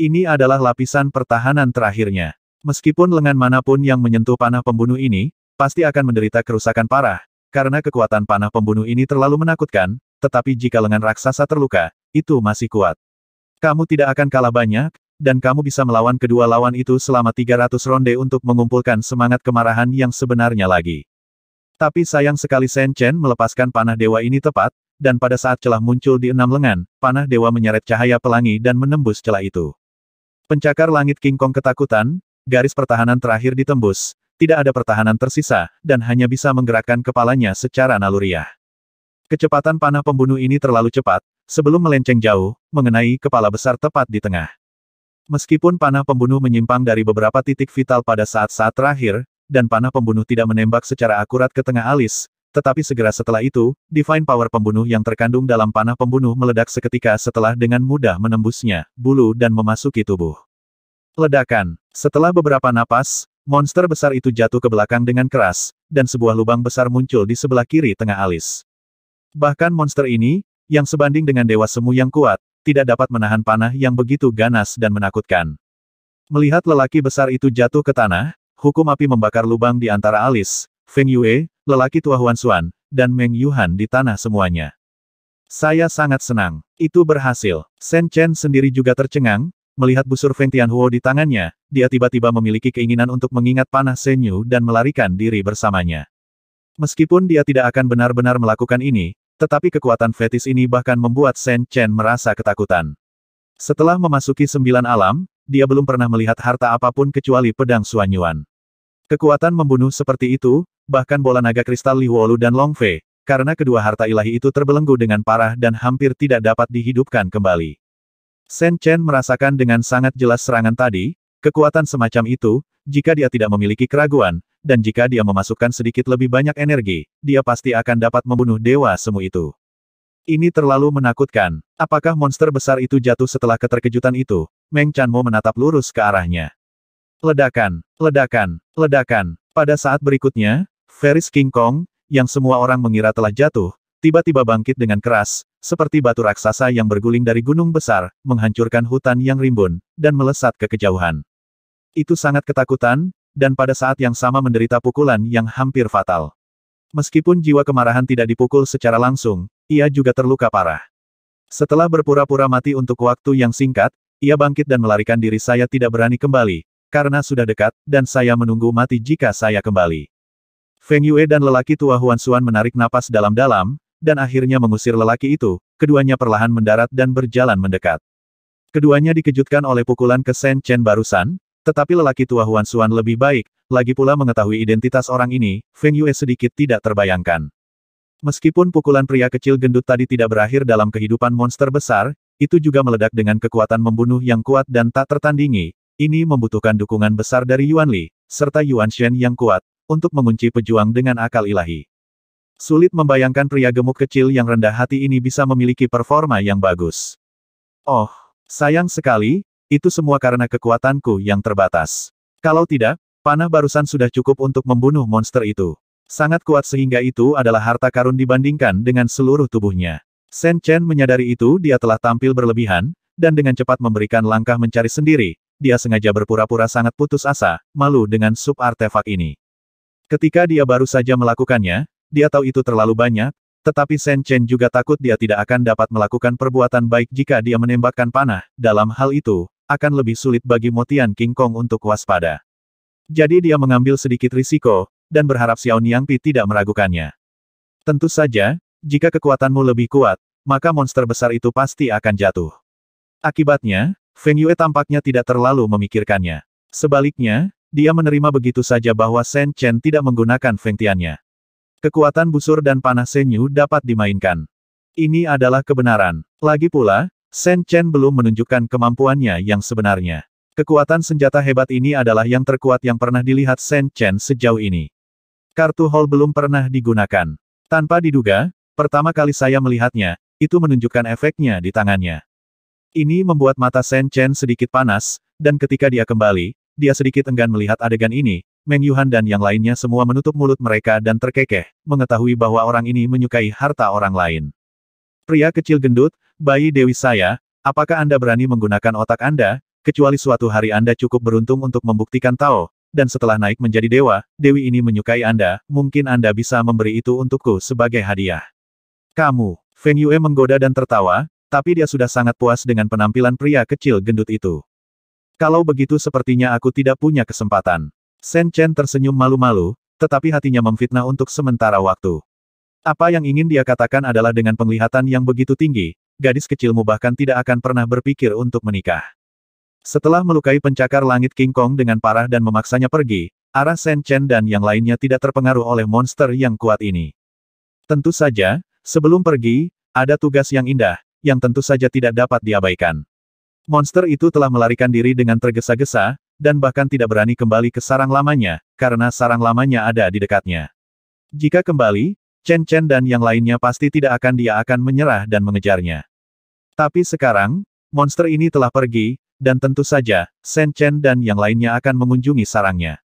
Ini adalah lapisan pertahanan terakhirnya. Meskipun lengan manapun yang menyentuh panah pembunuh ini, pasti akan menderita kerusakan parah, karena kekuatan panah pembunuh ini terlalu menakutkan, tetapi jika lengan raksasa terluka, itu masih kuat. Kamu tidak akan kalah banyak, dan kamu bisa melawan kedua lawan itu selama 300 ronde untuk mengumpulkan semangat kemarahan yang sebenarnya lagi. Tapi sayang sekali Shen Chen melepaskan panah dewa ini tepat, dan pada saat celah muncul di enam lengan, panah dewa menyeret cahaya pelangi dan menembus celah itu. Pencakar langit King Kong ketakutan, garis pertahanan terakhir ditembus, tidak ada pertahanan tersisa, dan hanya bisa menggerakkan kepalanya secara naluriah. Kecepatan panah pembunuh ini terlalu cepat, sebelum melenceng jauh, mengenai kepala besar tepat di tengah. Meskipun panah pembunuh menyimpang dari beberapa titik vital pada saat-saat terakhir, dan panah pembunuh tidak menembak secara akurat ke tengah alis, tetapi segera setelah itu, Divine Power pembunuh yang terkandung dalam panah pembunuh meledak seketika setelah dengan mudah menembusnya, bulu dan memasuki tubuh. Ledakan. Setelah beberapa napas, monster besar itu jatuh ke belakang dengan keras, dan sebuah lubang besar muncul di sebelah kiri tengah alis. Bahkan monster ini, yang sebanding dengan Dewa Semu yang kuat, tidak dapat menahan panah yang begitu ganas dan menakutkan. Melihat lelaki besar itu jatuh ke tanah, hukum api membakar lubang di antara alis, Feng Yue, lelaki tua Huan Xuan, dan Meng Yuhan di tanah semuanya. Saya sangat senang. Itu berhasil. Shen Chen sendiri juga tercengang, melihat busur Feng Tianhuo di tangannya, dia tiba-tiba memiliki keinginan untuk mengingat panah Yu dan melarikan diri bersamanya. Meskipun dia tidak akan benar-benar melakukan ini, tetapi kekuatan fetis ini bahkan membuat Shen Chen merasa ketakutan. Setelah memasuki sembilan alam, dia belum pernah melihat harta apapun kecuali pedang Suanyuan. Kekuatan membunuh seperti itu, bahkan bola naga kristal Li Huolu dan Long Fei, karena kedua harta ilahi itu terbelenggu dengan parah dan hampir tidak dapat dihidupkan kembali. Shen Chen merasakan dengan sangat jelas serangan tadi, kekuatan semacam itu, jika dia tidak memiliki keraguan, dan jika dia memasukkan sedikit lebih banyak energi, dia pasti akan dapat membunuh dewa semu itu. Ini terlalu menakutkan. Apakah monster besar itu jatuh setelah keterkejutan itu? Meng Mo menatap lurus ke arahnya. Ledakan, ledakan, ledakan. Pada saat berikutnya, Ferris King Kong, yang semua orang mengira telah jatuh, tiba-tiba bangkit dengan keras, seperti batu raksasa yang berguling dari gunung besar, menghancurkan hutan yang rimbun, dan melesat ke kejauhan. Itu sangat ketakutan, dan pada saat yang sama menderita pukulan yang hampir fatal. Meskipun jiwa kemarahan tidak dipukul secara langsung, ia juga terluka parah. Setelah berpura-pura mati untuk waktu yang singkat, ia bangkit dan melarikan diri saya tidak berani kembali, karena sudah dekat, dan saya menunggu mati jika saya kembali. Feng Yue dan lelaki tua Huan Xuan menarik napas dalam-dalam, dan akhirnya mengusir lelaki itu, keduanya perlahan mendarat dan berjalan mendekat. Keduanya dikejutkan oleh pukulan ke Shen Chen barusan, tetapi lelaki tua Huan Xuan lebih baik, lagi pula mengetahui identitas orang ini, Feng Yue sedikit tidak terbayangkan. Meskipun pukulan pria kecil gendut tadi tidak berakhir dalam kehidupan monster besar, itu juga meledak dengan kekuatan membunuh yang kuat dan tak tertandingi, ini membutuhkan dukungan besar dari Yuan Li, serta Yuan Shen yang kuat, untuk mengunci pejuang dengan akal ilahi. Sulit membayangkan pria gemuk kecil yang rendah hati ini bisa memiliki performa yang bagus. Oh, sayang sekali, itu semua karena kekuatanku yang terbatas. Kalau tidak, panah barusan sudah cukup untuk membunuh monster itu. Sangat kuat sehingga itu adalah harta karun dibandingkan dengan seluruh tubuhnya. Shen Chen menyadari itu dia telah tampil berlebihan, dan dengan cepat memberikan langkah mencari sendiri, dia sengaja berpura-pura sangat putus asa, malu dengan sub artefak ini. Ketika dia baru saja melakukannya, dia tahu itu terlalu banyak, tetapi Shen Chen juga takut dia tidak akan dapat melakukan perbuatan baik jika dia menembakkan panah, dalam hal itu, akan lebih sulit bagi Motian King Kong untuk waspada. Jadi dia mengambil sedikit risiko, dan berharap Xiao Niang Pi tidak meragukannya. Tentu saja, jika kekuatanmu lebih kuat, maka monster besar itu pasti akan jatuh. Akibatnya, Feng Yue tampaknya tidak terlalu memikirkannya. Sebaliknya, dia menerima begitu saja bahwa Shen Chen tidak menggunakan Feng Tiannya. Kekuatan busur dan panah Yu dapat dimainkan. Ini adalah kebenaran. Lagi pula, Shen Chen belum menunjukkan kemampuannya yang sebenarnya. Kekuatan senjata hebat ini adalah yang terkuat yang pernah dilihat Shen Chen sejauh ini. Kartu hall belum pernah digunakan. Tanpa diduga, pertama kali saya melihatnya, itu menunjukkan efeknya di tangannya. Ini membuat mata Shen Chen sedikit panas, dan ketika dia kembali, dia sedikit enggan melihat adegan ini, Meng Yuhan dan yang lainnya semua menutup mulut mereka dan terkekeh, mengetahui bahwa orang ini menyukai harta orang lain. Pria kecil gendut, bayi Dewi saya, apakah Anda berani menggunakan otak Anda, kecuali suatu hari Anda cukup beruntung untuk membuktikan Tao, dan setelah naik menjadi dewa, Dewi ini menyukai Anda, mungkin Anda bisa memberi itu untukku sebagai hadiah. Kamu, Feng Yue menggoda dan tertawa, tapi dia sudah sangat puas dengan penampilan pria kecil gendut itu. Kalau begitu sepertinya aku tidak punya kesempatan. Sen Chen tersenyum malu-malu, tetapi hatinya memfitnah untuk sementara waktu. Apa yang ingin dia katakan adalah dengan penglihatan yang begitu tinggi, gadis kecilmu bahkan tidak akan pernah berpikir untuk menikah. Setelah melukai pencakar langit King Kong dengan parah dan memaksanya pergi, arah Sen Chen dan yang lainnya tidak terpengaruh oleh monster yang kuat ini. Tentu saja, sebelum pergi, ada tugas yang indah, yang tentu saja tidak dapat diabaikan. Monster itu telah melarikan diri dengan tergesa-gesa, dan bahkan tidak berani kembali ke sarang lamanya, karena sarang lamanya ada di dekatnya. Jika kembali, Chen Chen dan yang lainnya pasti tidak akan dia akan menyerah dan mengejarnya. Tapi sekarang, monster ini telah pergi, dan tentu saja, Shen Chen dan yang lainnya akan mengunjungi sarangnya.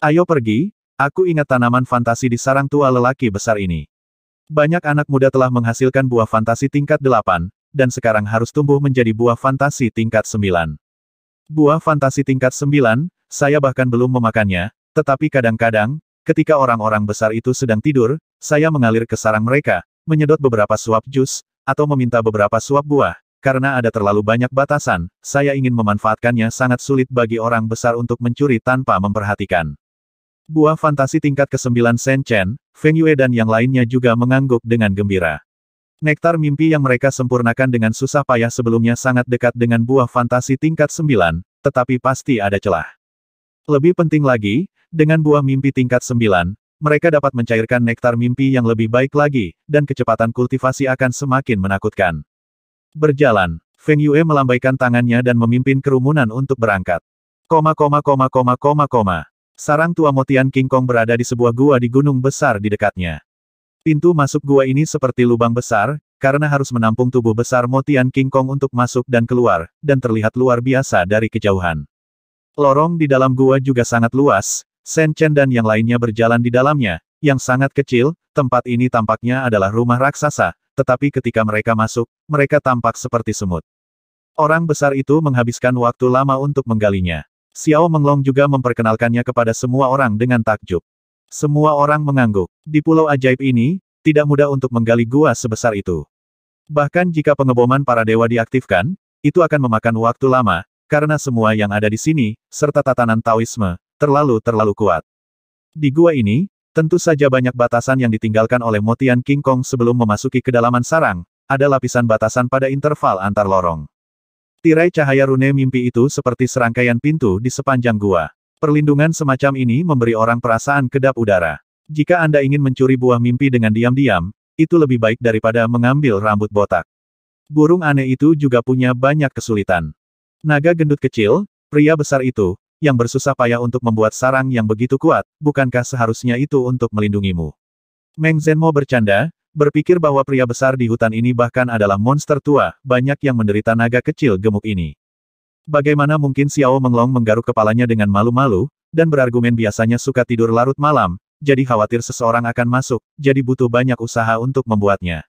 Ayo pergi, aku ingat tanaman fantasi di sarang tua lelaki besar ini. Banyak anak muda telah menghasilkan buah fantasi tingkat 8, dan sekarang harus tumbuh menjadi buah fantasi tingkat 9. Buah fantasi tingkat 9, saya bahkan belum memakannya, tetapi kadang-kadang, ketika orang-orang besar itu sedang tidur, saya mengalir ke sarang mereka, menyedot beberapa suap jus, atau meminta beberapa suap buah, karena ada terlalu banyak batasan, saya ingin memanfaatkannya sangat sulit bagi orang besar untuk mencuri tanpa memperhatikan. Buah fantasi tingkat ke-9 Sen Chen, Feng Yue dan yang lainnya juga mengangguk dengan gembira. Nektar mimpi yang mereka sempurnakan dengan susah payah sebelumnya sangat dekat dengan buah fantasi tingkat 9, tetapi pasti ada celah. Lebih penting lagi, dengan buah mimpi tingkat 9, mereka dapat mencairkan nektar mimpi yang lebih baik lagi, dan kecepatan kultivasi akan semakin menakutkan. Berjalan, Feng Yue melambaikan tangannya dan memimpin kerumunan untuk berangkat. Koma koma koma koma koma koma. Sarang tua Motian King Kong berada di sebuah gua di gunung besar di dekatnya. Pintu masuk gua ini seperti lubang besar, karena harus menampung tubuh besar Motian King Kong untuk masuk dan keluar, dan terlihat luar biasa dari kejauhan. Lorong di dalam gua juga sangat luas, Sen Chen dan yang lainnya berjalan di dalamnya, yang sangat kecil, tempat ini tampaknya adalah rumah raksasa, tetapi ketika mereka masuk, mereka tampak seperti semut. Orang besar itu menghabiskan waktu lama untuk menggalinya. Xiao Menglong juga memperkenalkannya kepada semua orang dengan takjub. Semua orang mengangguk. Di pulau ajaib ini, tidak mudah untuk menggali gua sebesar itu. Bahkan jika pengeboman para dewa diaktifkan, itu akan memakan waktu lama, karena semua yang ada di sini, serta tatanan Taoisme, terlalu-terlalu kuat. Di gua ini, tentu saja banyak batasan yang ditinggalkan oleh Motian King Kong sebelum memasuki kedalaman sarang, ada lapisan batasan pada interval antar lorong. Tirai cahaya rune mimpi itu seperti serangkaian pintu di sepanjang gua. Perlindungan semacam ini memberi orang perasaan kedap udara. Jika Anda ingin mencuri buah mimpi dengan diam-diam, itu lebih baik daripada mengambil rambut botak. Burung aneh itu juga punya banyak kesulitan. Naga gendut kecil, pria besar itu, yang bersusah payah untuk membuat sarang yang begitu kuat, bukankah seharusnya itu untuk melindungimu? Meng Zhenmo bercanda, berpikir bahwa pria besar di hutan ini bahkan adalah monster tua, banyak yang menderita naga kecil gemuk ini. Bagaimana mungkin Xiao Menglong menggaruk kepalanya dengan malu-malu, dan berargumen biasanya suka tidur larut malam, jadi khawatir seseorang akan masuk, jadi butuh banyak usaha untuk membuatnya.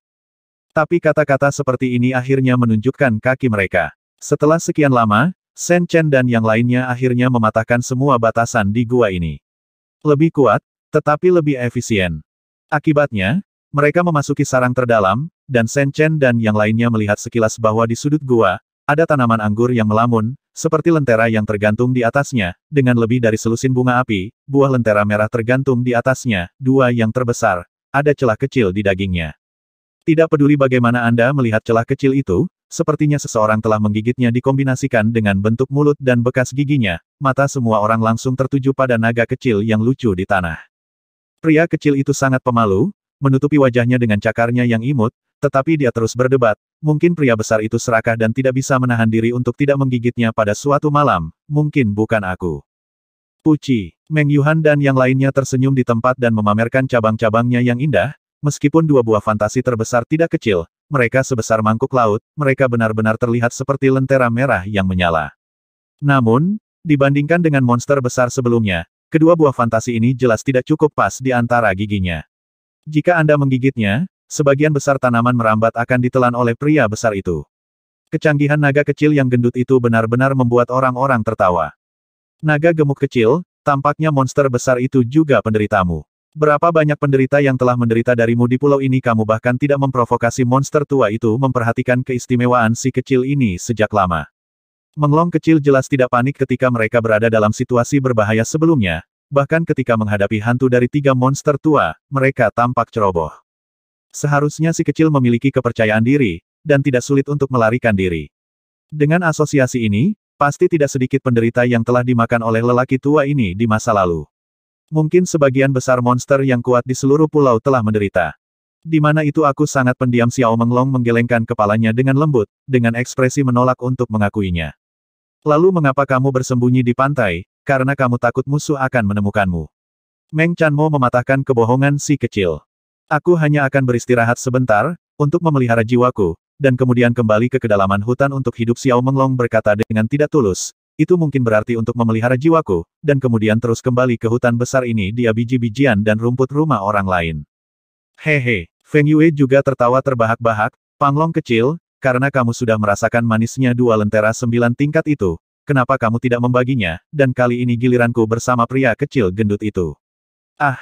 Tapi kata-kata seperti ini akhirnya menunjukkan kaki mereka. Setelah sekian lama, Shen Chen dan yang lainnya akhirnya mematahkan semua batasan di gua ini. Lebih kuat, tetapi lebih efisien. Akibatnya, mereka memasuki sarang terdalam, dan Shen Chen dan yang lainnya melihat sekilas bahwa di sudut gua, ada tanaman anggur yang melamun, seperti lentera yang tergantung di atasnya, dengan lebih dari selusin bunga api, buah lentera merah tergantung di atasnya, dua yang terbesar, ada celah kecil di dagingnya. Tidak peduli bagaimana Anda melihat celah kecil itu, sepertinya seseorang telah menggigitnya dikombinasikan dengan bentuk mulut dan bekas giginya, mata semua orang langsung tertuju pada naga kecil yang lucu di tanah. Pria kecil itu sangat pemalu, menutupi wajahnya dengan cakarnya yang imut, tetapi dia terus berdebat, mungkin pria besar itu serakah dan tidak bisa menahan diri untuk tidak menggigitnya pada suatu malam, mungkin bukan aku. Puci, Meng Yuhan dan yang lainnya tersenyum di tempat dan memamerkan cabang-cabangnya yang indah, meskipun dua buah fantasi terbesar tidak kecil, mereka sebesar mangkuk laut, mereka benar-benar terlihat seperti lentera merah yang menyala. Namun, dibandingkan dengan monster besar sebelumnya, kedua buah fantasi ini jelas tidak cukup pas di antara giginya. Jika Anda menggigitnya, sebagian besar tanaman merambat akan ditelan oleh pria besar itu. Kecanggihan naga kecil yang gendut itu benar-benar membuat orang-orang tertawa. Naga gemuk kecil, tampaknya monster besar itu juga penderitamu. Berapa banyak penderita yang telah menderita darimu di pulau ini kamu bahkan tidak memprovokasi monster tua itu memperhatikan keistimewaan si kecil ini sejak lama. Menglong kecil jelas tidak panik ketika mereka berada dalam situasi berbahaya sebelumnya, bahkan ketika menghadapi hantu dari tiga monster tua, mereka tampak ceroboh. Seharusnya si kecil memiliki kepercayaan diri, dan tidak sulit untuk melarikan diri. Dengan asosiasi ini, pasti tidak sedikit penderita yang telah dimakan oleh lelaki tua ini di masa lalu. Mungkin sebagian besar monster yang kuat di seluruh pulau telah menderita. Di mana itu aku sangat pendiam Xiao Menglong menggelengkan kepalanya dengan lembut, dengan ekspresi menolak untuk mengakuinya. Lalu mengapa kamu bersembunyi di pantai, karena kamu takut musuh akan menemukanmu. Meng Chan Mo mematahkan kebohongan si kecil. Aku hanya akan beristirahat sebentar, untuk memelihara jiwaku, dan kemudian kembali ke kedalaman hutan untuk hidup Xiao Menglong berkata dengan tidak tulus, itu mungkin berarti untuk memelihara jiwaku, dan kemudian terus kembali ke hutan besar ini dia biji-bijian dan rumput rumah orang lain. Hehe, Feng Yue juga tertawa terbahak-bahak, Panglong kecil, karena kamu sudah merasakan manisnya dua lentera sembilan tingkat itu, kenapa kamu tidak membaginya, dan kali ini giliranku bersama pria kecil gendut itu. Ah,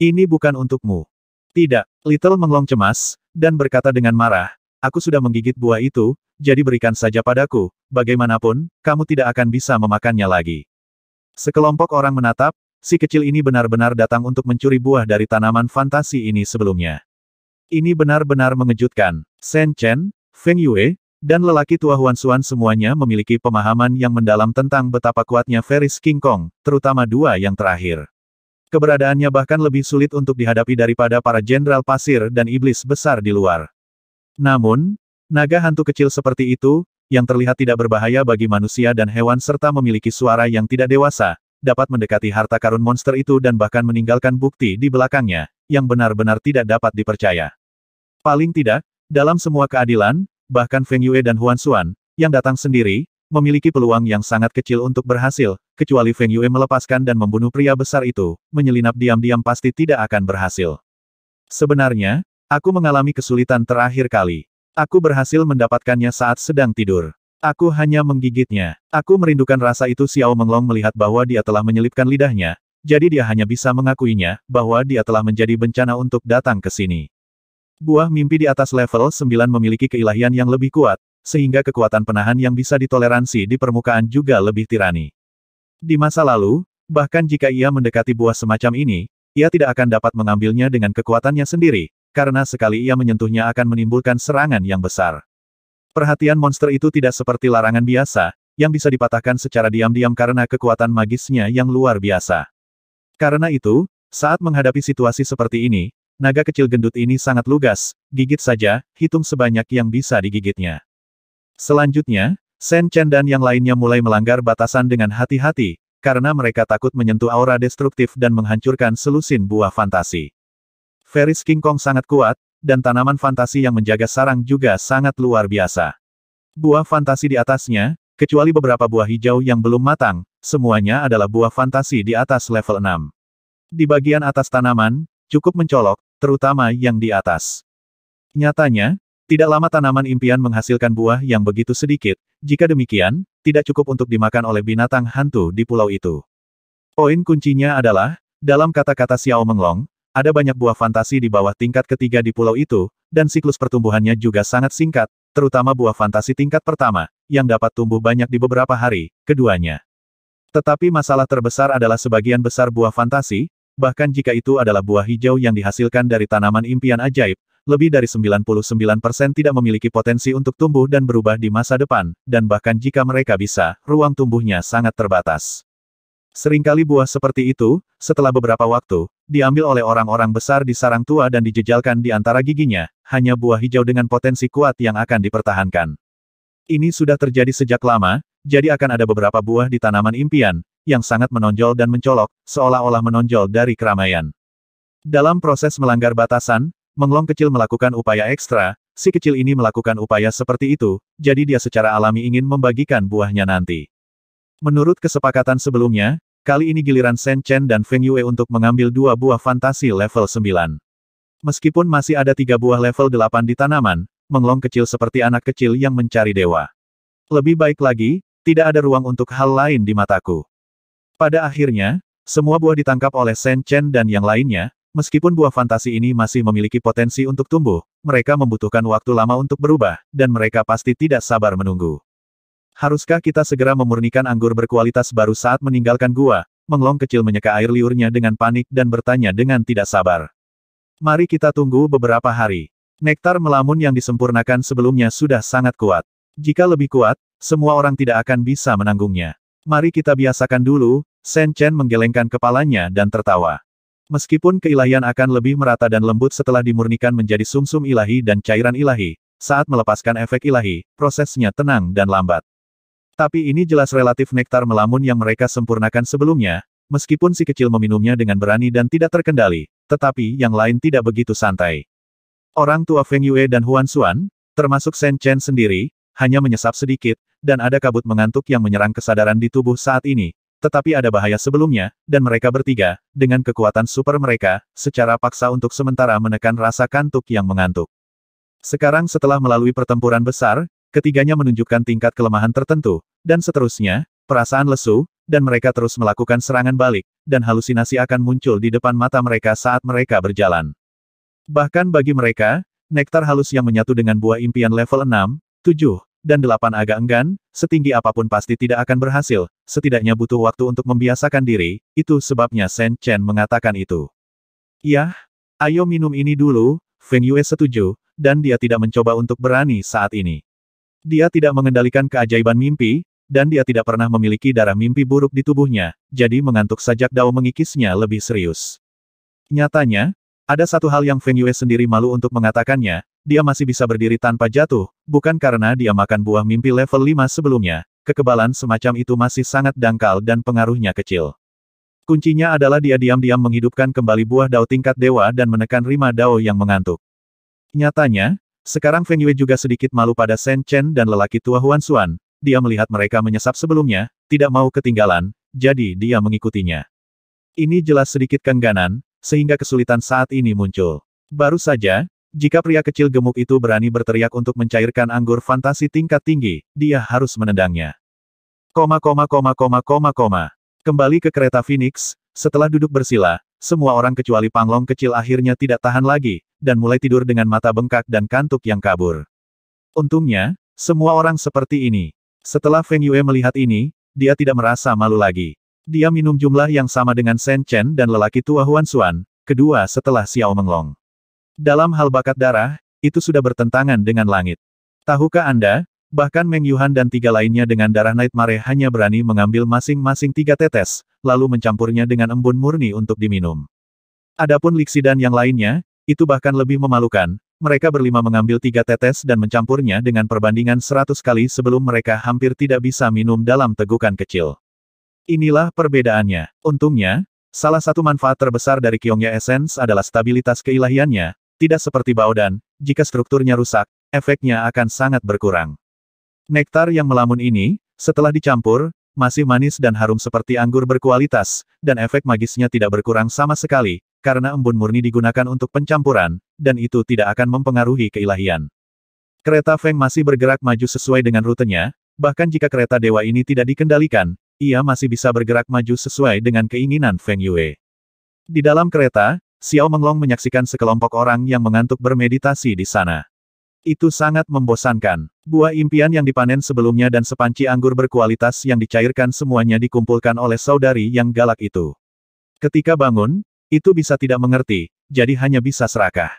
ini bukan untukmu. Tidak, Little menglong cemas, dan berkata dengan marah, aku sudah menggigit buah itu, jadi berikan saja padaku, bagaimanapun, kamu tidak akan bisa memakannya lagi. Sekelompok orang menatap, si kecil ini benar-benar datang untuk mencuri buah dari tanaman fantasi ini sebelumnya. Ini benar-benar mengejutkan. Shen Chen, Feng Yue, dan lelaki tua Huan Xuan semuanya memiliki pemahaman yang mendalam tentang betapa kuatnya feris King Kong, terutama dua yang terakhir. Keberadaannya bahkan lebih sulit untuk dihadapi daripada para jenderal pasir dan iblis besar di luar. Namun, naga hantu kecil seperti itu, yang terlihat tidak berbahaya bagi manusia dan hewan serta memiliki suara yang tidak dewasa, dapat mendekati harta karun monster itu dan bahkan meninggalkan bukti di belakangnya, yang benar-benar tidak dapat dipercaya. Paling tidak, dalam semua keadilan, bahkan Feng Yue dan Huan Xuan, yang datang sendiri, memiliki peluang yang sangat kecil untuk berhasil, kecuali Feng Yue melepaskan dan membunuh pria besar itu, menyelinap diam-diam pasti tidak akan berhasil. Sebenarnya, aku mengalami kesulitan terakhir kali. Aku berhasil mendapatkannya saat sedang tidur. Aku hanya menggigitnya. Aku merindukan rasa itu Xiao Menglong melihat bahwa dia telah menyelipkan lidahnya, jadi dia hanya bisa mengakuinya, bahwa dia telah menjadi bencana untuk datang ke sini. Buah mimpi di atas level 9 memiliki keilahian yang lebih kuat, sehingga kekuatan penahan yang bisa ditoleransi di permukaan juga lebih tirani. Di masa lalu, bahkan jika ia mendekati buah semacam ini, ia tidak akan dapat mengambilnya dengan kekuatannya sendiri, karena sekali ia menyentuhnya akan menimbulkan serangan yang besar. Perhatian monster itu tidak seperti larangan biasa, yang bisa dipatahkan secara diam-diam karena kekuatan magisnya yang luar biasa. Karena itu, saat menghadapi situasi seperti ini, Naga kecil gendut ini sangat lugas, gigit saja, hitung sebanyak yang bisa digigitnya. Selanjutnya, Sen Chen dan yang lainnya mulai melanggar batasan dengan hati-hati, karena mereka takut menyentuh aura destruktif dan menghancurkan selusin buah fantasi. Ferris King Kong sangat kuat, dan tanaman fantasi yang menjaga sarang juga sangat luar biasa. Buah fantasi di atasnya, kecuali beberapa buah hijau yang belum matang, semuanya adalah buah fantasi di atas level 6. Di bagian atas tanaman, cukup mencolok, terutama yang di atas. Nyatanya, tidak lama tanaman impian menghasilkan buah yang begitu sedikit, jika demikian, tidak cukup untuk dimakan oleh binatang hantu di pulau itu. Poin kuncinya adalah, dalam kata-kata Xiao Menglong, ada banyak buah fantasi di bawah tingkat ketiga di pulau itu, dan siklus pertumbuhannya juga sangat singkat, terutama buah fantasi tingkat pertama, yang dapat tumbuh banyak di beberapa hari, keduanya. Tetapi masalah terbesar adalah sebagian besar buah fantasi, Bahkan jika itu adalah buah hijau yang dihasilkan dari tanaman impian ajaib, lebih dari 99% tidak memiliki potensi untuk tumbuh dan berubah di masa depan, dan bahkan jika mereka bisa, ruang tumbuhnya sangat terbatas. Seringkali buah seperti itu, setelah beberapa waktu, diambil oleh orang-orang besar di sarang tua dan dijejalkan di antara giginya, hanya buah hijau dengan potensi kuat yang akan dipertahankan. Ini sudah terjadi sejak lama, jadi akan ada beberapa buah di tanaman impian, yang sangat menonjol dan mencolok, seolah-olah menonjol dari keramaian. Dalam proses melanggar batasan, Menglong kecil melakukan upaya ekstra, si kecil ini melakukan upaya seperti itu, jadi dia secara alami ingin membagikan buahnya nanti. Menurut kesepakatan sebelumnya, kali ini giliran Shen Chen dan Feng Yue untuk mengambil dua buah fantasi level 9. Meskipun masih ada tiga buah level 8 di tanaman, Menglong kecil seperti anak kecil yang mencari dewa. Lebih baik lagi, tidak ada ruang untuk hal lain di mataku. Pada akhirnya, semua buah ditangkap oleh Shen Chen dan yang lainnya, meskipun buah fantasi ini masih memiliki potensi untuk tumbuh, mereka membutuhkan waktu lama untuk berubah, dan mereka pasti tidak sabar menunggu. Haruskah kita segera memurnikan anggur berkualitas baru saat meninggalkan gua? Menglong kecil menyeka air liurnya dengan panik dan bertanya dengan tidak sabar. Mari kita tunggu beberapa hari. Nektar melamun yang disempurnakan sebelumnya sudah sangat kuat. Jika lebih kuat, semua orang tidak akan bisa menanggungnya. Mari kita biasakan dulu, Shen Chen menggelengkan kepalanya dan tertawa. Meskipun keilahian akan lebih merata dan lembut setelah dimurnikan menjadi sumsum -sum ilahi dan cairan ilahi, saat melepaskan efek ilahi, prosesnya tenang dan lambat. Tapi ini jelas relatif nektar melamun yang mereka sempurnakan sebelumnya, meskipun si kecil meminumnya dengan berani dan tidak terkendali, tetapi yang lain tidak begitu santai. Orang tua Feng Yue dan Huan Xuan, termasuk Shen Chen sendiri, hanya menyesap sedikit, dan ada kabut mengantuk yang menyerang kesadaran di tubuh saat ini, tetapi ada bahaya sebelumnya, dan mereka bertiga, dengan kekuatan super mereka, secara paksa untuk sementara menekan rasa kantuk yang mengantuk. Sekarang setelah melalui pertempuran besar, ketiganya menunjukkan tingkat kelemahan tertentu, dan seterusnya, perasaan lesu, dan mereka terus melakukan serangan balik, dan halusinasi akan muncul di depan mata mereka saat mereka berjalan. Bahkan bagi mereka, nektar halus yang menyatu dengan buah impian level 6, 7, dan delapan agak enggan, setinggi apapun pasti tidak akan berhasil, setidaknya butuh waktu untuk membiasakan diri, itu sebabnya Shen Chen mengatakan itu. Yah, ayo minum ini dulu, Feng Yue setuju, dan dia tidak mencoba untuk berani saat ini. Dia tidak mengendalikan keajaiban mimpi, dan dia tidak pernah memiliki darah mimpi buruk di tubuhnya, jadi mengantuk sajak Dao mengikisnya lebih serius. Nyatanya, ada satu hal yang Feng Yue sendiri malu untuk mengatakannya, dia masih bisa berdiri tanpa jatuh, bukan karena dia makan buah mimpi level 5 sebelumnya, kekebalan semacam itu masih sangat dangkal dan pengaruhnya kecil. Kuncinya adalah dia diam-diam menghidupkan kembali buah dao tingkat dewa dan menekan rima dao yang mengantuk. Nyatanya, sekarang Feng Yue juga sedikit malu pada Shen Chen dan lelaki tua Huan Xuan, dia melihat mereka menyesap sebelumnya, tidak mau ketinggalan, jadi dia mengikutinya. Ini jelas sedikit kengganan, sehingga kesulitan saat ini muncul. Baru saja, jika pria kecil gemuk itu berani berteriak untuk mencairkan anggur fantasi tingkat tinggi, dia harus menendangnya. Koma koma koma koma koma koma. Kembali ke kereta Phoenix, setelah duduk bersila, semua orang kecuali Panglong kecil akhirnya tidak tahan lagi, dan mulai tidur dengan mata bengkak dan kantuk yang kabur. Untungnya, semua orang seperti ini. Setelah Feng Yue melihat ini, dia tidak merasa malu lagi. Dia minum jumlah yang sama dengan Shen Chen dan lelaki tua Huan Xuan, kedua setelah Xiao Menglong. Dalam hal bakat darah, itu sudah bertentangan dengan langit. Tahukah Anda, bahkan Meng Yuhan dan tiga lainnya dengan darah Nightmare hanya berani mengambil masing-masing tiga tetes, lalu mencampurnya dengan embun murni untuk diminum. Adapun Lixidan yang lainnya, itu bahkan lebih memalukan, mereka berlima mengambil tiga tetes dan mencampurnya dengan perbandingan seratus kali sebelum mereka hampir tidak bisa minum dalam tegukan kecil. Inilah perbedaannya. Untungnya, Salah satu manfaat terbesar dari Kyongya Essence adalah stabilitas keilahiannya, tidak seperti Baodan, jika strukturnya rusak, efeknya akan sangat berkurang. Nektar yang melamun ini, setelah dicampur, masih manis dan harum seperti anggur berkualitas, dan efek magisnya tidak berkurang sama sekali, karena embun murni digunakan untuk pencampuran, dan itu tidak akan mempengaruhi keilahian. Kereta Feng masih bergerak maju sesuai dengan rutenya, bahkan jika kereta dewa ini tidak dikendalikan, ia masih bisa bergerak maju sesuai dengan keinginan Feng Yue. Di dalam kereta, Xiao Menglong menyaksikan sekelompok orang yang mengantuk bermeditasi di sana. Itu sangat membosankan. Buah impian yang dipanen sebelumnya dan sepanci anggur berkualitas yang dicairkan semuanya dikumpulkan oleh saudari yang galak itu. Ketika bangun, itu bisa tidak mengerti, jadi hanya bisa serakah.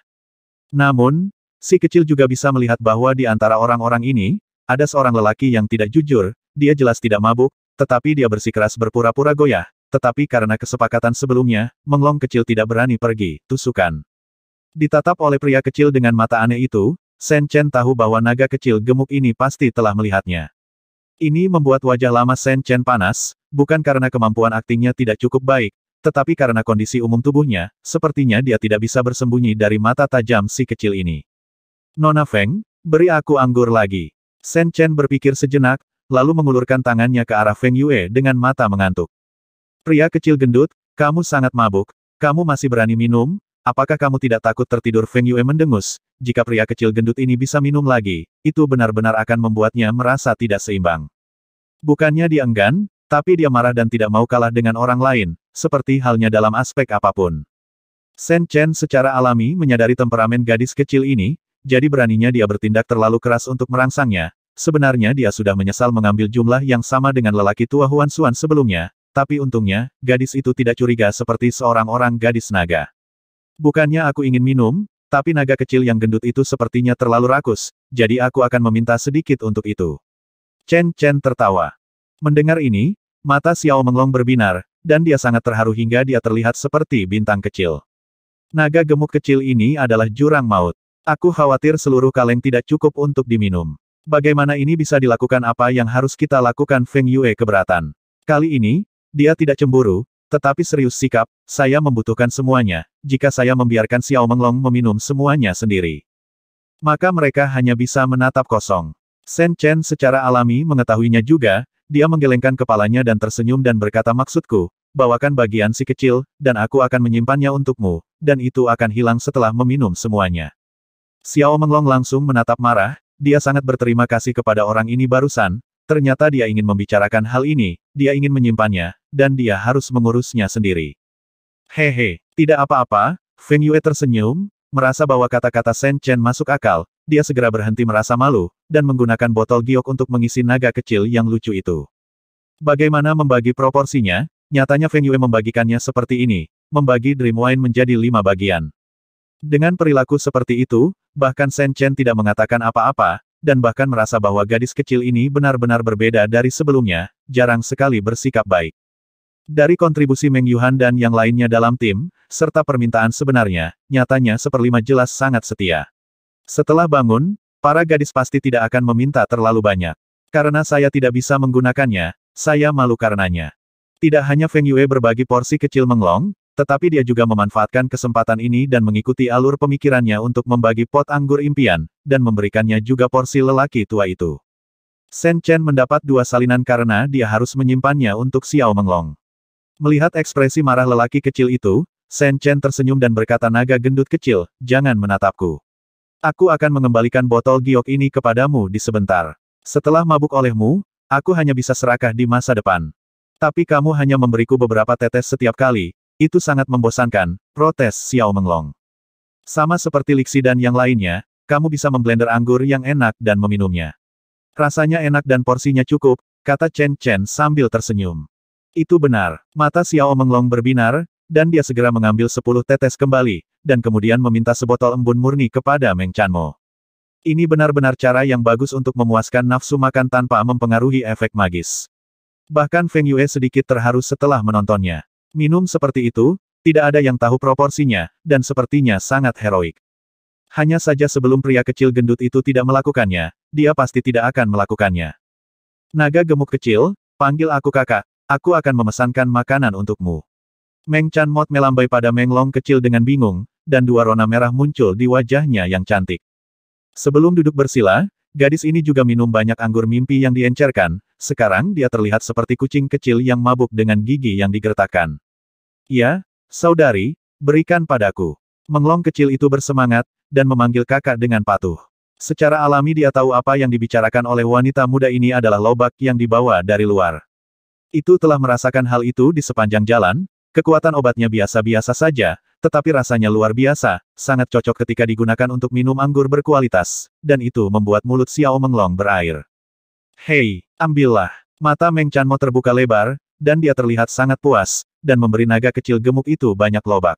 Namun, si kecil juga bisa melihat bahwa di antara orang-orang ini, ada seorang lelaki yang tidak jujur, dia jelas tidak mabuk, tetapi dia bersikeras berpura-pura goyah, tetapi karena kesepakatan sebelumnya, Menglong kecil tidak berani pergi, tusukan. Ditatap oleh pria kecil dengan mata aneh itu, Shen Chen tahu bahwa naga kecil gemuk ini pasti telah melihatnya. Ini membuat wajah lama Shen Chen panas, bukan karena kemampuan aktingnya tidak cukup baik, tetapi karena kondisi umum tubuhnya, sepertinya dia tidak bisa bersembunyi dari mata tajam si kecil ini. Nona Feng, beri aku anggur lagi. Shen Chen berpikir sejenak, lalu mengulurkan tangannya ke arah Feng Yue dengan mata mengantuk. Pria kecil gendut, kamu sangat mabuk, kamu masih berani minum, apakah kamu tidak takut tertidur Feng Yue mendengus, jika pria kecil gendut ini bisa minum lagi, itu benar-benar akan membuatnya merasa tidak seimbang. Bukannya dia enggan, tapi dia marah dan tidak mau kalah dengan orang lain, seperti halnya dalam aspek apapun. Shen Chen secara alami menyadari temperamen gadis kecil ini, jadi beraninya dia bertindak terlalu keras untuk merangsangnya. Sebenarnya dia sudah menyesal mengambil jumlah yang sama dengan lelaki tua Huan Suan sebelumnya, tapi untungnya, gadis itu tidak curiga seperti seorang orang gadis naga. Bukannya aku ingin minum, tapi naga kecil yang gendut itu sepertinya terlalu rakus, jadi aku akan meminta sedikit untuk itu. Chen Chen tertawa. Mendengar ini, mata Xiao Menglong berbinar, dan dia sangat terharu hingga dia terlihat seperti bintang kecil. Naga gemuk kecil ini adalah jurang maut. Aku khawatir seluruh kaleng tidak cukup untuk diminum. Bagaimana ini bisa dilakukan apa yang harus kita lakukan Feng Yue keberatan. Kali ini, dia tidak cemburu, tetapi serius sikap, saya membutuhkan semuanya, jika saya membiarkan Xiao Menglong meminum semuanya sendiri. Maka mereka hanya bisa menatap kosong. Shen Chen secara alami mengetahuinya juga, dia menggelengkan kepalanya dan tersenyum dan berkata maksudku, bawakan bagian si kecil, dan aku akan menyimpannya untukmu, dan itu akan hilang setelah meminum semuanya. Xiao Menglong langsung menatap marah, dia sangat berterima kasih kepada orang ini barusan, ternyata dia ingin membicarakan hal ini, dia ingin menyimpannya, dan dia harus mengurusnya sendiri. Hehe, tidak apa-apa, Feng Yue tersenyum, merasa bahwa kata-kata Shen Chen masuk akal, dia segera berhenti merasa malu, dan menggunakan botol giok untuk mengisi naga kecil yang lucu itu. Bagaimana membagi proporsinya? Nyatanya Feng Yue membagikannya seperti ini, membagi Dream Wine menjadi lima bagian. Dengan perilaku seperti itu, bahkan Shen Chen tidak mengatakan apa-apa, dan bahkan merasa bahwa gadis kecil ini benar-benar berbeda dari sebelumnya, jarang sekali bersikap baik. Dari kontribusi Meng Yuhan dan yang lainnya dalam tim, serta permintaan sebenarnya, nyatanya seperlima jelas sangat setia. Setelah bangun, para gadis pasti tidak akan meminta terlalu banyak. Karena saya tidak bisa menggunakannya, saya malu karenanya. Tidak hanya Feng Yue berbagi porsi kecil menglong, tetapi dia juga memanfaatkan kesempatan ini dan mengikuti alur pemikirannya untuk membagi pot anggur impian, dan memberikannya juga porsi lelaki tua itu. Shen Chen mendapat dua salinan karena dia harus menyimpannya untuk Xiao Menglong. Melihat ekspresi marah lelaki kecil itu, Shen Chen tersenyum dan berkata naga gendut kecil, jangan menatapku. Aku akan mengembalikan botol giok ini kepadamu di sebentar. Setelah mabuk olehmu, aku hanya bisa serakah di masa depan. Tapi kamu hanya memberiku beberapa tetes setiap kali, itu sangat membosankan, protes Xiao Menglong. Sama seperti Lixi dan yang lainnya, kamu bisa memblender anggur yang enak dan meminumnya. Rasanya enak dan porsinya cukup, kata Chen Chen sambil tersenyum. Itu benar. Mata Xiao Menglong berbinar, dan dia segera mengambil sepuluh tetes kembali, dan kemudian meminta sebotol embun murni kepada Meng Chanmo. Ini benar-benar cara yang bagus untuk memuaskan nafsu makan tanpa mempengaruhi efek magis. Bahkan Feng Yue sedikit terharu setelah menontonnya. Minum seperti itu, tidak ada yang tahu proporsinya, dan sepertinya sangat heroik. Hanya saja sebelum pria kecil gendut itu tidak melakukannya, dia pasti tidak akan melakukannya. Naga gemuk kecil, panggil aku kakak, Aku akan memesankan makanan untukmu. Meng Chan Mot melambai pada Meng Long kecil dengan bingung, dan dua rona merah muncul di wajahnya yang cantik. Sebelum duduk bersila, gadis ini juga minum banyak anggur mimpi yang diencerkan, sekarang dia terlihat seperti kucing kecil yang mabuk dengan gigi yang digertakkan. Ya, saudari, berikan padaku. Menglong kecil itu bersemangat, dan memanggil kakak dengan patuh. Secara alami dia tahu apa yang dibicarakan oleh wanita muda ini adalah lobak yang dibawa dari luar itu telah merasakan hal itu di sepanjang jalan, kekuatan obatnya biasa-biasa saja, tetapi rasanya luar biasa, sangat cocok ketika digunakan untuk minum anggur berkualitas, dan itu membuat mulut Xiao Menglong berair. Hei, ambillah. Mata Meng Chanmo terbuka lebar, dan dia terlihat sangat puas, dan memberi naga kecil gemuk itu banyak lobak.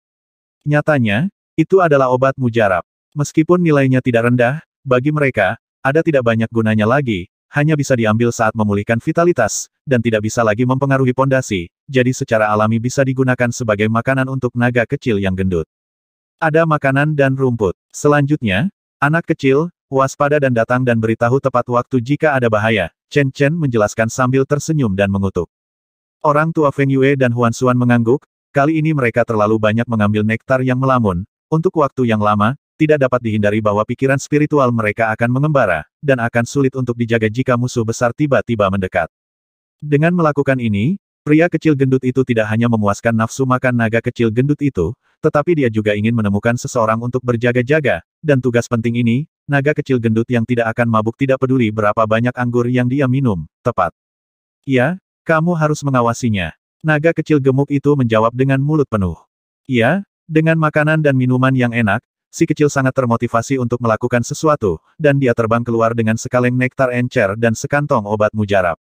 Nyatanya, itu adalah obat mujarab. Meskipun nilainya tidak rendah, bagi mereka, ada tidak banyak gunanya lagi, hanya bisa diambil saat memulihkan vitalitas, dan tidak bisa lagi mempengaruhi pondasi, jadi secara alami bisa digunakan sebagai makanan untuk naga kecil yang gendut. Ada makanan dan rumput. Selanjutnya, anak kecil, waspada dan datang dan beritahu tepat waktu jika ada bahaya, Chen Chen menjelaskan sambil tersenyum dan mengutuk. Orang tua Feng Yue dan Huan Xuan mengangguk, kali ini mereka terlalu banyak mengambil nektar yang melamun, untuk waktu yang lama, tidak dapat dihindari bahwa pikiran spiritual mereka akan mengembara, dan akan sulit untuk dijaga jika musuh besar tiba-tiba mendekat. Dengan melakukan ini, pria kecil gendut itu tidak hanya memuaskan nafsu makan naga kecil gendut itu, tetapi dia juga ingin menemukan seseorang untuk berjaga-jaga, dan tugas penting ini, naga kecil gendut yang tidak akan mabuk tidak peduli berapa banyak anggur yang dia minum, tepat. Iya, kamu harus mengawasinya. Naga kecil gemuk itu menjawab dengan mulut penuh. Iya, dengan makanan dan minuman yang enak, si kecil sangat termotivasi untuk melakukan sesuatu, dan dia terbang keluar dengan sekaleng nektar encer dan sekantong obat mujarab.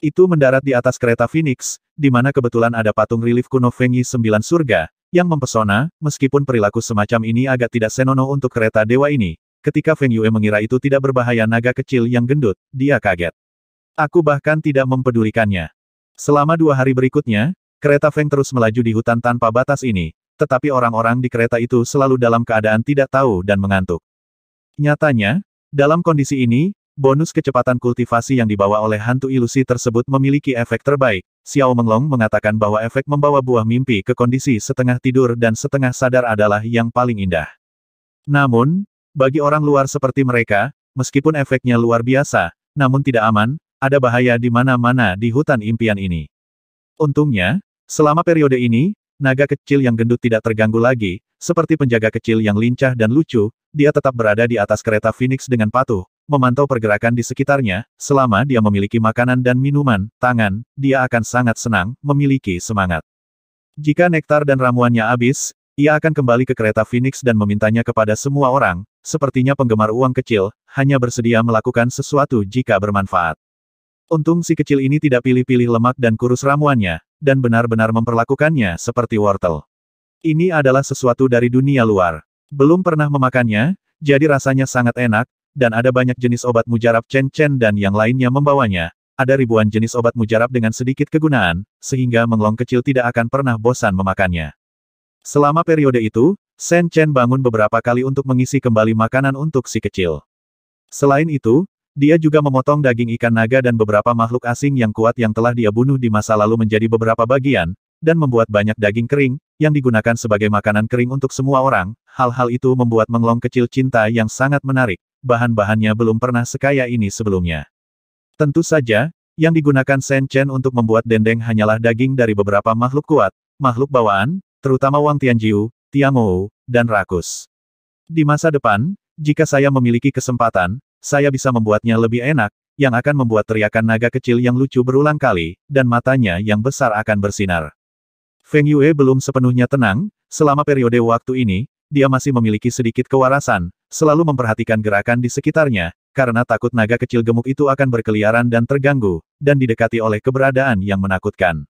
Itu mendarat di atas kereta Phoenix, di mana kebetulan ada patung relief kuno Feng Yi Sembilan Surga, yang mempesona, meskipun perilaku semacam ini agak tidak senonoh untuk kereta dewa ini. Ketika Feng Yue mengira itu tidak berbahaya naga kecil yang gendut, dia kaget. Aku bahkan tidak mempedulikannya. Selama dua hari berikutnya, kereta Feng terus melaju di hutan tanpa batas ini, tetapi orang-orang di kereta itu selalu dalam keadaan tidak tahu dan mengantuk. Nyatanya, dalam kondisi ini, Bonus kecepatan kultivasi yang dibawa oleh hantu ilusi tersebut memiliki efek terbaik. Xiao Menglong mengatakan bahwa efek membawa buah mimpi ke kondisi setengah tidur dan setengah sadar adalah yang paling indah. Namun, bagi orang luar seperti mereka, meskipun efeknya luar biasa, namun tidak aman, ada bahaya di mana-mana di hutan impian ini. Untungnya, selama periode ini, naga kecil yang gendut tidak terganggu lagi, seperti penjaga kecil yang lincah dan lucu, dia tetap berada di atas kereta Phoenix dengan patuh, memantau pergerakan di sekitarnya, selama dia memiliki makanan dan minuman, tangan, dia akan sangat senang, memiliki semangat. Jika nektar dan ramuannya habis, ia akan kembali ke kereta Phoenix dan memintanya kepada semua orang, sepertinya penggemar uang kecil, hanya bersedia melakukan sesuatu jika bermanfaat. Untung si kecil ini tidak pilih-pilih lemak dan kurus ramuannya, dan benar-benar memperlakukannya seperti wortel. Ini adalah sesuatu dari dunia luar. Belum pernah memakannya, jadi rasanya sangat enak, dan ada banyak jenis obat mujarab Chen Chen dan yang lainnya membawanya. Ada ribuan jenis obat mujarab dengan sedikit kegunaan, sehingga menglong kecil tidak akan pernah bosan memakannya. Selama periode itu, Shen Chen bangun beberapa kali untuk mengisi kembali makanan untuk si kecil. Selain itu, dia juga memotong daging ikan naga dan beberapa makhluk asing yang kuat yang telah dia bunuh di masa lalu menjadi beberapa bagian, dan membuat banyak daging kering, yang digunakan sebagai makanan kering untuk semua orang, hal-hal itu membuat menglong kecil cinta yang sangat menarik bahan-bahannya belum pernah sekaya ini sebelumnya. Tentu saja, yang digunakan Shen Chen untuk membuat dendeng hanyalah daging dari beberapa makhluk kuat, makhluk bawaan, terutama Wang Tianjiu, Tiangou, dan Rakus. Di masa depan, jika saya memiliki kesempatan, saya bisa membuatnya lebih enak, yang akan membuat teriakan naga kecil yang lucu berulang kali, dan matanya yang besar akan bersinar. Feng Yue belum sepenuhnya tenang, selama periode waktu ini, dia masih memiliki sedikit kewarasan, selalu memperhatikan gerakan di sekitarnya, karena takut naga kecil gemuk itu akan berkeliaran dan terganggu, dan didekati oleh keberadaan yang menakutkan.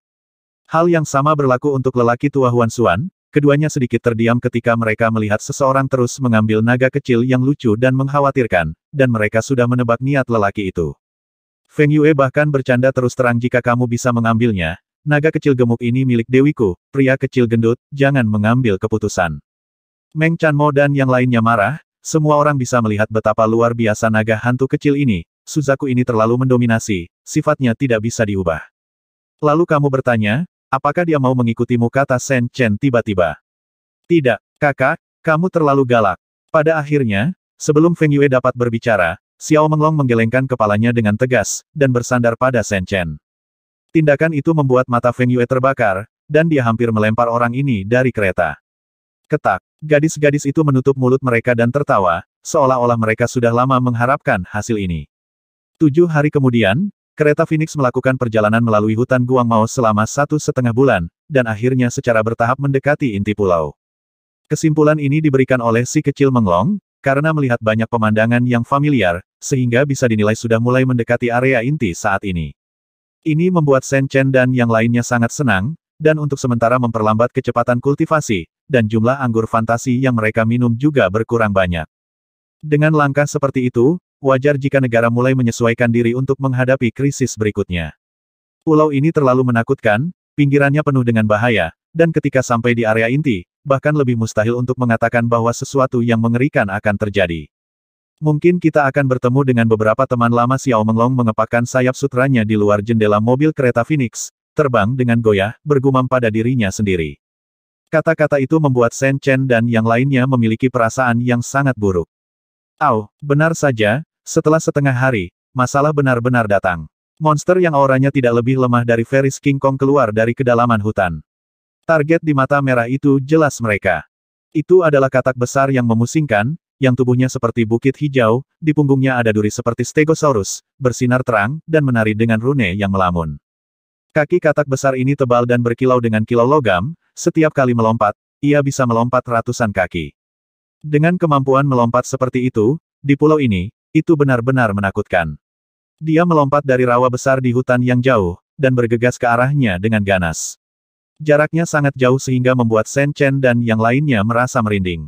Hal yang sama berlaku untuk lelaki tua Huan Suan, keduanya sedikit terdiam ketika mereka melihat seseorang terus mengambil naga kecil yang lucu dan mengkhawatirkan, dan mereka sudah menebak niat lelaki itu. Feng Yue bahkan bercanda terus terang jika kamu bisa mengambilnya, naga kecil gemuk ini milik dewiku, pria kecil gendut, jangan mengambil keputusan. Meng Chan Mo dan yang lainnya marah, semua orang bisa melihat betapa luar biasa naga hantu kecil ini, Suzaku ini terlalu mendominasi, sifatnya tidak bisa diubah. Lalu kamu bertanya, apakah dia mau mengikutimu kata Shen Chen tiba-tiba. Tidak, kakak, kamu terlalu galak. Pada akhirnya, sebelum Feng Yue dapat berbicara, Xiao Menglong menggelengkan kepalanya dengan tegas, dan bersandar pada Shen Chen. Tindakan itu membuat mata Feng Yue terbakar, dan dia hampir melempar orang ini dari kereta. Ketak, Gadis-gadis itu menutup mulut mereka dan tertawa, seolah-olah mereka sudah lama mengharapkan hasil ini. Tujuh hari kemudian, kereta Phoenix melakukan perjalanan melalui hutan Guang Mao selama satu setengah bulan, dan akhirnya secara bertahap mendekati inti pulau. Kesimpulan ini diberikan oleh si kecil Menglong, karena melihat banyak pemandangan yang familiar, sehingga bisa dinilai sudah mulai mendekati area inti saat ini. Ini membuat Shen Chen dan yang lainnya sangat senang, dan untuk sementara memperlambat kecepatan kultivasi, dan jumlah anggur fantasi yang mereka minum juga berkurang banyak. Dengan langkah seperti itu, wajar jika negara mulai menyesuaikan diri untuk menghadapi krisis berikutnya. Pulau ini terlalu menakutkan, pinggirannya penuh dengan bahaya, dan ketika sampai di area inti, bahkan lebih mustahil untuk mengatakan bahwa sesuatu yang mengerikan akan terjadi. Mungkin kita akan bertemu dengan beberapa teman lama Xiao Menglong mengepakkan sayap sutranya di luar jendela mobil kereta Phoenix, terbang dengan goyah, bergumam pada dirinya sendiri. Kata-kata itu membuat Shen Chen dan yang lainnya memiliki perasaan yang sangat buruk. Au, benar saja, setelah setengah hari, masalah benar-benar datang. Monster yang auranya tidak lebih lemah dari Ferris King Kong keluar dari kedalaman hutan. Target di mata merah itu jelas mereka. Itu adalah katak besar yang memusingkan, yang tubuhnya seperti bukit hijau, di punggungnya ada duri seperti stegosaurus, bersinar terang, dan menari dengan rune yang melamun. Kaki katak besar ini tebal dan berkilau dengan kilau logam, setiap kali melompat, ia bisa melompat ratusan kaki. Dengan kemampuan melompat seperti itu, di pulau ini, itu benar-benar menakutkan. Dia melompat dari rawa besar di hutan yang jauh, dan bergegas ke arahnya dengan ganas. Jaraknya sangat jauh sehingga membuat Shen Chen dan yang lainnya merasa merinding.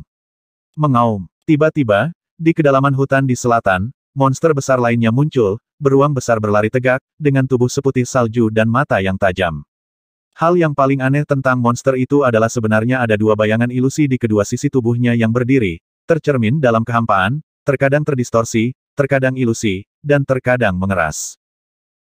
Mengaum, tiba-tiba, di kedalaman hutan di selatan, monster besar lainnya muncul, beruang besar berlari tegak, dengan tubuh seputih salju dan mata yang tajam. Hal yang paling aneh tentang monster itu adalah sebenarnya ada dua bayangan ilusi di kedua sisi tubuhnya yang berdiri, tercermin dalam kehampaan, terkadang terdistorsi, terkadang ilusi, dan terkadang mengeras.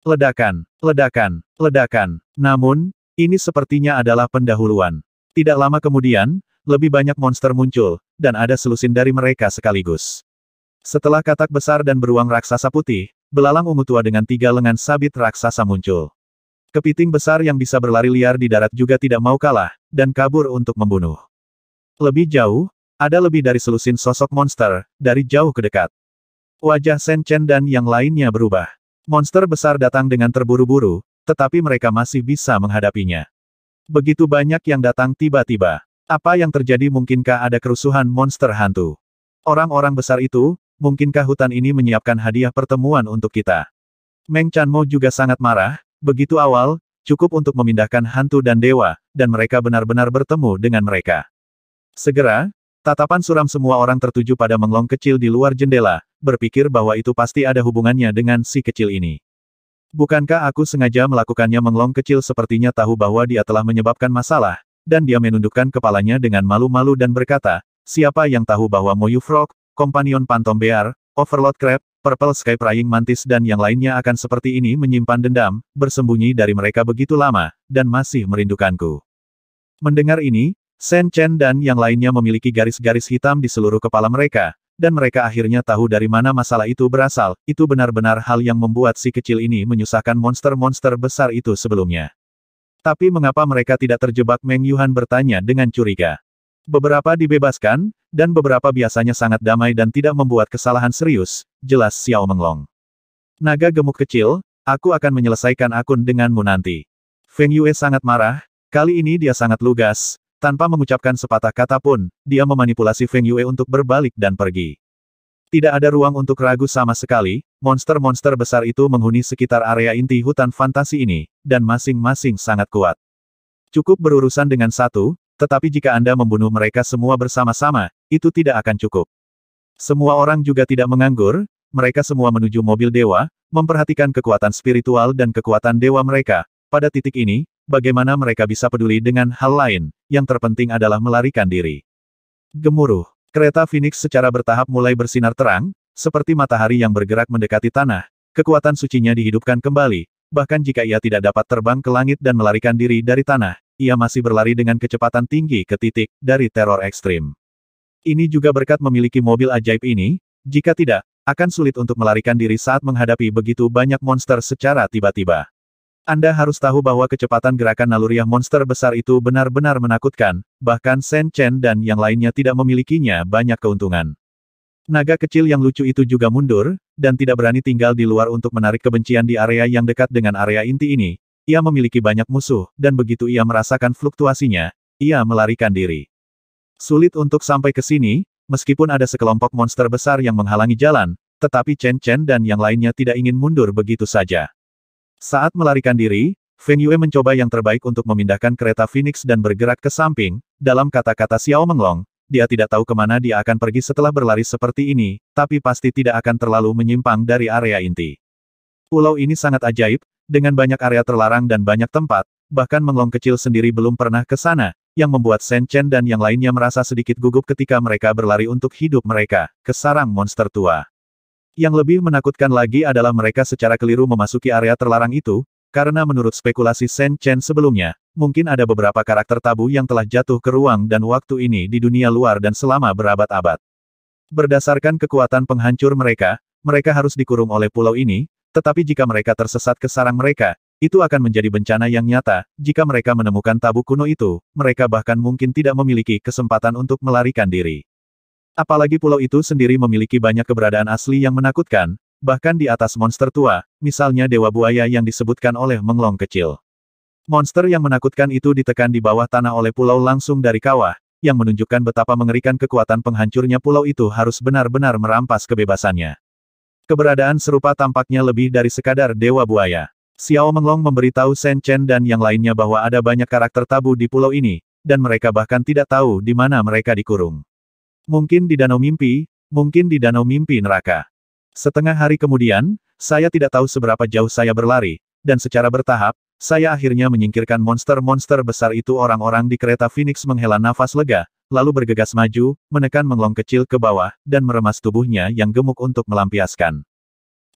Ledakan, ledakan, ledakan. Namun, ini sepertinya adalah pendahuluan. Tidak lama kemudian, lebih banyak monster muncul, dan ada selusin dari mereka sekaligus. Setelah katak besar dan beruang raksasa putih, belalang ungu tua dengan tiga lengan sabit raksasa muncul. Kepiting besar yang bisa berlari liar di darat juga tidak mau kalah, dan kabur untuk membunuh. Lebih jauh, ada lebih dari selusin sosok monster, dari jauh ke dekat. Wajah Sen Chen dan yang lainnya berubah. Monster besar datang dengan terburu-buru, tetapi mereka masih bisa menghadapinya. Begitu banyak yang datang tiba-tiba. Apa yang terjadi mungkinkah ada kerusuhan monster hantu? Orang-orang besar itu, mungkinkah hutan ini menyiapkan hadiah pertemuan untuk kita? Meng Chan Mo juga sangat marah, Begitu awal, cukup untuk memindahkan hantu dan dewa, dan mereka benar-benar bertemu dengan mereka. Segera, tatapan suram semua orang tertuju pada menglong kecil di luar jendela, berpikir bahwa itu pasti ada hubungannya dengan si kecil ini. Bukankah aku sengaja melakukannya menglong kecil sepertinya tahu bahwa dia telah menyebabkan masalah, dan dia menundukkan kepalanya dengan malu-malu dan berkata, siapa yang tahu bahwa Moyu Frog, Kompanion Pantom Bear, Overlord Crab, Purple Sky Praying Mantis dan yang lainnya akan seperti ini menyimpan dendam, bersembunyi dari mereka begitu lama, dan masih merindukanku. Mendengar ini, Shen Chen dan yang lainnya memiliki garis-garis hitam di seluruh kepala mereka, dan mereka akhirnya tahu dari mana masalah itu berasal, itu benar-benar hal yang membuat si kecil ini menyusahkan monster-monster besar itu sebelumnya. Tapi mengapa mereka tidak terjebak Meng Yuhan bertanya dengan curiga. Beberapa dibebaskan, dan beberapa biasanya sangat damai dan tidak membuat kesalahan serius, jelas Xiao Menglong. Naga gemuk kecil, aku akan menyelesaikan akun denganmu nanti. Feng Yue sangat marah, kali ini dia sangat lugas, tanpa mengucapkan sepatah kata pun, dia memanipulasi Feng Yue untuk berbalik dan pergi. Tidak ada ruang untuk ragu sama sekali, monster-monster besar itu menghuni sekitar area inti hutan fantasi ini, dan masing-masing sangat kuat. Cukup berurusan dengan satu, tetapi jika Anda membunuh mereka semua bersama-sama, itu tidak akan cukup. Semua orang juga tidak menganggur, mereka semua menuju mobil dewa, memperhatikan kekuatan spiritual dan kekuatan dewa mereka. Pada titik ini, bagaimana mereka bisa peduli dengan hal lain, yang terpenting adalah melarikan diri. Gemuruh, kereta Phoenix secara bertahap mulai bersinar terang, seperti matahari yang bergerak mendekati tanah, kekuatan sucinya dihidupkan kembali, bahkan jika ia tidak dapat terbang ke langit dan melarikan diri dari tanah, ia masih berlari dengan kecepatan tinggi ke titik dari teror ekstrim. Ini juga berkat memiliki mobil ajaib ini, jika tidak, akan sulit untuk melarikan diri saat menghadapi begitu banyak monster secara tiba-tiba. Anda harus tahu bahwa kecepatan gerakan naluriah monster besar itu benar-benar menakutkan, bahkan Shen Chen dan yang lainnya tidak memilikinya banyak keuntungan. Naga kecil yang lucu itu juga mundur, dan tidak berani tinggal di luar untuk menarik kebencian di area yang dekat dengan area inti ini, ia memiliki banyak musuh, dan begitu ia merasakan fluktuasinya, ia melarikan diri. Sulit untuk sampai ke sini, meskipun ada sekelompok monster besar yang menghalangi jalan, tetapi Chen Chen dan yang lainnya tidak ingin mundur begitu saja. Saat melarikan diri, Feng Yue mencoba yang terbaik untuk memindahkan kereta Phoenix dan bergerak ke samping, dalam kata-kata Xiao Menglong, dia tidak tahu kemana dia akan pergi setelah berlari seperti ini, tapi pasti tidak akan terlalu menyimpang dari area inti. Pulau ini sangat ajaib, dengan banyak area terlarang dan banyak tempat, bahkan Menglong kecil sendiri belum pernah ke sana, yang membuat Shen Chen dan yang lainnya merasa sedikit gugup ketika mereka berlari untuk hidup mereka, ke sarang monster tua. Yang lebih menakutkan lagi adalah mereka secara keliru memasuki area terlarang itu, karena menurut spekulasi Shen Chen sebelumnya, mungkin ada beberapa karakter tabu yang telah jatuh ke ruang dan waktu ini di dunia luar dan selama berabad-abad. Berdasarkan kekuatan penghancur mereka, mereka harus dikurung oleh pulau ini, tetapi jika mereka tersesat ke sarang mereka, itu akan menjadi bencana yang nyata, jika mereka menemukan tabu kuno itu, mereka bahkan mungkin tidak memiliki kesempatan untuk melarikan diri. Apalagi pulau itu sendiri memiliki banyak keberadaan asli yang menakutkan, bahkan di atas monster tua, misalnya dewa buaya yang disebutkan oleh menglong kecil. Monster yang menakutkan itu ditekan di bawah tanah oleh pulau langsung dari kawah, yang menunjukkan betapa mengerikan kekuatan penghancurnya pulau itu harus benar-benar merampas kebebasannya. Keberadaan serupa tampaknya lebih dari sekadar Dewa Buaya. Xiao Menglong memberitahu Shen Chen dan yang lainnya bahwa ada banyak karakter tabu di pulau ini, dan mereka bahkan tidak tahu di mana mereka dikurung. Mungkin di Danau Mimpi, mungkin di Danau Mimpi Neraka. Setengah hari kemudian, saya tidak tahu seberapa jauh saya berlari, dan secara bertahap, saya akhirnya menyingkirkan monster-monster besar itu orang-orang di kereta Phoenix menghela nafas lega, lalu bergegas maju, menekan menglong kecil ke bawah, dan meremas tubuhnya yang gemuk untuk melampiaskan.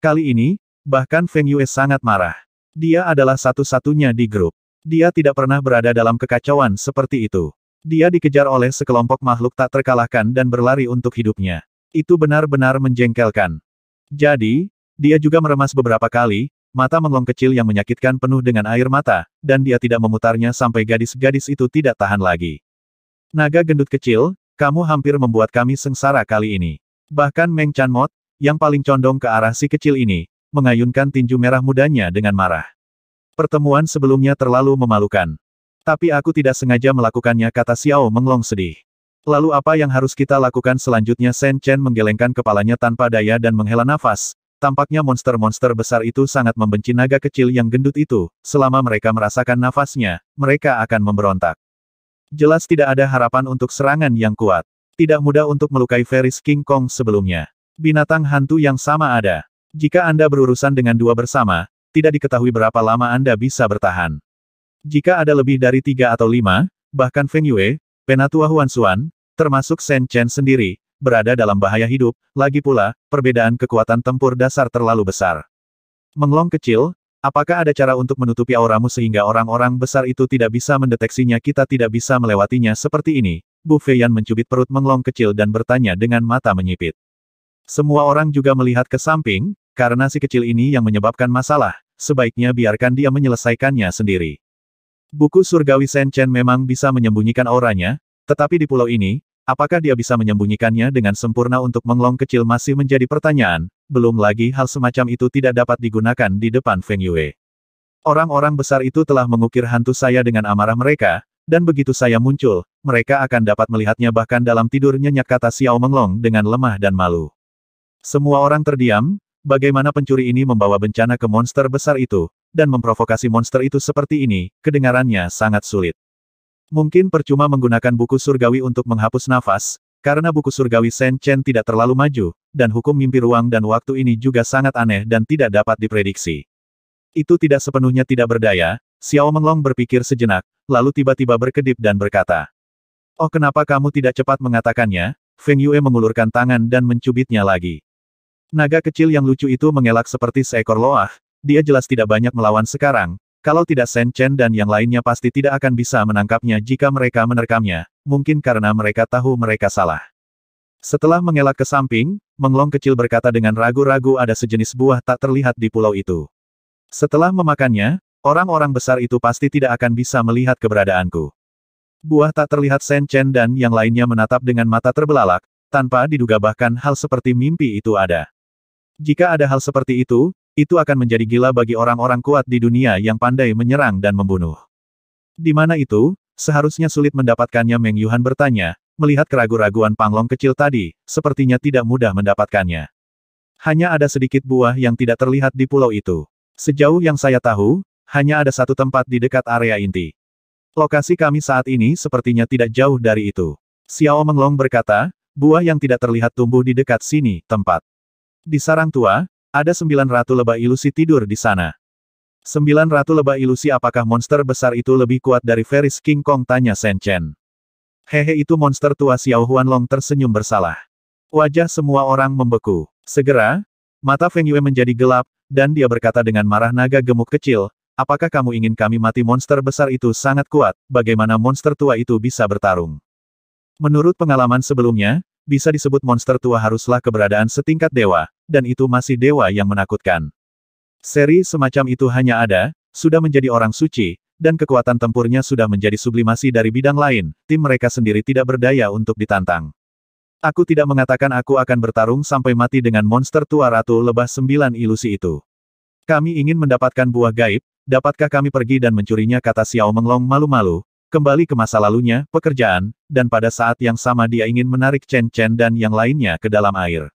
Kali ini, bahkan Feng Yue sangat marah. Dia adalah satu-satunya di grup. Dia tidak pernah berada dalam kekacauan seperti itu. Dia dikejar oleh sekelompok makhluk tak terkalahkan dan berlari untuk hidupnya. Itu benar-benar menjengkelkan. Jadi, dia juga meremas beberapa kali, mata menglong kecil yang menyakitkan penuh dengan air mata, dan dia tidak memutarnya sampai gadis-gadis itu tidak tahan lagi. Naga gendut kecil, kamu hampir membuat kami sengsara kali ini. Bahkan Meng Chan Chanmot, yang paling condong ke arah si kecil ini, mengayunkan tinju merah mudanya dengan marah. Pertemuan sebelumnya terlalu memalukan. Tapi aku tidak sengaja melakukannya kata Xiao Menglong sedih. Lalu apa yang harus kita lakukan selanjutnya Shen Chen menggelengkan kepalanya tanpa daya dan menghela nafas, Tampaknya monster-monster besar itu sangat membenci naga kecil yang gendut itu, selama mereka merasakan nafasnya, mereka akan memberontak. Jelas tidak ada harapan untuk serangan yang kuat. Tidak mudah untuk melukai feris King Kong sebelumnya. Binatang hantu yang sama ada. Jika Anda berurusan dengan dua bersama, tidak diketahui berapa lama Anda bisa bertahan. Jika ada lebih dari tiga atau lima, bahkan Feng Yue, Penatua Huan Xuan, termasuk Shen Chen sendiri, berada dalam bahaya hidup, lagi pula, perbedaan kekuatan tempur dasar terlalu besar. Menglong kecil, Apakah ada cara untuk menutupi auramu sehingga orang-orang besar itu tidak bisa mendeteksinya kita tidak bisa melewatinya seperti ini? Bu Feiyan mencubit perut menglong kecil dan bertanya dengan mata menyipit. Semua orang juga melihat ke samping, karena si kecil ini yang menyebabkan masalah, sebaiknya biarkan dia menyelesaikannya sendiri. Buku surgawi Sen Chen memang bisa menyembunyikan auranya, tetapi di pulau ini, apakah dia bisa menyembunyikannya dengan sempurna untuk menglong kecil masih menjadi pertanyaan, belum lagi hal semacam itu tidak dapat digunakan di depan Feng Yue. Orang-orang besar itu telah mengukir hantu saya dengan amarah mereka, dan begitu saya muncul, mereka akan dapat melihatnya bahkan dalam tidur nyenyak kata Xiao Menglong dengan lemah dan malu. Semua orang terdiam, bagaimana pencuri ini membawa bencana ke monster besar itu, dan memprovokasi monster itu seperti ini, kedengarannya sangat sulit. Mungkin percuma menggunakan buku surgawi untuk menghapus nafas, karena buku surgawi Shen Chen tidak terlalu maju, dan hukum mimpi ruang dan waktu ini juga sangat aneh dan tidak dapat diprediksi. Itu tidak sepenuhnya tidak berdaya, Xiao Menglong berpikir sejenak, lalu tiba-tiba berkedip dan berkata. Oh kenapa kamu tidak cepat mengatakannya? Feng Yue mengulurkan tangan dan mencubitnya lagi. Naga kecil yang lucu itu mengelak seperti seekor loah, dia jelas tidak banyak melawan sekarang, kalau tidak Shen Chen dan yang lainnya pasti tidak akan bisa menangkapnya jika mereka menerkamnya, mungkin karena mereka tahu mereka salah. Setelah mengelak ke samping, Menglong kecil berkata dengan ragu-ragu ada sejenis buah tak terlihat di pulau itu. Setelah memakannya, orang-orang besar itu pasti tidak akan bisa melihat keberadaanku. Buah tak terlihat Shen Chen dan yang lainnya menatap dengan mata terbelalak, tanpa diduga bahkan hal seperti mimpi itu ada. Jika ada hal seperti itu, itu akan menjadi gila bagi orang-orang kuat di dunia yang pandai menyerang dan membunuh. Di mana itu, seharusnya sulit mendapatkannya Meng Yuhan bertanya, melihat keraguan-raguan panglong kecil tadi, sepertinya tidak mudah mendapatkannya. Hanya ada sedikit buah yang tidak terlihat di pulau itu. Sejauh yang saya tahu, hanya ada satu tempat di dekat area inti. Lokasi kami saat ini sepertinya tidak jauh dari itu. Xiao Menglong berkata, buah yang tidak terlihat tumbuh di dekat sini, tempat. Di sarang tua, ada sembilan ratu lebah ilusi tidur di sana. Sembilan ratu lebah ilusi apakah monster besar itu lebih kuat dari Ferris King Kong tanya Shen Chen. Hehe itu monster tua Xiao huan long tersenyum bersalah. Wajah semua orang membeku. Segera, mata Feng Yue menjadi gelap, dan dia berkata dengan marah naga gemuk kecil, apakah kamu ingin kami mati monster besar itu sangat kuat, bagaimana monster tua itu bisa bertarung? Menurut pengalaman sebelumnya, bisa disebut monster tua haruslah keberadaan setingkat dewa, dan itu masih dewa yang menakutkan. Seri semacam itu hanya ada, sudah menjadi orang suci, dan kekuatan tempurnya sudah menjadi sublimasi dari bidang lain, tim mereka sendiri tidak berdaya untuk ditantang. Aku tidak mengatakan aku akan bertarung sampai mati dengan monster tua Ratu Lebah Sembilan Ilusi itu. Kami ingin mendapatkan buah gaib, dapatkah kami pergi dan mencurinya kata Xiao Menglong malu-malu, Kembali ke masa lalunya, pekerjaan, dan pada saat yang sama dia ingin menarik Chen Chen dan yang lainnya ke dalam air.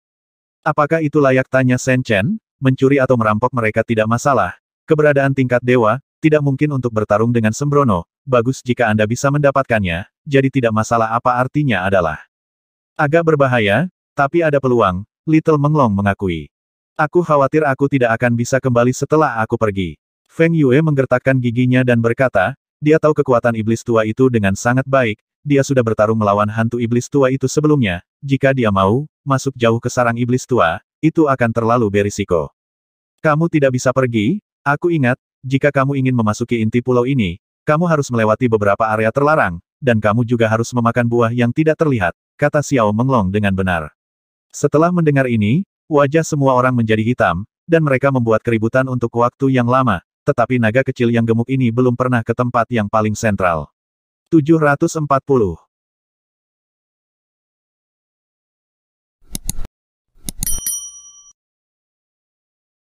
Apakah itu layak tanya Shen Chen? Mencuri atau merampok mereka tidak masalah. Keberadaan tingkat dewa, tidak mungkin untuk bertarung dengan sembrono, bagus jika Anda bisa mendapatkannya, jadi tidak masalah apa artinya adalah. Agak berbahaya, tapi ada peluang, Little Menglong mengakui. Aku khawatir aku tidak akan bisa kembali setelah aku pergi. Feng Yue menggertakkan giginya dan berkata, dia tahu kekuatan iblis tua itu dengan sangat baik, dia sudah bertarung melawan hantu iblis tua itu sebelumnya, jika dia mau, masuk jauh ke sarang iblis tua, itu akan terlalu berisiko. Kamu tidak bisa pergi, aku ingat, jika kamu ingin memasuki inti pulau ini, kamu harus melewati beberapa area terlarang, dan kamu juga harus memakan buah yang tidak terlihat, kata Xiao Menglong dengan benar. Setelah mendengar ini, wajah semua orang menjadi hitam, dan mereka membuat keributan untuk waktu yang lama, tetapi naga kecil yang gemuk ini belum pernah ke tempat yang paling sentral. 740.